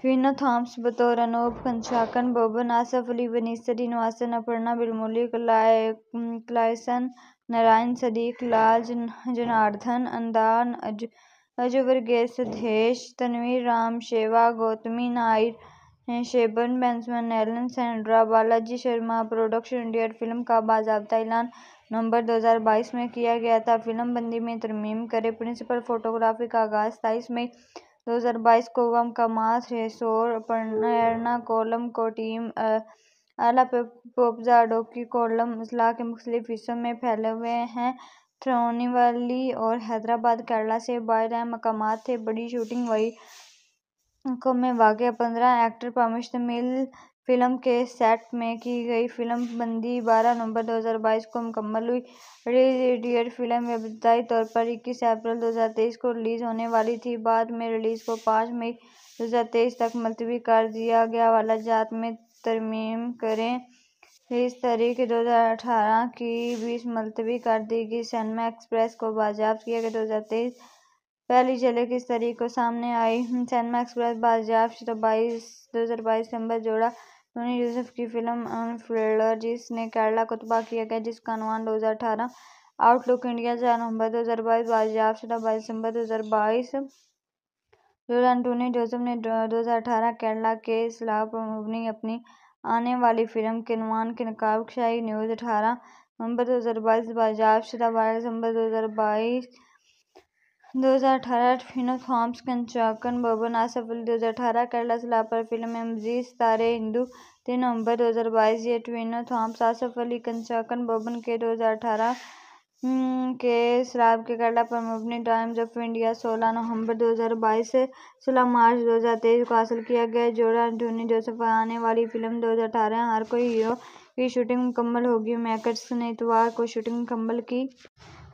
ट्वीना थॉम्स बतौर अनूप कंशाकन बोबन आसफ अली बनीसरी नवासन अपर्णा बिलमोली क्लाय क्लाइसन नारायण सदीक लाल जनार्दन अंदान अज अजुर्वेगेश तनवीर राम शेवा Gautami Nair शेबन बेंसमैन Elon Sandra Balaji Sharma production India film का बाजाबता ऐलान नवंबर 2022 में किया गया था फिल्म बंदी में तरमीम करें प्रिंसिपल फोटोग्राफी का आगाज सताईस मई 2022 को वम रेसोर हेसोर कोलम को टीम अला पोपजा डोकी कोलम अजला के मुख्तलिफ हिस्सों में फैले हुए हैं थ्रोनिवली और हैदराबाद केरला से बायरह मकाम थे बड़ी शूटिंग वही में वाक़ पंद्रह एक्टर पर मुश्तमिल फिल्म के सेट में की गई फिल्म बंदी बारह नवंबर 2022 को मुकम्मल हुई रिलीज डियर फिल्म इब्तदाई तौर पर 21 अप्रैल 2023 को रिलीज़ होने वाली थी बाद में रिलीज़ को 5 मई 2023 तक मुलतवी कर दिया गया वाला जात में तरमीम करें तीस तारीख दो हज़ार अठारह की बीस मुलतवी कर दी गई सैनमा एक्सप्रेस को बाजाब किया गया दो हज़ार तेईस पहली की इस तारीख को सामने आई सैनमा एक्सप्रेस बाजाब तो बाईस दो हज़ार बाईस सितम्बर जोड़ा सोनी यूसुफ की फिल्म अनफ्लेडर जिसने केरला को तबाह किया गया जिसका अनुमान दो हज़ार अठारह आउटलुक इंडिया चार नवंबर दो हज़ार बाईस बाजाब शुदा बाईस दिसंबर दो हज़ार बाईस जोड़ा एंटोनी जोसफ ने दो हज़ार अठारह केरला के खिलाफ अपनी आने वाली फिल्म के अनुमान के मुताबिक शाही न्यूज़ अठारह नवंबर दो हज़ार बाईस बाज़ाब शुदा बारह दिसंबर दो हज़ार बाईस दो हज़ार अठारह फिनो थॉम्स कंचाकन बबन आसफ अली दो हज़ार अठारह केरला सलापर फिल्म मजीद तारे हिंदू तीन नवंबर दो हज़ार बाईस ये ट्विनो थॉम्स आसफ अली कंचाकन बबन के दो हज़ार अठारह हम्म, के शराब के कर्ला पर मुबनी टाइम्स ऑफ इंडिया सोलह नवंबर 2022 से सोलह मार्च 2023 को हासिल किया गया जोड़ा एंटोनी जोसेफ पर आने वाली फिल्म 2018 हर कोई हीरो की शूटिंग मुकम्मल होगी मेकर्स ने इतवार को शूटिंग मुकम्मल की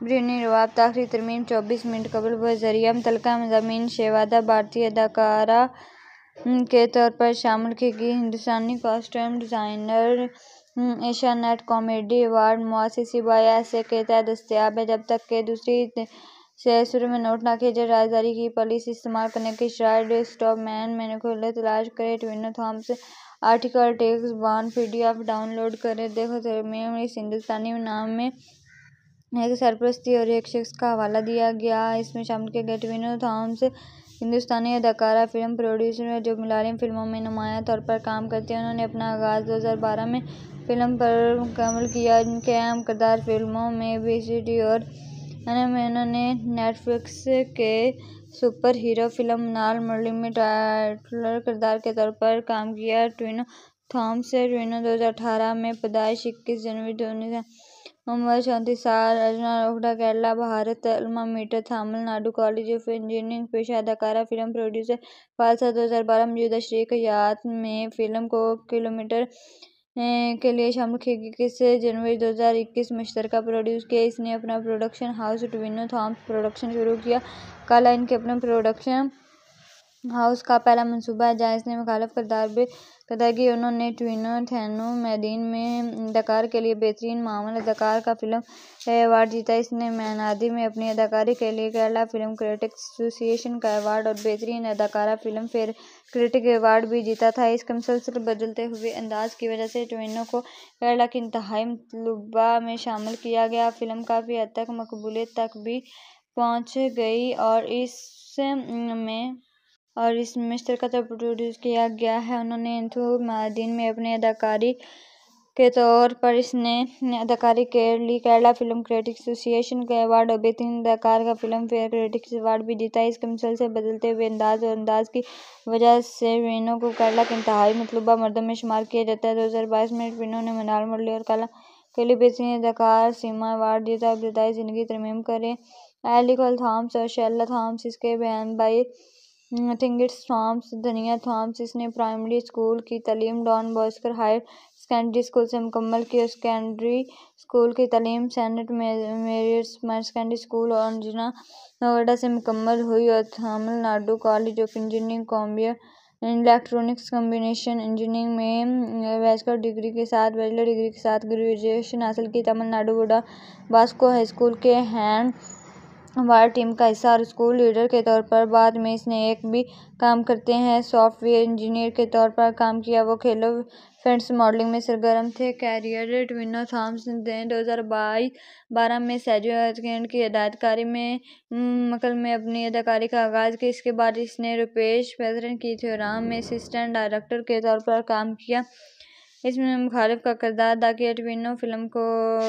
ब्रिनी रवाब आखिरी तरमीम चौबीस मिनट कबल बजरियम तलका मजामी शेवादा भारतीय अदाकारा के तौर पर शामिल की गई हिंदुस्तानी कॉस्ट्यूम डिज़ाइनर हम्म, एशिया नेट कॉमेडी अवॉर्ड मुआशी शिवाय ऐसे किरदार दस्तयाब हैं जब तक के दूसरी से शुरू में नोट ना किया जाए राजदारी की पॉलिसी इस्तेमाल करने की श्राइड स्टॉपमैन खुले तलाश करे Tovino Thomas article text bond P D F download करे देखो धर्मियम इस हिंदुस्तानी नाम में एक सरप्रस्ती और एक शख्स का हवाला दिया गया इसमें शामिल किया गया ट्विनो थॉम्स हिंदुस्तानी अदाकारा फिल्म प्रोड्यूसर है जो मलयालम फिल्मों में नुमाया तौर पर काम करते हैं उन्होंने अपना आगाज़ 2012 में फिल्म पर मुकम्मल किया जिनके अहम किरदार फिल्मों में बेबी और मैनों ने नेटफ्लिक्स के सुपर हीरो फिल्म नाल मुरली में टाइटलर किरदार के तौर पर काम किया ट्विनो थॉम्स ट्विनो दो हज़ार अठारह में पैदाइश इक्कीस जनवरी दो उम्र चौंतीस साल अर्जुना रोहडा Kerala Bharat alma mater Tamil Nadu college of engineering पेशा अदाकारा फिल्म प्रोड्यूसर फालसा दो हज़ार बारह मौजूदा शरीक में फिल्म को किलोमीटर के लिए शामिल इक्कीस जनवरी दो हज़ार इक्कीस का प्रोड्यूस किया इसने अपना production house Tovino Thomas production शुरू किया काला इनके अपने प्रोडक्शन हाउस का पहला मंसूबा है जहाँ इसने मुखालफ करदार भी कदा उन्होंने ट्विनो थैनो मैदीन में अदाकार के लिए बेहतरीन मामल अदाकार का फिल्म अवार्ड जीता इसने मैनादी में अपनी अदाकारी के लिए केरला फिल्म क्रिटिक एसोसिएशन का अवार्ड और बेहतरीन अदाकारा फिल्म फेयर क्रिटिक अवार्ड भी जीता था इसके मुसलसल बदलते हुए अंदाज की वजह से ट्विनो को केरला की इंतहाई मतलबा में शामिल किया गया फिल्म काफ़ी हद तक मकबूलियत तक भी पहुँच गई और इस में और इस जो तो प्रोड्यूस किया गया है उन्होंने इंथु मदीन में अपने अदाकारी के तौर पर इसने अदाकारी के लिए केरला फिल्म क्रिटिक्स एसोसिएशन का अवार्ड और बेहतरीन अदाकार का फिल्म फेयर क्रिटिक्स अवार्ड भी जीता इसके मिसल से बदलते हुए अंदाज और अंदाज की वजह से वीनो को केरला के इंतहाई मतलूबा मर्दों में शुमार किया जाता है दो हज़ार बाईस में वीनो ने मनाल मुरली और कला के लिए बेहतरीन अदाकार सीमा अवार्ड जीता और जताई ज़िंदगी तरमीम करें एलिकल थॉम्स और शैला थॉम्स इसके बहन भाई थिंग्स थॉम्स धनिया थॉम्स इसने प्राइमरी स्कूल की तलीम Don Bosco higher secondary school से मुकम्मल की और सेकेंडरी स्कूल की तलीम Saint Mary's higher secondary school और जिना नोएडा से मुकम्मल हुई और Tamil Nadu college of engineering कॉम्बियर electronics combination engineering में बैचलर hmm, डिग्री के साथ बैचलर डिग्री के साथ ग्रेजुएशन हासिल की तमिलनाडु बोडा बास्को हाई स्कूल के हैंड वार टीम का हिस्सा और स्कूल लीडर के तौर पर बाद में इसने एक भी काम करते हैं सॉफ्टवेयर इंजीनियर के तौर पर काम किया वो खेलो फ्रेंड्स मॉडलिंग में सरगर्म थे कैरियर ट्विनो थॉम्स ने दो हज़ार बाईस बारह में सैजो की हदायतकारी में मकल में अपनी अदाकारी का आगाज़ किया इसके बाद इसने रुपेश फैजरन की थ्योराम में असिस्टेंट डायरेक्टर के तौर पर काम किया इसमें मुख़ालिफ़ का किरदार द कैटविनो फ़िल्म को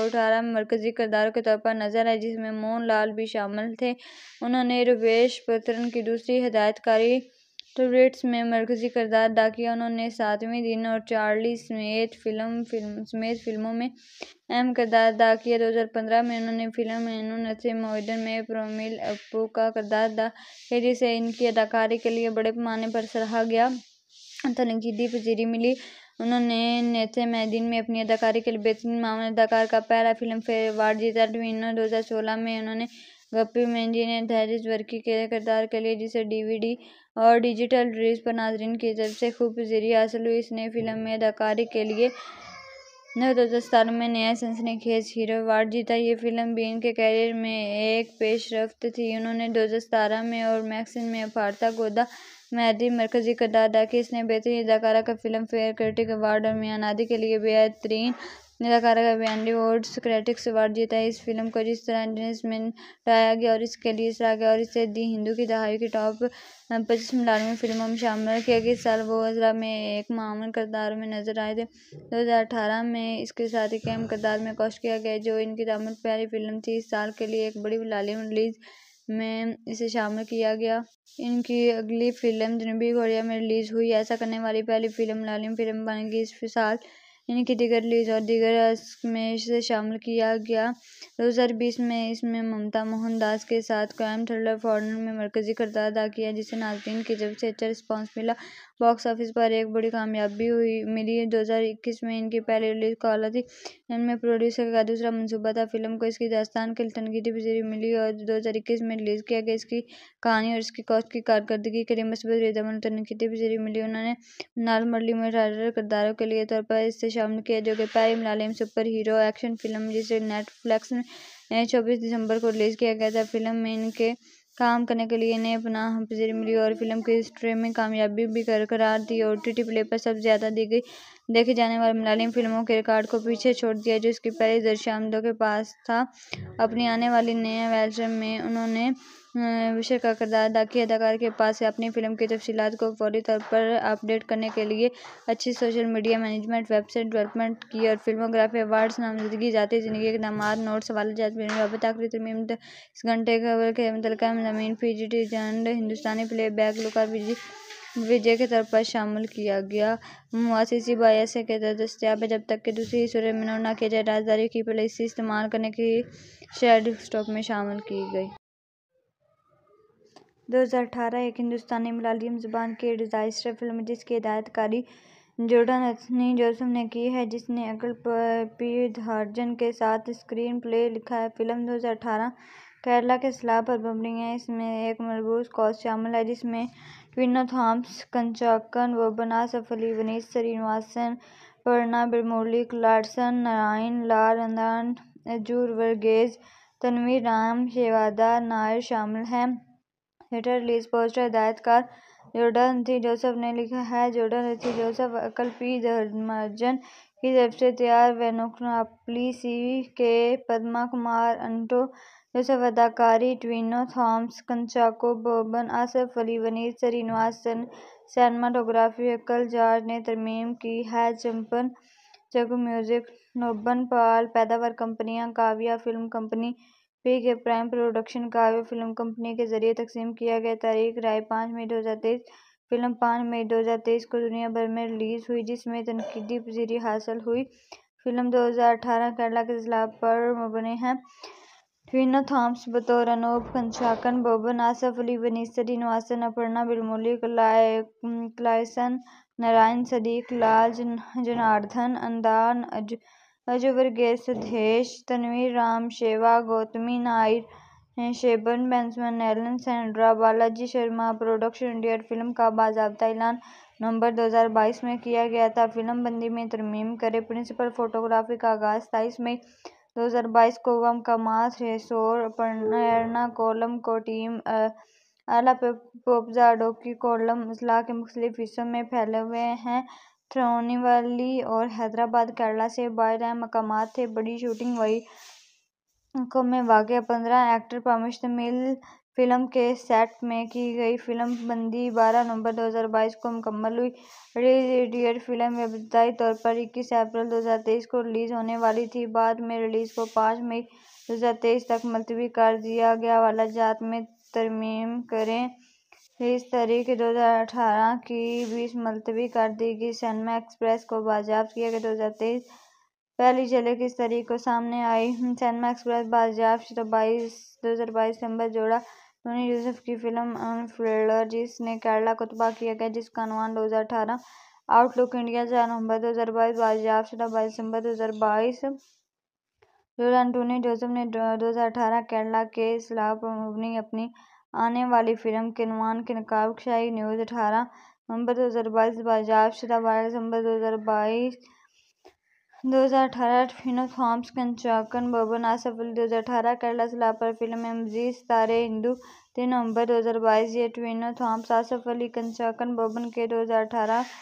अठारह मरकज़ी किरदारों के तौर पर नज़र आए जिसमें मोहन लाल भी शामिल थे उन्होंने रुपेश पथरन की दूसरी हदायतकारी टूरिट्स में मरकज़ी किरदार अदा किया उन्होंने सातवें दिन और चार्ली समेत फिल्म फिल्म समेत फिल्मों में अहम किरदार अदा किया दो हज़ार पंद्रह में उन्होंने फिल्म एनु नसे मोहिदन में प्रोमिल अपू का किरदार अदा किया जिसे इनकी अदाकारी के लिए बड़े पैमाने पर सराहा गया तनकीदी पजीरी मिली उन्होंने नेथेमैडिन में अपनी अदाकारी के लिए बेहतरीन मामले अदाकार का पहला फिल्म फेयर अवार्ड जीता ट्विनो दो हज़ार सोलह में उन्होंने गप्पी मेंजी ने धैर्य वर्की के किरदार के लिए जिसे डीवीडी और डिजिटल रिलीज पर नाजरन की तरफ से खूब जरिए हासिल हुई इसने फिल्म में अदाकारी के लिए नौ दो हज़ार सतारह में नया खेज हीरो अवार्ड जीता ये फिल्म बीन के कैरियर में एक पेशरफ थी उन्होंने दो हज़ार सतारह में और मैक्सिन में अफारता गोदा मेहदी मरकजी का दादा कि इसने बेहतरीन अदाकारा का फिल्म फेयर क्रिटिक अवार्ड और आदि के लिए बेहतरीन अदाकारा का बी वोड्स क्रेटिक्स अवार्ड जीता है इस फिल्म को जिस तरह में लाया गया और इसके लिए सराह गया और इसे दी हिंदू की दहाई की टॉप पच्चीस मिलानवे फिल्मों में शामिल किया गया इस साल वो अजरा में एक मामूल करदार में नजर आए थे दो हज़ार अठारह में इसके साथ एक अहम करदार में कोश किया गया जो इनकी दामन प्यारी फिल्म थी इस साल के लिए एक बड़ी लालिम रिलीज़ में इसे शामिल किया गया इनकी अगली फिल्म जनूबी कोरिया में रिलीज़ हुई ऐसा करने वाली पहली फिल्म मलयालम फिल्म बनेगी इस साल इनकी दिगर रिलीज और दिगर में इसे शामिल किया गया 2020 में इसमें ममता मोहनदास के साथ क्राइम थ्रिलर फॉरनर में मरकजी करदार अदा किया जिसे नाजरीन की जब से अच्छा रिस्पांस मिला बॉक्स ऑफिस पर एक बड़ी कामयाबी हुई मिली है दो हज़ार इक्कीस में इनकी पहली रिलीज़ काला थी इनमें प्रोड्यूसर का दूसरा मनसूबा था फिल्म को इसकी दास्तान के तनकीदी पजीरी मिली और दो हज़ार इक्कीस में रिलीज़ किया गया इसकी कहानी और इसकी कॉस्ट की कारकर्दगी के लिए मसबत रिदामन तनकीदी पजीरी मिली उन्होंने नाल मरली में किरदारों के लिए तौर पर इससे शामिल किया जो कि पहली Malayalam super hero action film जिसे नेटफ्लिक्स में चौबीस दिसंबर को रिलीज़ किया गया था फिल्म में इनके काम करने के लिए इन्हें अपना हाजिरी मिली और फिल्म की हिस्ट्री में कामयाबी भी बरकरार दी और टी टी प्ले पर सबसे ज़्यादा गई देखे जाने वाले मलयालम फिल्मों के रिकॉर्ड को पीछे छोड़ दिया जो इसकी पहली दर्शी के पास था अपनी आने वाली नया वेल्चर में उन्होंने हम्म, विषय का किरदार अदा किया अदाकार के पास से अपनी फ़िल्म की तफसीत को फौरी तौर पर अपडेट करने के लिए अच्छी social media management website development की और फिल्मोग्राफी अवार्ड्स नामजदगी जाती ज़िंदगी इकदाम नोट सवाल जात आखिरी इस घंटे खबर के मुतल पी जी टी जंड हिंदुस्तानी प्ले बैक लुकार बिजी विजय के तौर पर शामिल किया गया मुआसी बायस के तहत दस्तियाब जब तक कि दूसरी सूर्य में ना किया जाए राजदारी की पहले इस्तेमाल करने की शेड स्टॉक में शामिल की गई 2018 एक हिंदुस्तानी मलयालम ज़ुबान की डिज़ास्टर फिल्म जिसकी हिदायतकारी जोर्डन एंथनी जोसफ ने की है जिसने अकल पीधार्जन के साथ स्क्रीन प्ले लिखा है फिल्म 2018 केरला के सलाह पर मबनी है इसमें एक मरबूज कॉज शामिल है जिसमें ट्विनो थॉम्स कंचाकन वोबना सफली वनीस श्रीनिवासन वर्णा बिरमुरली लार्सन नारायण लाल रंदान अजूर वर्गेज तनवीर राम शेवादा नायर शामिल हैं हेठर रिलीज पोस्टर हिदायतकार जोर्डन थी जोसेफ ने लिखा है जोर्डन थी जोसेफ अकल पी धर्मजन की तरफ से तैयार सी के पद्मा कुमार अंटो जोसेफ अदाकारी ट्विनो थॉम्स कंचाको बोबन आसफ अली वनीत श्रीनिवासन सैनमाटोग्राफी अकल जार्ज ने तरमीम की है चंपन जग म्यूज़िक नोबन पाल पैदावार कंपनियां Kavya film company P K prime production Kavya film company के जरिए तकसीम किया गया तारीख राय पाँच मई दो हज़ार तेईस फिल्म पाँच मई दो हज़ार तेईस को दुनिया भर में रिलीज़ हुई जिसमें तनकीदी पजीरी हासिल हुई फिल्म दो हज़ार अठारह केरला के जिला पर मुबने हैं ट्वीना थॉम्स बतौर अनूप कंशाकन बोबन आसफ अली बनीसरी नवासन अपर्णा बिलमोली क्लाइसन नारायण सदीक लाल जनार्दन अंदान अज अजुर्वेगेश तनवीर राम शेवा Gautami Nair शेबन बैंसमन Elon Sandra Balaji Sharma production India film का बाजाबता ऐलान नवंबर 2022 में किया गया था फिल्म बंदी में तरमीम करे प्रिंसिपल फोटोग्राफी का आगाज सताईस मई 2022 को वम मास रेसोर पर्णा कोलम को टीम अला पोपजा डोकी कोलम असला के मुख्तलिफ हिस्सों में फैले हुए हैं थ्रोनेवेली और हैदराबाद केरला से बाइल मकाम थे बड़ी शूटिंग वही को में वाक़ पंद्रह एक्टर पर मुश्तमिल फिल्म के सेट में की गई फिल्म बंदी बारह नवंबर 2022 को मुकम्मल हुई रिलीज डियर फिल्म इब्तदाई तौर पर इक्कीस अप्रैल 2023 को रिलीज़ होने वाली थी बाद में रिलीज़ को पाँच मई 2023 तक मुलतवी कर दिया गया वाला जात में तरमीम करें तीस तारीख दो हज़ार अठारह की बीस मुलतवी कर दी गई सनमा एक्सप्रेस को बाजाब किया गया दो हज़ार तेईस पहली झलक किस तारीख को सामने आई सनमा एक्सप्रेस बाजाब तो बाईस दो हज़ार बाईस सितम्बर जोड़ा सोनी यूसुफ की फिल्म अनफ्लेडर जिसने केरला को तबाह किया गया जिसका अनुमान दो हज़ार अठारह आउटलुक इंडिया चार नवंबर दो हज़ार बाईस बाजाब शुदा तो बाईस दिसंबर दो हज़ार बाईस जोड़ा एंटोनी जोसेफ ने दो हज़ार अठारह केरला के खिलाफ अपनी आने वाली फिल्म के अनुमान के मुताबिक शाही न्यूज़ अठारह नवंबर दो हज़ार बाईस बाजाब शुदा बारह दिसंबर दो हज़ार बाईस दो हज़ार अठारह फिनो थॉम्स कंचाकन बबन आसफ अली दो हज़ार अठारह केरला सलापर फिल्म में मजीद सितारे हिंदू तीन नवंबर दो हज़ार बाईस ये ट्विनो थॉम्स आसफ अली कंचाकन बबन के दो हज़ार अठारह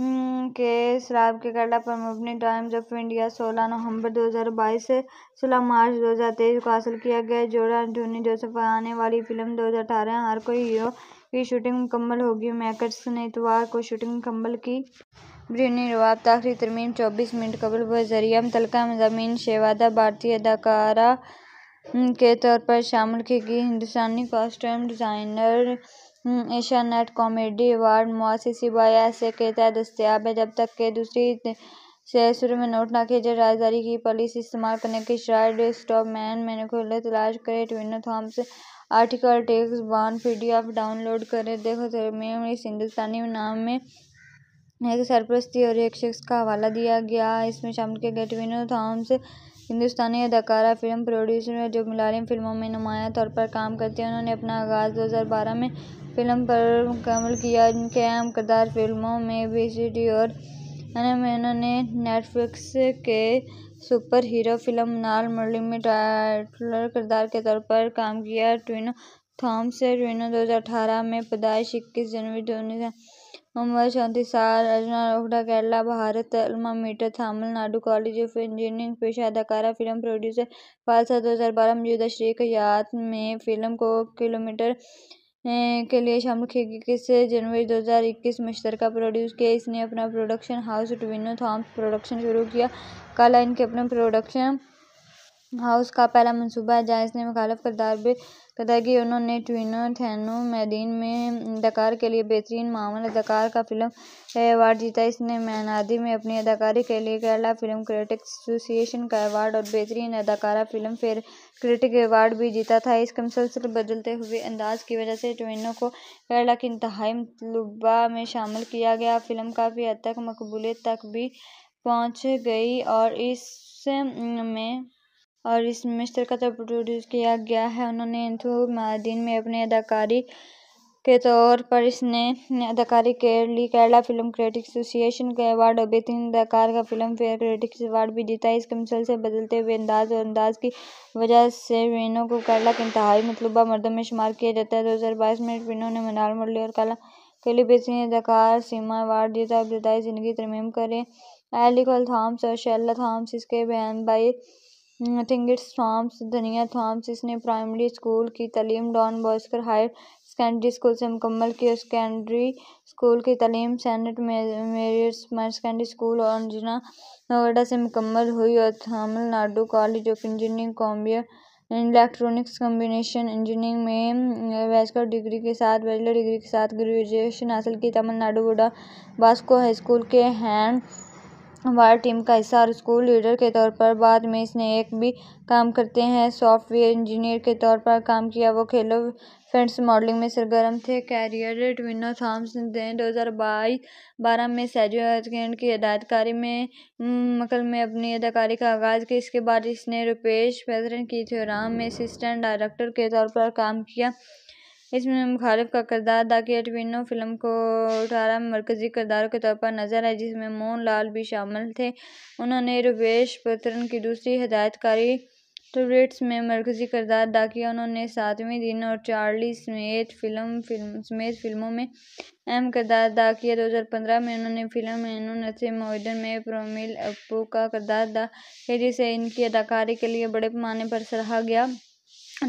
हम्म, के शराब के पर मबनी टाइम्स ऑफ इंडिया सोलह नवंबर 2022 से सोलह मार्च 2023 को हासिल किया गया जोड़ा एंटोनी जोसेफ आने वाली फिल्म 2018 हर कोई हीरो की शूटिंग मुकम्मल होगी मैकर्स ने इतवार को शूटिंग मुकम्मल की ब्रिनी रवाब आखिरी तरमीम चौबीस मिनट कबल हुए जरिया मुतलका मजामी शेवादा भारतीय अदाकारा के तौर पर शामिल की गई हिंदुस्तानी कॉस्ट्यूम डिज़ाइनर हम्म, एशिया नेट कॉमेडी अवार्ड मुआसी सिवाय ऐसे कई दस्तियाब है जब तक के दूसरी से शुरू में नोट ना किया राजदारी की पॉलिसी इस्तेमाल करने की शायद स्टॉप मैन मैंने खोले तलाश करे ट्विनो से article text bond P D F download करें देखो तो में इस हिंदुस्तानी नाम में एक सरप्रस्ती और एक शख्स का हवाला दिया गया इसमें शामिल किया गया ट्विनो थॉम्स हिंदुस्तानी अदाकारा फिल्म प्रोड्यूसर है जो मुलायम फिल्मों में नुमाया तौर पर काम करती हैं उन्होंने अपना आगाज़ 2012 में फिल्म पर मुकम्मल किया जिनके अहम किरदार फिल्मों में बेसिडी और इन्होंने नेटफ्लिक्स के सुपर हीरो फिल्म नाल मुरली में टाइटलर किरदार के तौर पर काम किया ट्विनो थॉम्स ट्विनो दो हज़ार अठारह में पैदाइश इक्कीस जनवरी दो उम्र चौंतीस साल अर्जुना रोहडा Kerala Bharat alma mater Tamil Nadu college of engineering पेशा अदाकारा फिल्म प्रोड्यूसर पालसा दो हज़ार बारह मौजूदा शरीक याद में फिल्म को किलोमीटर के लिए शामुल इक्कीस जनवरी दो हज़ार इक्कीस मुश्तरका प्रोड्यूस किया इसने अपना production house Tovino Thomas production शुरू किया कला इनके अपने प्रोडक्शन हाउस का पहला मनसूबा है जहां इसने करदार भी कदा किए उन्होंने ट्विनो थैनो मैदीन में अदाकार के लिए बेहतरीन मामल अदाकार का फ़िल्म अवार्ड जीता इसने मैनादी में अपनी अदाकारी के लिए केरला फ़िल्म क्रिटिक्स एसोसिएशन का अवार्ड और बेहतरीन अदाकारा फेयर क्रिटिक अवार्ड भी जीता था इसके मुसलसल बदलते हुए अंदाज की वजह से ट्विनो को केरला की इंतहाई मतलूबा में शामिल किया गया फ़िल्म काफ़ी हद तक मकबूलियत तक भी पहुँच गई और इस में और इस मिस्टर का जो तो प्रोड्यूस किया गया है उन्होंने इंथु में अपने अदाकारी के तौर पर इसने अदाकारी के लिए केरला फिल्म क्रिटिक्स एसोसिएशन के अवार्ड और बेहतरीन अदाकार का फिल्म फेयर क्रिटिक्स अवार्ड भी जीता है इसके मिसल से बदलते हुए अंदाज और अंदाज की वजह से वीनो को केरला के इंतहाई मतलूबा मर्दों में शुमार किया जाता है दो हज़ार बाईस में वीनो ने मनाल मुरली और कला के लिए बेहतरीन अदाकार सीमा अवार्ड जीता विदाई ज़िंदगी तरमीम करें एलिकल थॉम्स और शैला थाम्स इसके बहन भाई थिंग्स थॉम्स धनिया थॉम्स इसने प्राइमरी स्कूल की तलीम Don Bosco higher secondary school से मुकम्मल की और सेकेंडरी स्कूल की तलीम saint Mary's higher secondary school और अंजना नोएडा से मुकम्मल हुई और Tamil Nadu college of engineering कॉम्बियर electronics combination engineering में बैचलर hmm, डिग्री के साथ बैचलर डिग्री के साथ ग्रेजुएशन हासिल की तमिलनाडु वुडा बास्को हाई स्कूल के हैंड वार टीम का हिस्सा और स्कूल लीडर के तौर पर बाद में इसने एक भी काम करते हैं सॉफ्टवेयर इंजीनियर के तौर पर काम किया वो खेलो फ्रेंड्स मॉडलिंग में सरगर्म थे कैरियर ट्विनो थॉम्स ने दो हज़ार बाईस बारह में सैजेंड की हदायतकारी में मकल में अपनी अदाकारी का आगाज़ किया इसके बाद इसने रुपेश फैजरन की थ्योराम में असिस्टेंट डायरेक्टर के तौर पर काम किया इसमें मुख़ालिफ का किरदार द कैटविनो फ़िल्म को अठारह मरकज़ी किरदारों के तौर पर नज़र आए जिसमें मोहन लाल भी शामिल थे उन्होंने रुवेश पत्रन की दूसरी हदायतकारी टूरेट्स में मरकज़ी किरदार अदा किया उन्होंने सातवें दिन और चार्ली स्मेथ फिल्म फिल्म समेत फिल्मों में अहम किरदार अदा किया दो हज़ार पंद्रह में उन्होंने फिल्म एनु नसे मोहिदन में प्रोमिल अपू का किरदार अदा किया जिसे इनकी अदाकारी के लिए बड़े पैमाने पर सराहा गया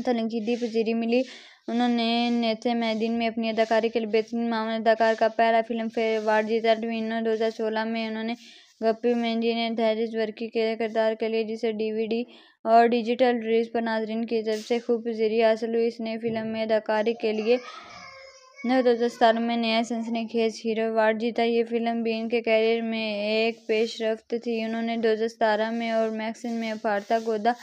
तनकीदी पजीरी मिली उन्होंने नेथेमैडिन में अपनी अदाकारी के लिए बेहतरीन मामले अदाकार का पहला फिल्म फेयर अवार्ड जीता ट्वीनो दो हज़ार सोलह में उन्होंने गप्पी मेंजी ने धैर्य वर्की के किरदार के लिए जिसे डीवीडी और डिजिटल रिलीज पर नाजरन की तरफ से खूब जरिए हासिल हुई इसने फिल्म में अदाकारी के लिए दो हज़ार सतारह में नया खेज हीरो अवार्ड जीता ये फिल्म बीन के कैरियर में एक पेशरफ थी उन्होंने दो हज़ार सतारह में और मैक्सिन में अपारता गोदा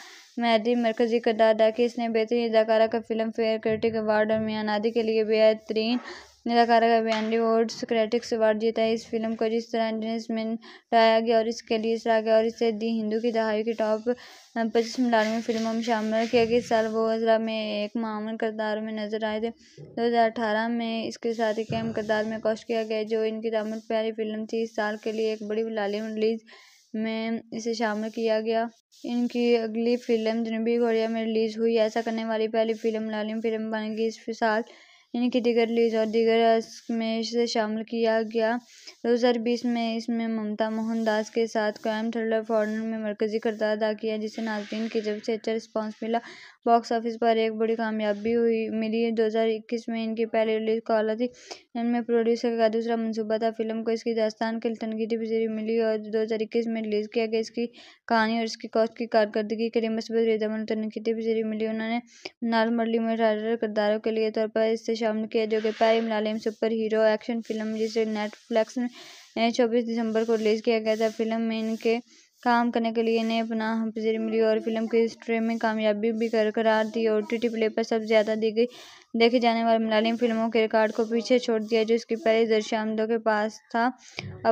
मेहदी मरकजी का दादा कि इसने बेहतरीन अदाकारा का फिल्म फेयर क्रिटिक अवार्ड और आदि के लिए बेहतरीन अदाकारा का बैंडी वर्ड क्रेटिक्स अवार्ड जीता है इस फिल्म को जिस तरह में लाया गया और इसके लिए सराह गया और इसे दी हिंदू की दहाई की टॉप पच्चीस मिलानवे फिल्मों में शामिल किया गया इस साल वो अजरा में एक मामूल करदार में नजर आए थे दो हज़ार अठारह में इसके साथ एक अहम करदार में कोश किया गया जो इनकी दामन प्यारी फिल्म थी इस साल के लिए एक बड़ी लालिम रिलीज़ में इसे शामिल किया गया इनकी अगली फिल्म जनूबी कोरिया में रिलीज़ हुई ऐसा करने वाली पहली फिल्म लालिम फिल्म बनेगी इस साल इनकी दिगर रिलीज और दिगर में इसे शामिल किया गया 2020 में इसमें ममता मोहनदास के साथ क्राइम थ्रिलर फॉरनर में मरकजी करदार अदा किया जिसे नाजरीन की जब से अच्छा रिस्पांस मिला बॉक्स ऑफिस पर एक बड़ी कामयाबी हुई मिली है दो हज़ार इक्कीस में इनकी पहली रिलीज़ काला थी इनमें प्रोड्यूसर का दूसरा मनसूबा था फिल्म को इसकी दास्तान के तनकीदी पजीरी मिली और दो हज़ार इक्कीस में रिलीज़ किया गया इसकी कहानी और इसकी कॉस्ट की कारकर्दगी के लिए मस्बत रिदमन तनकीदी पजीरी मिली उन्होंने नाल मरली में किरदारों के लिए तौर पर इससे शामिल किया जो कि पहली Malayalam super hero action film जिसे नेटफ्लिक्स में चौबीस दिसंबर को रिलीज़ किया गया था फिल्म में इनके काम करने के लिए इन्हें अपना हाजिरी मिली और फिल्म की हिस्ट्री में कामयाबी भी बरकरार दी और टी टी प्ले पर सबसे ज़्यादा दी गई देखे जाने वाली मलयालम फिल्मों के रिकॉर्ड को पीछे छोड़ दिया जिसकी इसकी पहली दर्शामदों के पास था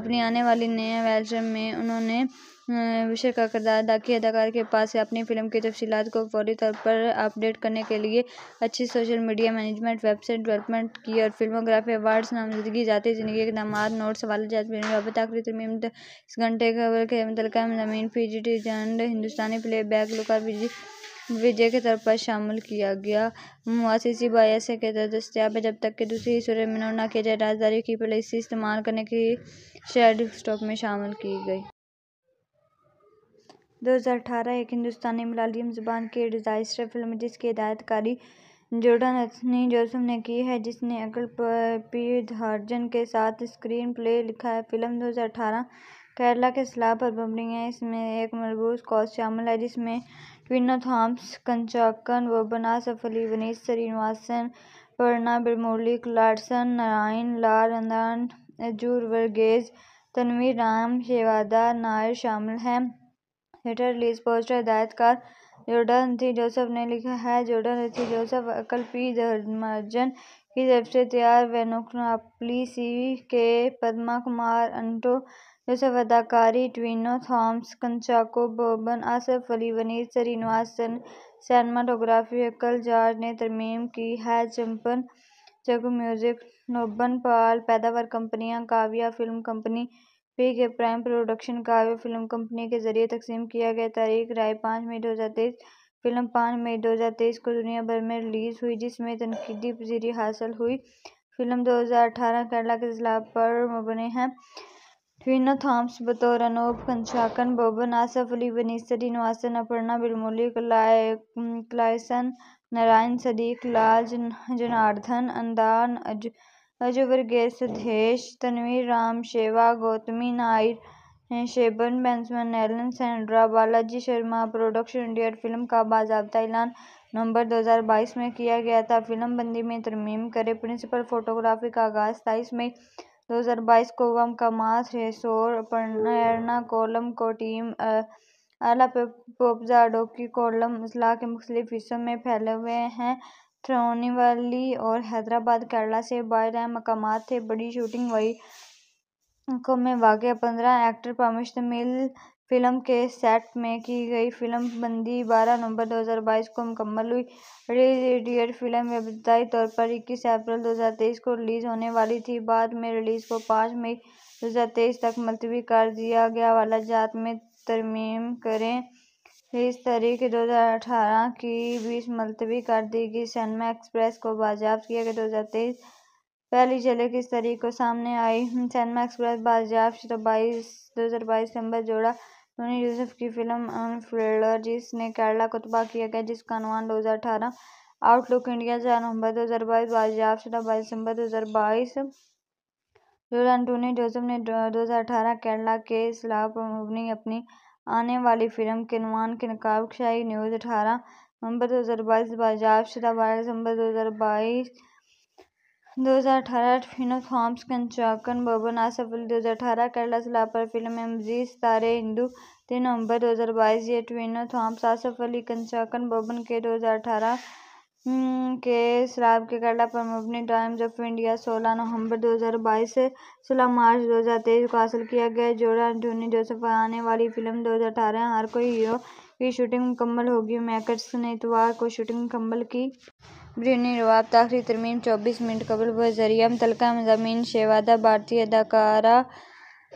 अपनी आने वाली नया वेल्चर में उन्होंने विषय का किरदार डाकिया अदाकार के पास है अपनी फ़िल्म की तफसीत को फौरी तौर पर अपडेट करने के लिए अच्छी social media management website development की और फिल्मोग्राफी अवार्ड्स नामजदगी जाती ज़िंदगी इकदाम नोट सवाल इस घंटे खबर के मुतल ज़मीन जी टी जंड हिंदुस्तानी प्ले बैक लुका विजय के तौर पर शामिल किया गया मुआसी बायस के तहत दस्तियाब है जब तक कि दूसरी सूर्य मनोर न किया जाए राजदारी की पॉलिसी इस्तेमाल करने की शेयर स्टॉक में शामिल की गई 2018 एक हिंदुस्तानी मलयालम ज़ुबान की डिज़ास्टर फिल्म जिसकी हिदायतकारी जोर्डन एंथनी जोसफ ने की है जिसने अगल पी धार्जन के साथ स्क्रीन प्ले लिखा है फिल्म 2018 केरला के सलाह पर मबनी है इसमें एक मरबूज कॉज शामिल है जिसमें ट्विनो थॉम्स कंचाकन वोबना सफली वनीस श्रीनिवासन पर्णा बिरमुरली क्लार्सन नारायण लाल रंदान जूर वर्गेज तनवीर राम शेवादा नायर शामिल हैं हेठर लीज पोस्टर हिदायतकार जोर्डन थी जोसेफ ने लिखा है जोर्डन थी जोसेफ अकल पी धर्मार्जन की तरफ से तैयार सी के पद्मा कुमार अंटो जोसेफ अदाकारी ट्विनो थॉम्स कंचाको बोबन आसफ अली वनीर श्रीनिवासन सैनमाटोग्राफी अकल जॉर्ज ने तरमीम की है चंपन जग म्यूजिक नोबन पाल पैदावार कंपनियां Kavya film company P K prime production Kavya film company के जरिए तकसीम किया गया तारीख राय पाँच मई दो हज़ार तेईस फिल्म पाँच मई दो हज़ार तेईस को दुनिया भर में रिलीज़ हुई जिसमें तनकीदी पजीरी हासिल हुई फिल्म दो हज़ार अठारह केरला के जिला पर मबनी है ट्वीना थॉम्स बतौर अनूप कंशाकन बोबन आसफ अली वनीसरी नवासन अपर्णा बिलमोली क्लाय क्लाइसन नारायण सदीक लाल जनार्दन अंदान अज अजय सिद्धेश तनवीर राम शेवा Gautami Nair शेबन बेंसमैन Elon Sandra Balaji Sharma production India film का बाजाबता ऐलान नवंबर 2022 में किया गया था फिल्म बंदी में तरमीम करे प्रिंसिपल फोटोग्राफी का आगाज सताईस मई 2022 को वम मास रेसोर अपर्णा कोलम को टीम अला पोपजा डोकी कोलम अजला के मुख्तलिफ हिस्सों में फैले हुए हैं థ్రోనివల్లి और हैदराबाद केरला से बाइल मकाम थे बड़ी शूटिंग वही को में वाक़ पंद्रह एक्टर पर तमिल फिल्म के सेट में की गई फिल्म बंदी बारह नवंबर 2022 को मुकम्मल हुई रिलीज इडियट फिल्म इब्तदाई तौर पर 21 अप्रैल 2023 को रिलीज़ होने वाली थी बाद में रिलीज़ को पाँच मई 2023 तक मुलतवी कर दिया गया वाला जात में तरमीम करें तीस तारीख दो हज़ार अठारह की बीस मुलतवी कर दी गई सनमा एक्सप्रेस को बाजाब किया गया दो हज़ार तेईस पहली झलक इस तारीख को सामने आई सनमा एक्सप्रेस बाजाब तो बाईस दो हज़ार बाईस नंबर जोड़ा सोनी यूसुफ की फिल्म अनफ्लेडर जिसने केरला को तबाह किया गया जिसका अनुमान दो हज़ार अठारह आउटलुक इंडिया चार नवंबर दो हज़ार बाईस बाजाब तो बाईस दिसंबर दो हज़ार बाईस जोड़ा एंटोनी जोसफ ने दो हज़ार अठारह केरला के खिलाफ अपनी आने वाली फिल्म के अनुमान के नकाब शाही न्यूज़ अठारह नवंबर दो हज़ार बाईस बाज़ाब शुदा बारह दिसंबर दो हज़ार बाईस दो हज़ार अठारह फिनो थॉम्स कंचाकन बबन आसफ अली दो हज़ार अठारह केरला सलापर फिल्म मजीद सितारे हिंदू तीन नवंबर दो हज़ार बाईस ये ट्विनो थॉम्स आसफ अली कंचाकन बबन के दो हज़ार अठारह हम्म, के शराब के पर मबनी टाइम्स ऑफ इंडिया सोलह नवंबर 2022 से सोलह मार्च 2023 को हासिल किया गया जोड़ा एंटोनी जोसेफ आने वाली फिल्म 2018 हर कोई हीरो की शूटिंग मुकम्मल होगी मेकर्स ने इतवार को शूटिंग मुकम्मल की ब्रिनी रवाब आखिरी तरमीम चौबीस मिनट कबल हुए जरिया तलका मजामी शेवादा भारतीय अदाकारा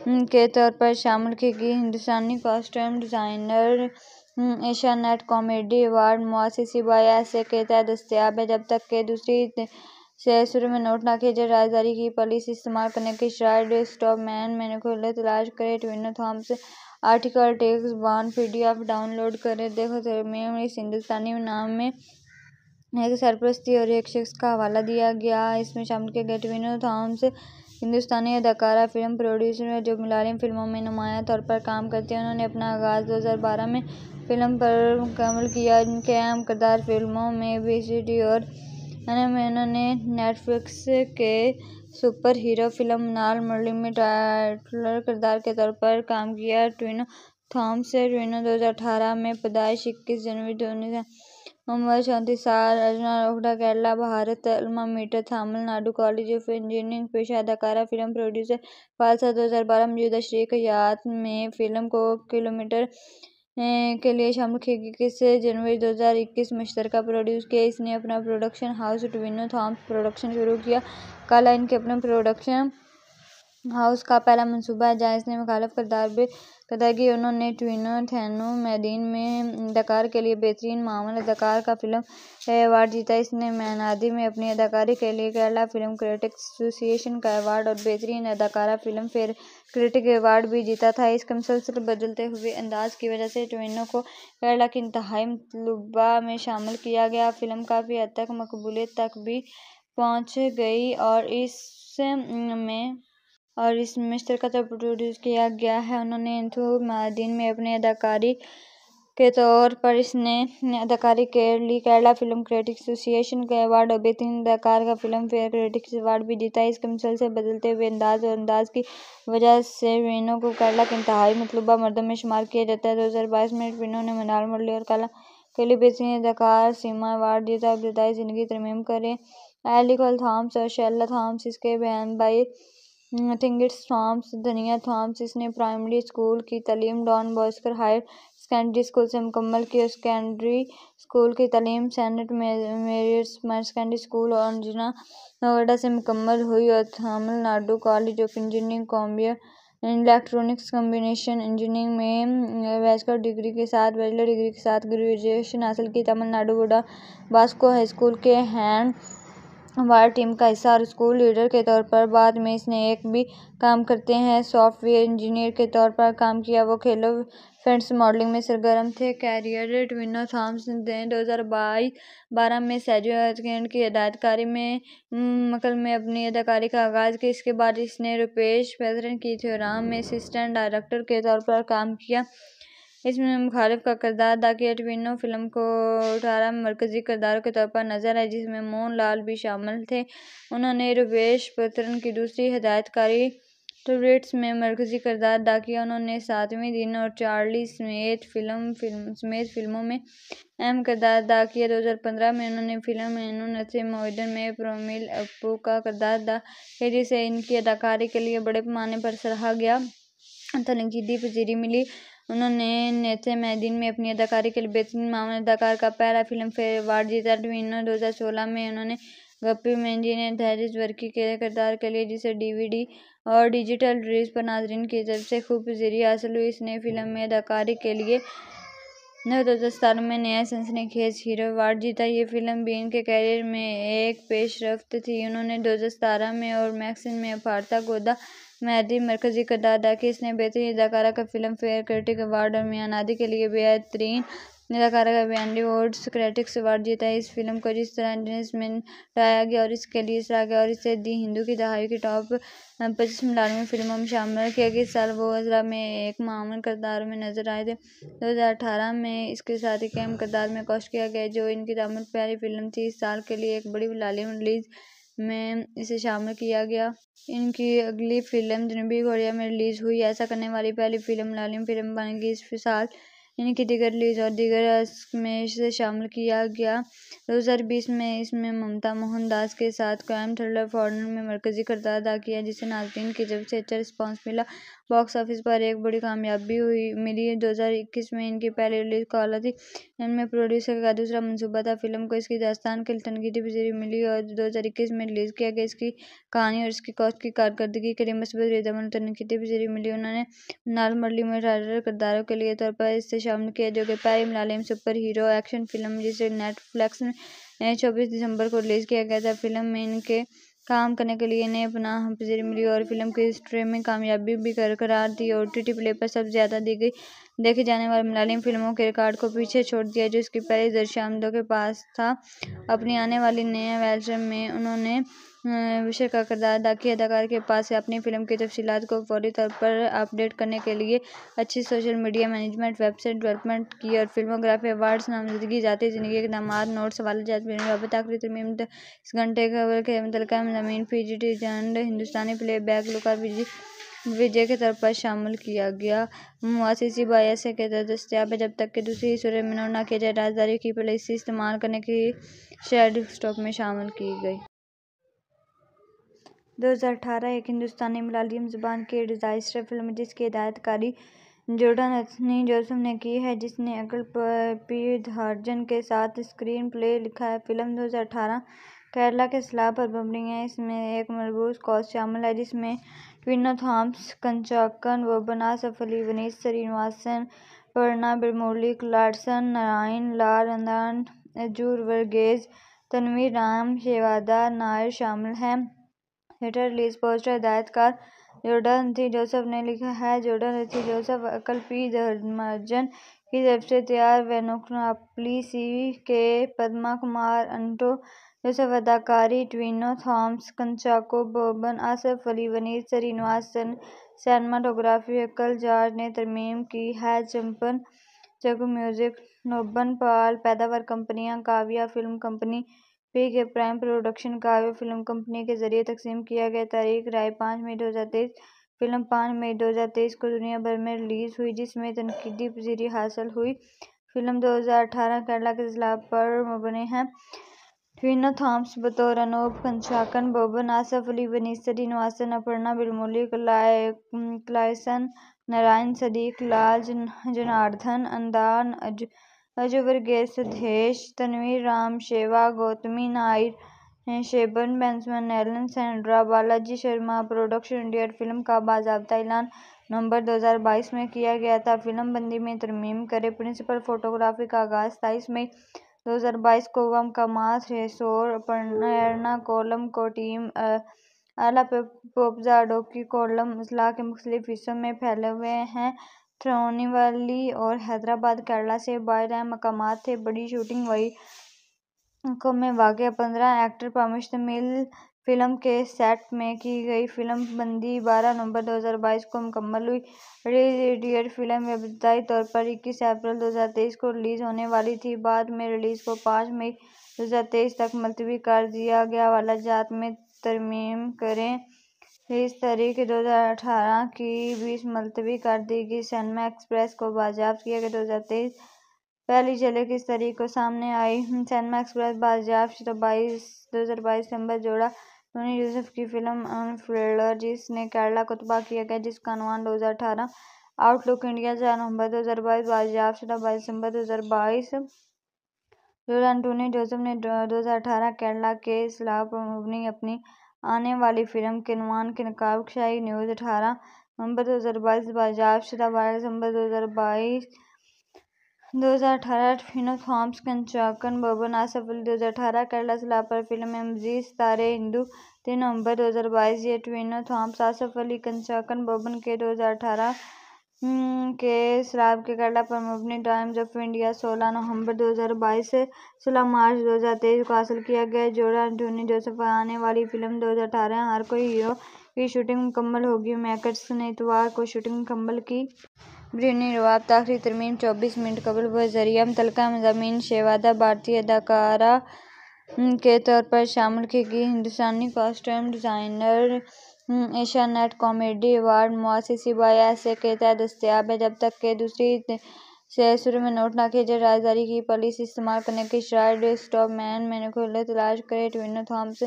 के तौर पर शामिल की गई हिंदुस्तानी कॉस्ट्यूम डिज़ाइनर हम्म, एशिया नेट कॉमेडी अवार्ड मुआसी ऐसे के तहत दस्तियाब है जब तक के दूसरी से शुरू में नोट ना खींचे राजदारी की पॉलिसी इस्तेमाल करने की स्टॉप मैन मैंने खुले तलाश करे Tovino Thomas article takes D F download करें देखो में इस हिंदुस्तानी नाम में एक सरप्रस्ती और एक शख्स का हवाला दिया गया इसमें शामिल किया गया ट्विनो थॉम्स हिंदुस्तानी अदाकारा फिल्म प्रोड्यूसर है जो मुलायम फिल्मों में नुमाया तौर पर काम करती हैं उन्होंने अपना आगाज़ 2012 में फिल्म पर मुकम्मल किया इनके अहम किरदार फिल्मों में बेसिडी और ने नेटफ्लिक्स के सुपर हीरो फिल्म नाल मुरली में टाइटलर किरदार के तौर पर काम किया ट्विनो थॉम्स ट्विनो दो हज़ार अठारह में पैदाइश इक्कीस जनवरी दो उन्नीस उम्र चौंतीस साल अर्जुना रोहडा Kerala Bharat alma mater Tamil Nadu college of engineering पेशा अदाकारा फिल्म प्रोड्यूसर पालसा दो हज़ार बारह मौजूदा शेख याद में फिल्म को किलोमीटर के लिए शामिल इक्कीस जनवरी दो हज़ार इक्कीस मुश्तरका प्रोड्यूस किया इसने अपना production house Tovino Thomas production शुरू किया कला इनके अपने प्रोडक्शन हाउस का पहला मनसूबा है जहाँ इसने मुखालफ करदार भी कदा की उन्होंने ट्विनो थैनो मैदीन में अदाकार के लिए बेहतरीन मामल अदाकार का फिल्म अवार्ड जीता इसने मैनादी में अपनी अदाकारी के लिए केरला फिल्म क्रिटिक एसोसिएशन का अवार्ड और बेहतरीन अदाकारा फिल्म फेयर क्रिटिक अवार्ड भी जीता था इसके मुसलसल बदलते हुए अंदाज की वजह से ट्विनो को केरला के इंतहाई मतलूबा में शामिल किया गया फिल्म काफ़ी हद तक मकबूलियत तक भी पहुँच गई और इस में और इस मिस्र का तब तो प्रोड्यूस किया गया है उन्होंने इंथु मादीन में अपने अदाकारी के तौर पर इसने अदाकारी के लिए केरला फिल्म क्रिटिक्स एसोसिएशन का अवार्ड और बेहतरीन अदाकार का फिल्म फेयर क्रिटिक्स अवार्ड भी जीता है इसके मिसल से बदलते हुए अंदाज और अंदाज की वजह से वीनो को केरला के इंतहाई मतलूबा मर्दों में शुमार किया जाता है दो हज़ार बाईस में वीनो ने मनाल मुरली और कला के लिए बेहतरीन अदाकार सीमा अवार्ड जीता और ज़िंदगी तरमीम करें एलिकल थाम्स और शैला थाम्स इसके बहन भाई थिंगिट्स थॉम्स धनिया थॉम्स इसने प्राइमरी स्कूल की तलीम Don Bosco higher secondary school से मुकम्मल की और सेकेंडरी स्कूल की तलीम saint Mary's higher secondary school और अंजना नोएडा से मुकम्मल हुई और Tamil Nadu college of engineering कॉम्बियर electronics combination engineering में बैचलर hmm, डिग्री के साथ बैचलर डिग्री के साथ ग्रेजुएशन हासिल की तमिलनाडु वोडा बास्को हाई स्कूल के हैंड वार टीम का हिस्सा और स्कूल लीडर के तौर पर बाद में इसने एक भी काम करते हैं सॉफ्टवेयर इंजीनियर के तौर पर काम किया वो खेलो फ्रेंड्स मॉडलिंग में सरगर्म थे कैरियर ट्विनो थॉम्स ने दो हज़ार बाईस बारह में सैजेंड की हदायतकारी में मकल में अपनी अदाकारी का आगाज़ किया इसके बाद इसने रुपेश फैजरन की थ्योराम में असिस्टेंट डायरेक्टर के तौर पर काम किया इसमें मुखालिफ का किरदार द कैटविनो फिल्म को अठारह मरकज़ी किरदारों के तौर पर नज़र आए जिसमें मोहन लाल भी शामिल थे उन्होंने रुवेश पत्रन की दूसरी हदायतकारी टूरेट्स में मरकज़ी किरदार अदा किया उन्होंने सातवें दिन और चार्ली समेत फिल्म फिल्म समेत फिल्मों में अहम किरदार अदा किया दो हज़ार पंद्रह में उन्होंने फिल्म एनु में प्रोमिल अपू का किरदार अदा किया जिसे इनकी अदाकारी के लिए बड़े पैमाने पर सराहा गया तनकीदी पजीरी मिली उन्होंने नेथे मैदीन में अपनी अदाकारी के लिए बेहतरीन मामले अदाकार का पहला फिल्म फेयर अवार्ड जीता ट्वीनो दो हज़ार सोलह में उन्होंने गप्पी मेंजी ने धैर्य वर्की के किरदार के लिए जिसे डीवीडी और डिजिटल रिलीज पर नाजरन की तरफ से खूब जरिए हासिल हुई इसने फिल्म में अदाकारी के लिए नौ दो में नया सनसनी खेज हीरो अवार्ड जीता ये फिल्म बीन के करियर में एक पेशरफ्त थी उन्होंने दो में और मैक्सिन में अफारता गोदा महदी मरकजी किरदार अदा कि इसने बेहतरीन अदाकारा का फिल्म फेयर क्रिटिक अवार्ड और नादी के लिए बेहतरीन निराकार का बयानवे अवार्ड जीता है इस फिल्म को जिस तरह में ढाया गया और इसके लिए सरा गया और इसे दी हिंदू की दहाई की टॉप पच्चीस मिलानवे फिल्मों में शामिल किया गया इस साल वो अजरा में एक मामूल करदार में नजर आए थे दो हज़ार अठारह में इसके साथ एक अहम करदार में कोश किया गया जो इनकी दामन प्यारी फिल्म थी इस साल के लिए एक बड़ी लालिम रिलीज़ में इसे शामिल किया गया इनकी अगली फिल्म जनूबी कोरिया में रिलीज़ हुई ऐसा करने वाली पहली फिल्म लालिम फिल्म बनेगी इस साल इनके दिगर लीज और दिगर में इसे शामिल किया गया दो हज़ार बीस में इसमें ममता मोहनदास के साथ क्राइम थ्रिलर फॉर्नर में मरकज़ी करदार अदा किया जिसे नाजरीन की जब से अच्छा रिस्पॉन्स मिला बॉक्स ऑफिस पर एक बड़ी कामयाबी हुई मिली दो हज़ार इक्कीस में इनकी पहली रिलीज कॉला थी इनमें प्रोड्यूसर का दूसरा मनसूबा था फिल्म को इसकी दास्तान के तनकीदी पजीरी मिली और दो हज़ार इक्कीस में रिलीज़ किया गया इसकी कहानी और इसकी कॉस्ट की कारकर्दगी के लिए मस्बत रिदमन तनकीदी पजीरी मिली उन्होंने नाल मरली में किरदारों के लिए तौर पर इससे शामिल किया जो कि प्यारी Malayalam super hero action film जिसे नेटफ्लिक्स में चौबीस दिसंबर को रिलीज़ किया गया था फिल्म में इनके काम करने के लिए इन्हें पनाह पजीर मिली और फिल्म की स्ट्रीमिंग कामयाबी भी करार दी और टी टी प्ले पर सबसे ज़्यादा दी गई देखे जाने वाली मलयालम फिल्मों के रिकॉर्ड को पीछे छोड़ दिया जो इसकी पहली दर्शामदों के पास था अपनी आने वाली नए वेल्सम में उन्होंने विषय का किरदार अदा किया अदाकार के पास से अपनी फ़िल्म की तफसीत को फौरी तौर पर अपडेट करने के लिए अच्छी social media management website development की और फिल्मोग्राफी अवार्ड्स नामजदगी जाती ज़िंदगी इकदाम नोट सवाल बाबत आखिरी तमीम इस घंटे खबर के मुतल मजामीन जंड हिंदुस्तानी प्ले बैक लुकार विजय के तौर पर शामिल किया गया मुआसी बायस के तहत दस्तियाब है जब तक कि दूसरी सूर्य में न किया जाए राजदारी की पॉलिसी इस्तेमाल करने की शेयर स्टॉक में शामिल की गई दो हज़ार अठारह एक हिंदुस्तानी मलयालम ज़ुबान की डिजाइस्टर फिल्म जिसकी हिदायतकारी जोर्डन एंथनी जोसफ ने की है जिसने अकल धार्जन के साथ स्क्रीन प्ले लिखा है फ़िल्म दो हज़ार अठारह केरला के सलाह पर मबनी है इसमें एक मरबूज कॉज शामिल है जिसमें ट्विनो थॉम्स कंचाकन वोबना सफ अली वनीस श्रीनिवासन वर्णा बिरमुरली क्लार्सन नारायण लाल अंदान जूर वर्गेज तनवीर राम शेवादा नायर शामिल हैं हेठर लीज पोस्टर हिदायतकार जोर्डन थी जोसेफ ने लिखा है जोर्डन थी जोसेफ अकल पी धर्माजन की तरफ से तैयार वेनुक्लापली सी के पद्मा कुमार अंटो जोसेफ अदाकारी ट्विनो थॉम्स कंचाको बोबन आसफ अली वनीर श्रीनिवासन सैनमाटोग्राफी अकल जॉर्ज ने तरमीम की है चंपन जग म्यूजिक नोबन पाल पैदावार कंपनियां Kavya film company P K prime production Kavya film company के जरिए तकसीम किया गया तारीख राय पाँच मई दो हज़ार तेईस फिल्म पाँच मई दो हज़ार तेईस को दुनिया भर में रिलीज़ हुई जिसमें तनकीदी पजीरी हासिल हुई फिल्म दो हज़ार अठारह केरला के जिला पर मबनी है ट्विना थॉम्स बतौर अनूप कंशाकन बोबन आसफ अली वनीसरी नवासन अपर्णा बिलमोली क्लाय नारायण सदीक लाल जनार्दन अंदान अज अजगर सिद्धेश तनवीर राम शेवा Gautami Nair शेबन बेंसमैन Elon Sandra Balaji Sharma production India film का बाजाबता ऐलान नवंबर 2022 में किया गया था फिल्म बंदी में तरमीम करे प्रिंसिपल फोटोग्राफी का आगाज सताईस मई 2022 को वम है हेसोर पन्ना कोलम को टीम अला पोपजा डोकी कोलम असला के मुख्तलिफ हिस्सों में फैले हुए हैं वाली और हैदराबाद केरला से आए मकाम थे बड़ी शूटिंग वही में वाक़ पंद्रह एक्टर पर मुश्तमिल फिल्म के सेट में की गई फिल्म बंदी बारह नवंबर 2022 को मुकम्मल हुई रिज डियर फिल्म इब्तदाई तौर पर 21 अप्रैल 2023 को रिलीज़ होने वाली थी बाद में रिलीज़ को 5 मई 2023 तक मुलतवी कर दिया गया वाला जात में तरमीम करें बीस तारीख दो हज़ार अठारह की बीस मुलतवी कर दी गई सनमा एक्सप्रेस को बाजाब किया गया दो हज़ार तेईस पहली झलक किस तारीख को सामने आई सनमा एक्सप्रेस बाजाब तो बाईस दो हज़ार बाईस नंबर जोड़ा टोनी यूसुफ की फिल्म फ्लेडर जिसने केरला को तबाह किया गया जिसका अनुमान दो हज़ार अठारह आउटलुक इंडिया चार नवंबर दो हज़ार बाईस बाजाब शुदा बाईस दिसंबर दो हज़ार बाईस जोड़ा टोनी जोसफ ने दो हज़ार अठारह केरला के खिलाफ अपनी आने वाली फिल्म के अनुमान के नकाबशाही न्यूज़ अठारह नवंबर दो हज़ार बाईस बाजार शुदा बारह दिसंबर दो हज़ार बाईस दो हज़ार अठारह फिनोज थॉम्स कंचाकन बबन आसफ अली दो हज़ार अठारह केरला सलाह पर फिल्म मजीद सितारे हिंदू तीन नवंबर दो हज़ार बाईस ये ट्विनो थॉम्स आसफ अली कंचाकन बबन के दो हज़ार अठारह हम्म, के शराब के गड्ढा पर मबनी टाइम्स ऑफ इंडिया सोलह नवंबर 2022 से सोलह मार्च 2023 को हासिल किया गया जोड़ा एंटोनी जोसेफ पर आने वाली फिल्म 2018 हर कोई हीरो की शूटिंग मुकम्मल होगी मेकर्स ने इतवार को शूटिंग मुकम्मल की ब्रिनी रवाब आखिरी तरमीम चौबीस मिनट कबल व तलका मुतलका मजामी शेवादा भारतीय अदाकारा हम्म, के तौर पर शामिल की गई हिंदुस्तानी कॉस्ट्यूम डिज़ाइनर हम्म, एशिया नेट कॉमेडी अवार्ड मुआसी सिवाया से के तहत दस्तियाब है जब तक के दूसरी से शुरू में नोट ना किया राजदारी की पॉलिसी इस्तेमाल करने की स्टॉप मैन मैंने खोले तलाश करे Tovino Thomas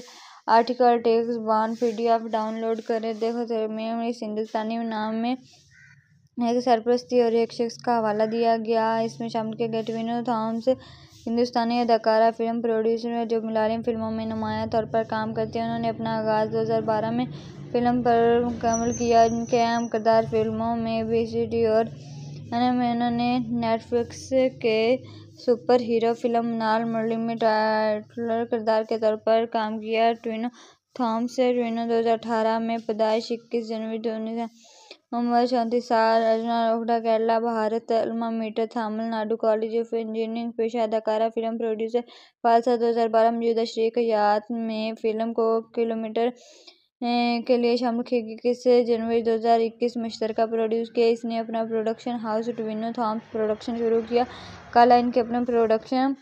article takes D F download करें देखो तो में इस हिंदुस्तानी नाम में एक सरप्रस्ती और एक शख्स का हवाला दिया गया इसमें शामिल किया गया ट्विनो थॉम्स हिंदुस्तानी अदाकारा फिल्म प्रोड्यूसर है जो मलयालम फिल्मों में नुमाया तौर पर काम करती हैं उन्होंने अपना आगाज़ 2012 में फिल्म पर मुकम्मल किया इनके अहम किरदार फिल्मों में बेसिडी और अन्य उन्होंने नेटफ्लिक्स के सुपर हीरो फिल्म नाल मुरली में टाइटलर किरदार के तौर पर काम किया ट्विनो थॉम्स ट्विनो दो हज़ार अठारह में पैदाइश इक्कीस जनवरी दो हज़ार उम्र चौंतीस साल अर्जुना रोहडा Kerala Bharat alma mater Tamil Nadu college of engineering पेशा अदाकारा फिल्म प्रोड्यूसर फालसा दो हज़ार बारह मौजूदा श्री याद में फिल्म को किलोमीटर के लिए शामिल इक्कीस जनवरी दो हज़ार इक्कीस मुश्तरका प्रोड्यूस किया इसने अपना production house Tovino Thomas production शुरू किया कल इनके अपने प्रोडक्शन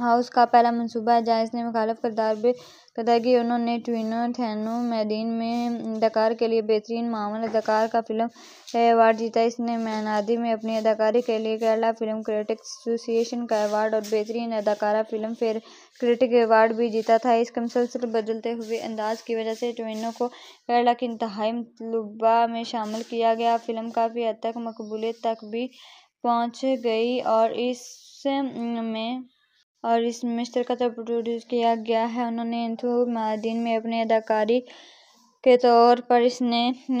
हाउस का पहला मनसूबा है जहाँ इसने मुख़ालफ करदार भी कदा किया उन्होंने ट्विनो थैनो मैदीन में अदाकार के लिए बेहतरीन मामल अदाकार का फ़िल्म अवार्ड जीता इसने मैनादी में अपनी अदाकारी के लिए केरला फ़िल्म क्रिटिक्स एसोसिएशन का अवार्ड और बेहतरीन अदाकारा फ़िल्म फेयर क्रिटिक अवार्ड भी जीता था इसके मुसलसल बदलते हुए अंदाज की वजह से ट्विनो को केरला की इंतहाई मतलूबा में शामिल किया गया फ़िल्म काफ़ी हद तक मकबूलियत तक भी पहुँच गई और इस में और इस मिस्टर का तो प्रोड्यूस किया गया है उन्होंने इंथु में अपने अदाकारी के तौर पर इसने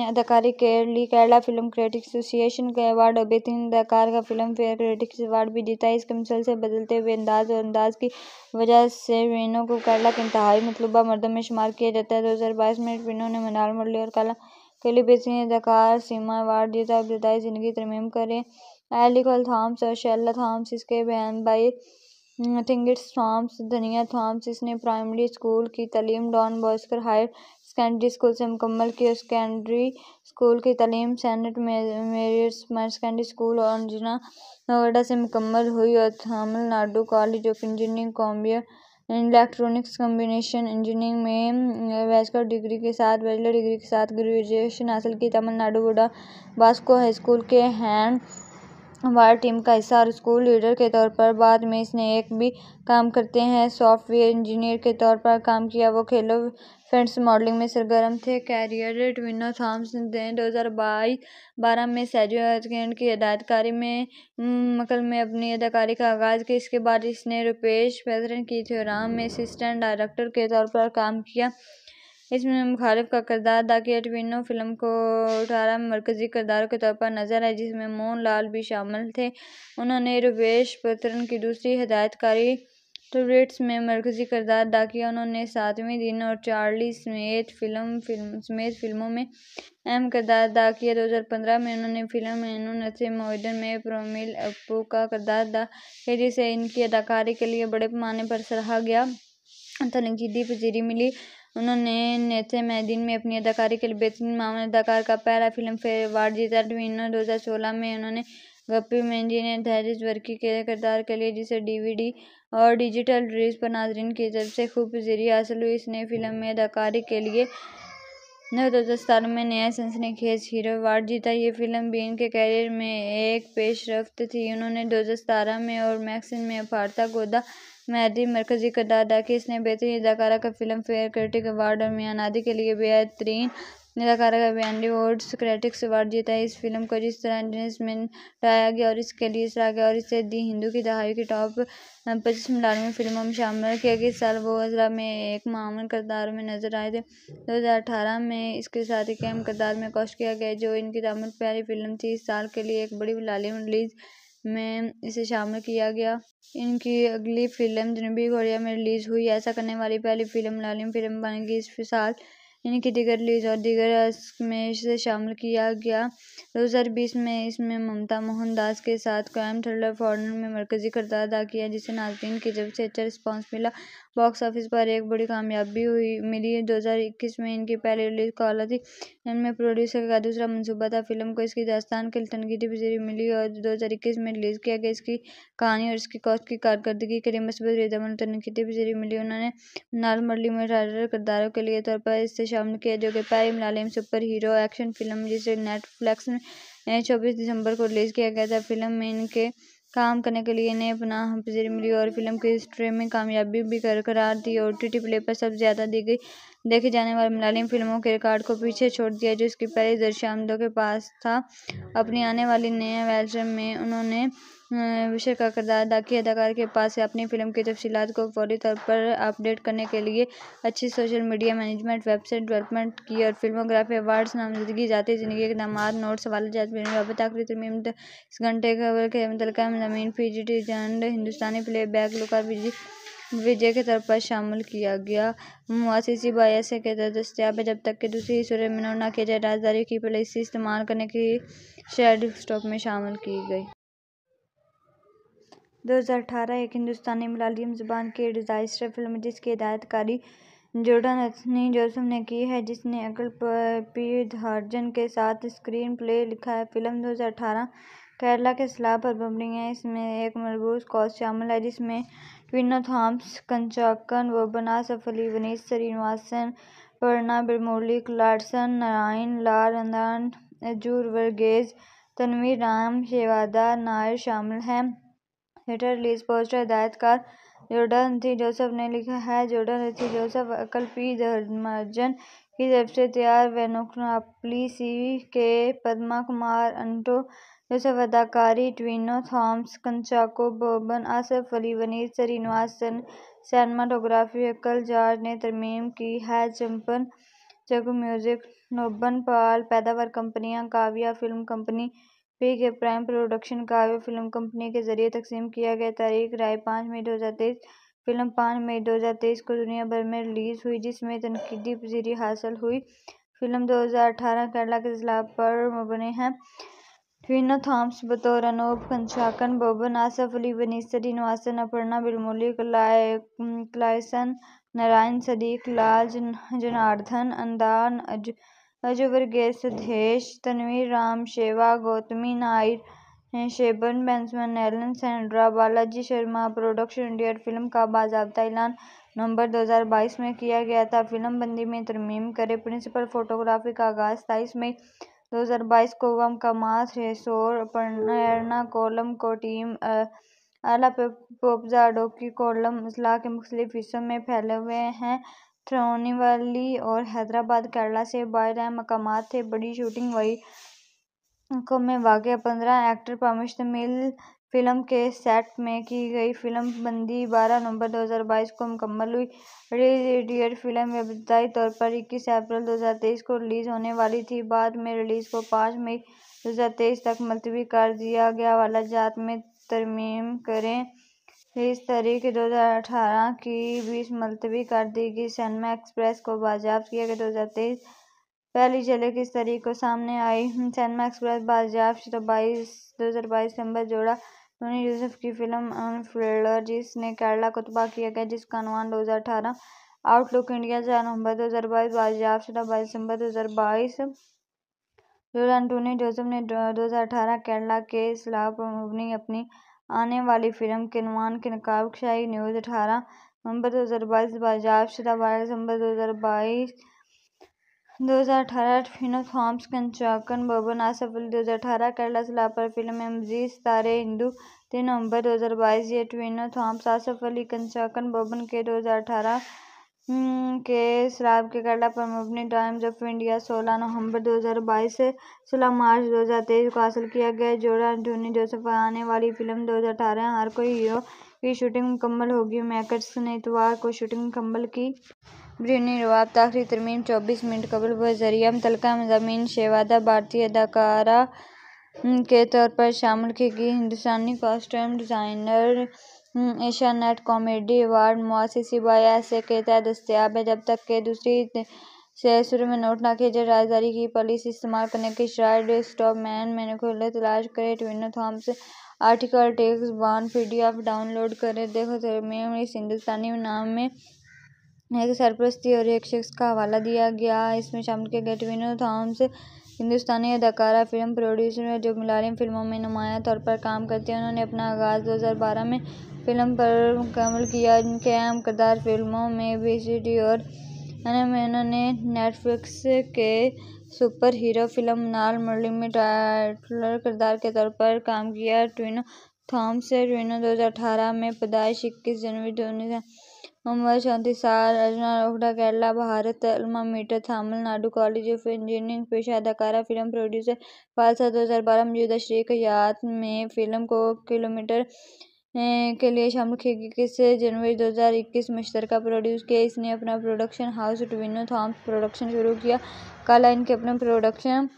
अदाकारी के लिए केरला फिल्म क्रिटिक्स एसोसिएशन के अवार्ड और बेहतरीन अदाकार का फिल्म फेयर क्रिटिक्स अवार्ड भी जीता है इसके मिसल से बदलते हुए अंदाज और अंदाज की वजह से वीनों को केरला के इंतहाई मतलूबा मर्दों में शुमार किया जाता है दो हज़ार बाईस में वीनों ने मनाल मुरली और कला के लिए बेहतरीन अदाकार सीमा अवार्ड जीता अब जिंदगी तरमीम करें एलिकॉल थाम्स और शैला थाम्स इसके बहन भाई टिंगिस थाम्स धनिया थॉमस इसने प्राइमरी स्कूल की तलीम Don Bosco higher secondary school से मुकम्मल की और सेकेंडरी स्कूल की तलीम Saint Mary's higher secondary school और अंजना नोएडा से मुकम्मल हुई और Tamil Nadu college of engineering कॉम्बियर electronics combination engineering में बैचलर mm, डिग्री के साथ बैचलर डिग्री के साथ ग्रेजुएशन हासिल की तमिलनाडु बुडा बास्को हाई स्कूल के हैंड वार टीम का हिस्सा और स्कूल लीडर के तौर पर बाद में इसने एक भी काम करते हैं सॉफ्टवेयर इंजीनियर के तौर पर काम किया वो खेलो फ्रेंड्स मॉडलिंग में सरगर्म थे कैरियर ट्विनो थॉम्स ने दो हज़ार बाईस बारह में सैजो की हदायतकारी में मकल हम्म, में अपनी अदाकारी का आगाज़ किया इसके बाद इसने रुपेश पैथरन की थ्योराम में असिस्टेंट डायरेक्टर के तौर पर काम किया इसमें मुख़ालिफ़ का किरदार द कैटविनो फ़िल्म को अठारह मरकज़ी किरदारों के तौर पर नज़र आए जिसमें मोहन लाल भी शामिल थे उन्होंने रुपेश पत्रन की दूसरी हदायतकारी टूरेट्स में मरकज़ी किरदार अदा किया उन्होंने सातवें दिन और चार्ली स्मेत फिल्म फिल्म समेत फिल्मों में अहम किरदार अदा किया दो हज़ार पंद्रह में उन्होंने फिल्म एनू नसे मोहदन में प्रोमिल अपू का किरदार अदा किया जिसे इनकी अदाकारी के लिए बड़े पैमाने पर सराहा गया तनकीदी पजीरी मिली उन्होंने नेथे मैदीन में अपनी अदाकारी के लिए बेहतरीन मामूल अदाकार का पहला फिल्म फेयर अवार्ड जीता ट्वीनो दो हज़ार सोलह में उन्होंने गप्पी मेंजी ने धैर्य वर्की के किरदार के लिए जिसे डीवीडी और डिजिटल रिलीज पर नाजरन की तरफ से खूब जरिए हासिल हुई इस नई फिल्म में अदाकारी के लिए दो हज़ार सतारह में नया सनसनी खेज हीरो अवार्ड जीता ये फिल्म बीन के कैरियर में एक पेशरफ थी उन्होंने दो हज़ार सतारह में और मैक्सिन में अपारता गोदा मेहदी मरकजी का दादा कि इसने बेहतरीन अदाकारा का फिल्म फेयर क्रिटिक अवार्ड और नादी के लिए बेहतरीन अदाकारा का बी वोड्स क्रिटिक्स अवार्ड जीता है इस फिल्म को जिस तरह में लाया गया और इसके लिए सराहा गया और इसे दी हिंदू की दहाई की टॉप पच्चीस मिलानवे फिल्मों में शामिल किया गया इस साल वो अजरा में एक मामूल करदार में नजर आए थे दो हज़ार अठारह में इसके साथ एक अहम करदार में कोश किया गया जो इनकी दामन प्यारी फिल्म थी इस साल के लिए एक बड़ी लालिम रिलीज़ में इसे शामिल किया गया इनकी अगली फिल्म जनूबी कोरिया में रिलीज़ हुई ऐसा करने वाली पहली फिल्म लालिम फिल्म बनेगी इस साल इनकी दीगर रिलीज और दीगर में इसे शामिल किया गया दो हज़ार बीस में इसमें ममता मोहनदास के साथ क्राइम थ्रिलर फॉरनर में मरकजी करदार अदा किया जिसे नाजरीन की जब से अच्छा रिस्पॉन्स मिला बॉक्स ऑफिस पर एक बड़ी कामयाबी हुई मिली दो हज़ार इक्कीस में इनकी पहली रिलीज़ काला थी इनमें प्रोड्यूसर का दूसरा मनसूबा था फिल्म को इसकी दास्तान के लिए तनकीदी पजीरी मिली और दो हज़ार इक्कीस में रिलीज़ किया गया इसकी कहानी और इसकी कॉस्ट की कारकर्दगी के लिए मसबत रिदामन तनकीदी पजीरी मिली उन्होंने नाल मरली में किरदारों के लिए तौर पर इससे शामिल किया जो कि पहली Malayalam super hero action film जिसे नेटफ्लिक्स में चौबीस दिसंबर को रिलीज़ किया गया था फिल्म में इनके काम करने के लिए इन्हें अपना हाजिरी मिली और फिल्म की हिस्ट्री में कामयाबी भी बरकरार दी और टी टी प्ले पर सबसे ज़्यादा दी गई देखे जाने वाले मलयालम फिल्मों के रिकॉर्ड को पीछे छोड़ दिया जो इसकी पहली दर्शामदों के पास था अपनी आने वाली नए वेल्चर में उन्होंने विषय का किरदार अदा किया अदाकार के पास है अपनी फ़िल्म की तफसीत को फौरी तौर पर अपडेट करने के लिए अच्छी social media management website development की और फिल्मोग्राफी अवार्ड्स नामजदगी जाती ज़िंदगी इकदाम नोट सवाल इस घंटे खबर के जमीन जी टी जंड हिंदुस्तानी प्ले बैक लुकार विजय के तौर पर शामिल किया गया मुआसी बायस के तहत दस्तियाब है जब तक कि दूसरी सूरत में ना किया जाए राजदारी की पॉलिसी इस्तेमाल करने की शेड स्टॉक में शामिल की गई 2018 एक हिंदुस्तानी मलयालम ज़ुबान की डिजाइस्टर फिल्म जिसकी हिदायतकारी जॉर्डन एंथनी जोसफ ने की है जिसने अकल धार्जन के साथ स्क्रीन प्ले लिखा है फिल्म 2018 केरला के सलाह पर मबनी है इसमें एक मरबूज कॉज शामिल है जिसमें ट्विनो थॉम्स कंचाकन वोबना सफली वनीस श्रीनिवासन पर्णा बिरमोलिक लार्सन नारायण लाल अंदान अजूर वर्गेज तनवीर राम शेवादा नायर शामिल हैं रिलीज पोस्टर हिदायतकार जोर्डन थी जोसेफ ने लिखा है जोर्डन थी जोसेफ अकल पी धर्मार्जन की तरफ से तैयार सी के पद्मा कुमार अंटो जोसेफ अदाकारी ट्विनो थॉम्स कंचाको बोबन आसफ अली वनीर श्रीनिवास सैनमाटोग्राफी अक्कल जॉर्ज ने तरमीम की है चंपन जग म्यूज़िक नोबन पाल पैदावार कंपनियां Kavya film company P K prime production Kavya film company के जरिए तकसीम किया गया तारीख राय पाँच मई दो हज़ार तेईस फिल्म पाँच मई दो हज़ार तेईस को दुनिया भर में रिलीज़ हुई जिसमें तनकीदी पजीरी हासिल हुई फिल्म दो हज़ार अठारह केरला के जिला पर मबन है वीना थॉम्स बतौर अनूप कंशाकन बोबन आसफ अली बनीसरी नवासन अपर्णा बिलमोली क्लाय क्लाइसन नारायण सदीक लाल जनार्दन अंदान अज अजुर्वेद सिद्धेश तनवीर राम शेवा Gautami Nair शेबन बेंसमैन Elon Sandra Balaji Sharma production India film का बाजाबता ऐलान नवंबर 2022 में किया गया था फिल्म बंदी में तरमीम करे प्रिंसिपल फोटोग्राफी का आगाज सताईस मई 2022 को वम कमास रेसोर पर्णा कोलम को टीम अला पोपजा डोकी कोलम असला के मुख्तलिफ हिस्सों में फैले हुए हैं थ्रोनिवली और हैदराबाद केरला से बाहर मकाम थे बड़ी शूटिंग वही में वाक़ पंद्रह एक्टर पर मुश्तमिल फिल्म के सेट में की गई फिल्म बंदी बारह नवंबर 2022 को मुकम्मल हुई रेज डियर फिल्म इब्तदाई तौर पर 21 अप्रैल 2023 को रिलीज़ होने वाली थी बाद में रिलीज़ को 5 मई 2023 तक मुलतवी कर दिया गया वाला जात में तरमीम करें बीस तारीख दो हज़ार अठारह की बीस मुलतवी कर दी गई सनमा एक्सप्रेस को बाजाब किया गया दो हज़ार तेईस पहली झलक इस तारीख को सामने आई सनमा एक्सप्रेस बाजाब तो बाईस दो हज़ार बाईस नंबर जोड़ा टोनी यूसुफ की फिल्म अनफ्लेडर जिसने केरला को तबाह किया गया जिसका अनुमान दो हज़ार अठारह आउटलुक इंडिया चार नवंबर दो हज़ार बाईस बाजियाब शुदा तो बाईस दिसंबर दो हज़ार बाईस जोड़ा एंटोनी जोसफ ने दो हज़ार अठारह केरला के खिलाफ अपनी आने वाली फिल्म के अनुमान के नकाबशाही न्यूज़ अठारह नवंबर दो हज़ार बाईस बाजार शुदा बारह दिसंबर दो हज़ार बाईस दो हज़ार अठारह फिनो थॉम्स कंचाकन बबन आसफ अली दो हज़ार अठारह केरला सलाह पर फिल्म मजीद सितारे हिंदू तीन नवंबर दो हज़ार बाईस ये ट्विनो थॉम्स आसफ अली कंचाकन बबन के दो हज़ार अठारह हम्म, के शराब के गड्ढा पर मबनी टाइम्स ऑफ इंडिया सोलह नवंबर 2022 से सोलह मार्च 2023 को हासिल किया गया जोड़ा एंटोनी जोसेफ आने वाली फिल्म 2018 हर कोई हीरो की शूटिंग मुकम्मल होगी मेकर्स ने इतवार को शूटिंग मुकम्मल की ब्रिनी रवाब आखिरी तरमीम चौबीस मिनट कबल व तलका मुतलका मजामी शेवादा भारतीय अदाकारा हम्म, के तौर पर शामिल की गई हिंदुस्तानी कॉस्ट्यूम डिज़ाइनर हम्म, एशिया नेट कॉमेडी अवार्ड मुआसी ऐसे के तहत दस्तियाब है जब तक के दूसरी से शुरू में नोट ना किया राजदारी की पॉलिसी इस्तेमाल करने की स्टॉप मैन मैंने खुले तलाश करे Tovino Thomas article takes D F download करें देखो तो में इस हिंदुस्तानी नाम में एक सरप्रस्ती और एक शख्स का हवाला दिया गया इसमें शामिल किया गया ट्विनो थॉम्स हिंदुस्तानी अदाकारा फ़िल्म प्रोड्यूसर है जो मलयालम फ़िल्मों में नुमाया तौर पर काम करती हैं उन्होंने अपना आगाज़ दो हज़ार बारह में फ़िल्म पर मुकमल किया जिनके अहम करदार फ़िल्मों में डी और में उन्होंने नेटफ्लिक्स के सुपर हीरो फ़िल्म नाल मुरली में टाइटलर किरदार के तौर पर काम किया ट्विनो थॉम्स ट्विनो दो हज़ार अठारह में पैदाइश इक्कीस जनवरी दो मुंबई चौंतीस,साल अर्जुना रोहडा Kerala Bharat alma mater Tamil Nadu college of engineering पेशा अदाकारा फिल्म प्रोड्यूसर पाल साल दो हज़ार बारह में जुदा श्रेख में फ़िल्म को किलोमीटर के लिए शामिल किया इक्कीस जनवरी 2021 में मुश्तरका प्रोड्यूस किया इसने अपना production house Tovino Thomas production शुरू किया काला इनके अपने प्रोडक्शन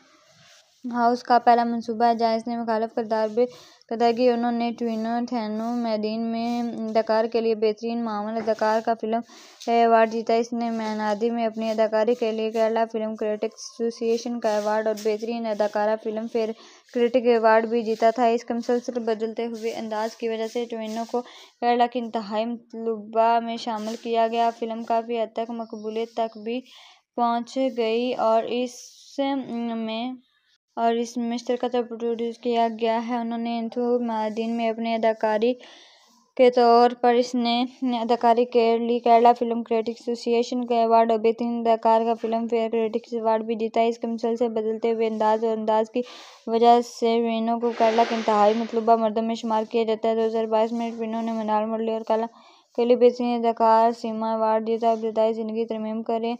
हाउस का पहला मनसूबा है जहाँ इसने मुखालफ किरदार भी पता उन्होंने ट्विनो थैनो मैदीन में अदाकार के लिए बेहतरीन मामल अदाकार का फिल्म अवार्ड जीता इसने मैनादी में अपनी अदाकारी के लिए केरला फिल्म क्रिटिक्स एसोसिएशन का अवार्ड और बेहतरीन अदाकारा फिल्म फेयर क्रिटिक अवार्ड भी जीता था इस मुसलसल बदलते हुए अंदाज की वजह से ट्विनो को केरला की इंतहाई मतलूबा में शामिल किया गया फिल्म काफ़ी हद तक मकबूलियत तक भी पहुँच गई और इस में और इस मिस्टर का तो प्रोड्यूस किया गया है उन्होंने इंधु महादीन में अपने अदाकारी के तौर पर इसने अदाकारी के लिए केरला फिल्म क्रिटिक्स एसोसिएशन के अवार्ड और बेहतरीन अदाकार का फिल्म फेयर क्रिटिक्स अवार्ड भी जीता इसके मिसल से बदलते हुए अंदाज और अंदाज की वजह से वीनों को केरला के इंतहाई मतलूबा मर्दों में शुमार किया जाता है दो हज़ार बाईस में वीनों ने मनाल मुरली और कला के लिए बेहतरीन अदाकार सीमा अवार्ड जीता अब जुदाई ज़िंदगी तरमीम करें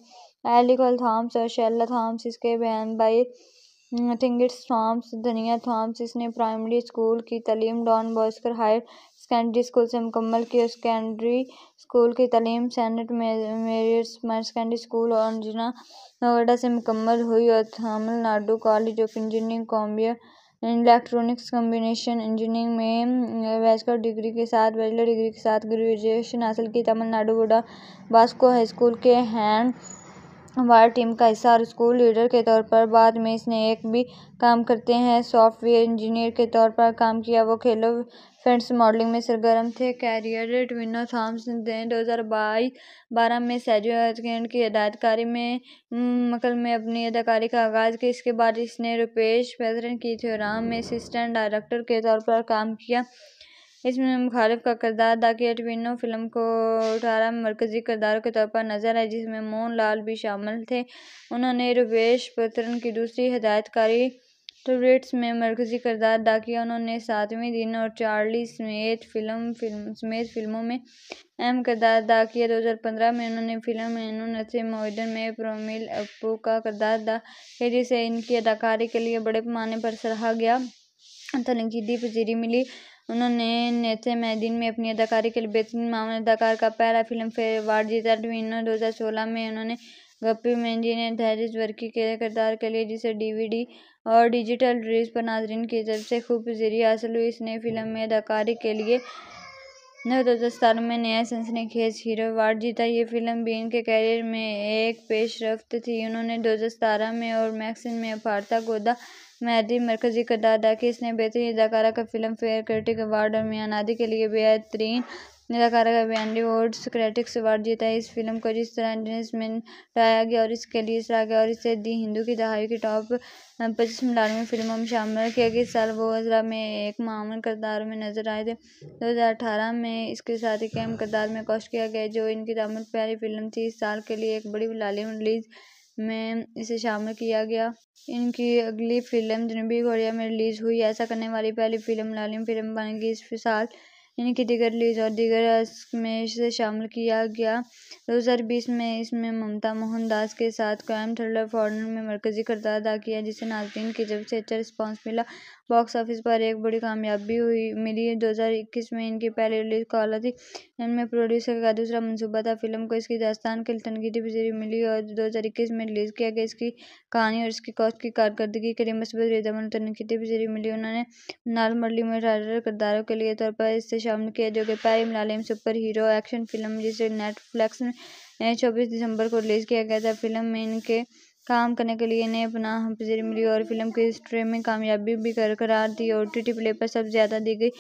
एलिकल थाम्स और शैला थाम्स इसके बहन भाई थिंगिस थॉम्स धनिया थॉम्स इसने प्राइमरी स्कूल की तलीम Don Bosco higher secondary school से मुकम्मल की और सेकेंडरी स्कूल की तलीम Saint Mary's higher secondary school और अंजना नोएडा से मुकम्मल हुई और Tamil Nadu college of engineering कॉम्बियर electronics combination engineering में बैचलर mm, डिग्री के साथ बैचलर डिग्री के साथ ग्रेजुएशन हासिल की तमिलनाडु बुडा बास्को हाई स्कूल के हैंड वार टीम का हिस्सा और स्कूल लीडर के तौर पर बाद में इसने एक भी काम करते हैं सॉफ्टवेयर इंजीनियर के तौर पर काम किया वो खेलो फ्रेंड्स मॉडलिंग में सरगर्म थे कैरियर ट्विनो थॉम्स ने दो हज़ार बाईस बारह में सैजो की हदायतकारी में मकल में अपनी अदाकारी का आगाज़ किया इसके बाद इसने रुपेश पैथरन की थ्योराम में असिस्टेंट डायरेक्टर के तौर पर काम किया इसमें मुख़ालिफ़ का किरदार द कैटविनो फ़िल्म को अठारह में मरकज़ी किरदारों के तौर पर नज़र आए जिसमें मोहन लाल भी शामिल थे उन्होंने रुपेश पत्रन की दूसरी हदायतकारी टूरिट्स में मरकज़ी किरदार अदा किया उन्होंने सातवें दिन और चार्ली स्मेत फिल्म फिल्म समेत फिल्मों में अहम किरदार अदा किया दो हज़ार पंद्रह में उन्होंने फिल्म एनु मोहिदन में प्रोमिल अप्पू का किरदार अदा किया जिसे इनकी अदाकारी के लिए बड़े पैमाने पर सराहा गया तनकीदी पजीरी मिली उन्होंने नेथेमैडिन में अपनी अदाकारी के लिए बेहतरीन मामले अदाकार का पहला फेयर अवार्ड जीता दो हज़ार सोलह में उन्होंने गप्पी मेंजी ने धैर्य वर्की के किरदार के लिए जिसे डीवीडी और डिजिटल रिलीज पर नाजरन की तरफ से खूब जरिए हासिल हुई इसने फिल्म में अदाकारी के लिए दो हज़ार सतारह में नया खेज हीरो अवार्ड जीता ये फिल्म बीन के कैरियर में एक पेशरफ्त थी उन्होंने दो हज़ार सतारह में और मैक्सिन में अपारता गोदा मेहदी मरकजी का दादा कि इसने बेहतरीन अदाकारा का फिल्म फेयर क्रिटिक अवार्ड और आदि के लिए बेहतरीन अदाकारा का बयानी अवार्ड क्रेटिक्स अवार्ड जीता है इस फिल्म को जिस तरह में लाया गया और इसके लिए सराहा गया और इसे दी हिंदू की दहाई की टॉप पच्चीस मिलानवे फिल्मों में शामिल किया गया इस साल वो अजरा में एक मामूल करदार में नजर आए थे दो हज़ार अठारह में इसके साथ एक अहम करदार में कोश किया गया जो इनकी दामन प्यारी फिल्म थी इस साल के लिए एक बड़ी लालिम रिलीज़ में इसे शामिल किया गया इनकी अगली फिल्म जनूबी कोरिया में रिलीज़ हुई ऐसा करने वाली पहली फिल्म लालिम फिल्म बनेगी इस साल इनकी दिगर रिलीज और दिगर में इसे शामिल किया गया दो हज़ार बीस में इसमें ममता मोहनदास के साथ क्राइम थ्रिलर फॉरनर में मरकजी करदार अदा किया जिसे नाजरीन की जब से अच्छा रिस्पांस मिला बॉक्स ऑफिस पर एक बड़ी कामयाबी हुई मिली दो हज़ार इक्कीस में इनकी पहली रिलीज़ काला थी इनमें प्रोड्यूसर का दूसरा मनसूबा था फिल्म को इसकी दास्तान के लिए तनकीदी पजीरी मिली और दो हज़ार इक्कीस में रिलीज़ किया गया इसकी कहानी और इसकी कॉस्ट की कारकर्दगी के लिए मस्बत रिदमन तनकीदी पजीरी मिली उन्होंने नाल मरली में किरदारों के लिए तौर पर इससे शामिल किया जो कि पहली Malayalam super hero action film जिसे नेटफ्लिक्स ने चौबीस दिसंबर को रिलीज़ किया गया था फिल्म में इनके काम करने के लिए इन्हें अपना हाजिरी मिली और फिल्म की हिस्ट्री में कामयाबी भी करार दी और टी टी प्ले पर सबसे ज़्यादा गई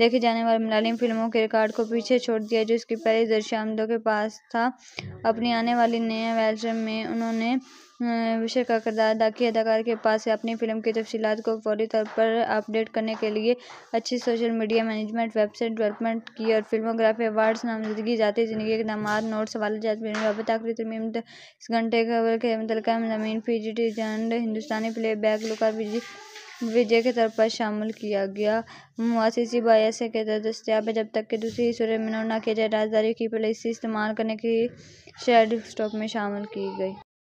देखे जाने वाले मलयालम फिल्मों के रिकॉर्ड को पीछे छोड़ दिया जो इसकी पहली आमदों के पास था अपनी आने वाली नए वेल्चर में उन्होंने विषय का किरदार अदा किया अदाकार के पास है अपनी फिल्म की तफसीत को फौरी तौर पर अपडेट करने के लिए अच्छी social media management website development की और फिल्मोग्राफी अवार्ड्स नामजदगी जाती ज़िंदगी इकदाम नोट सवाल रबता इस घंटे खबर के मुतल जमीन पी जी टी जंड हिंदुस्तानी प्ले बैक लुकार विजय के तौर पर शामिल किया गया मुआसी बायस के तहत दस्तियाब है जब तक कि दूसरी सूर्य में न किया जाए राजदारी की पॉलिसी इस्तेमाल करने की शेड स्टॉक में शामिल की गई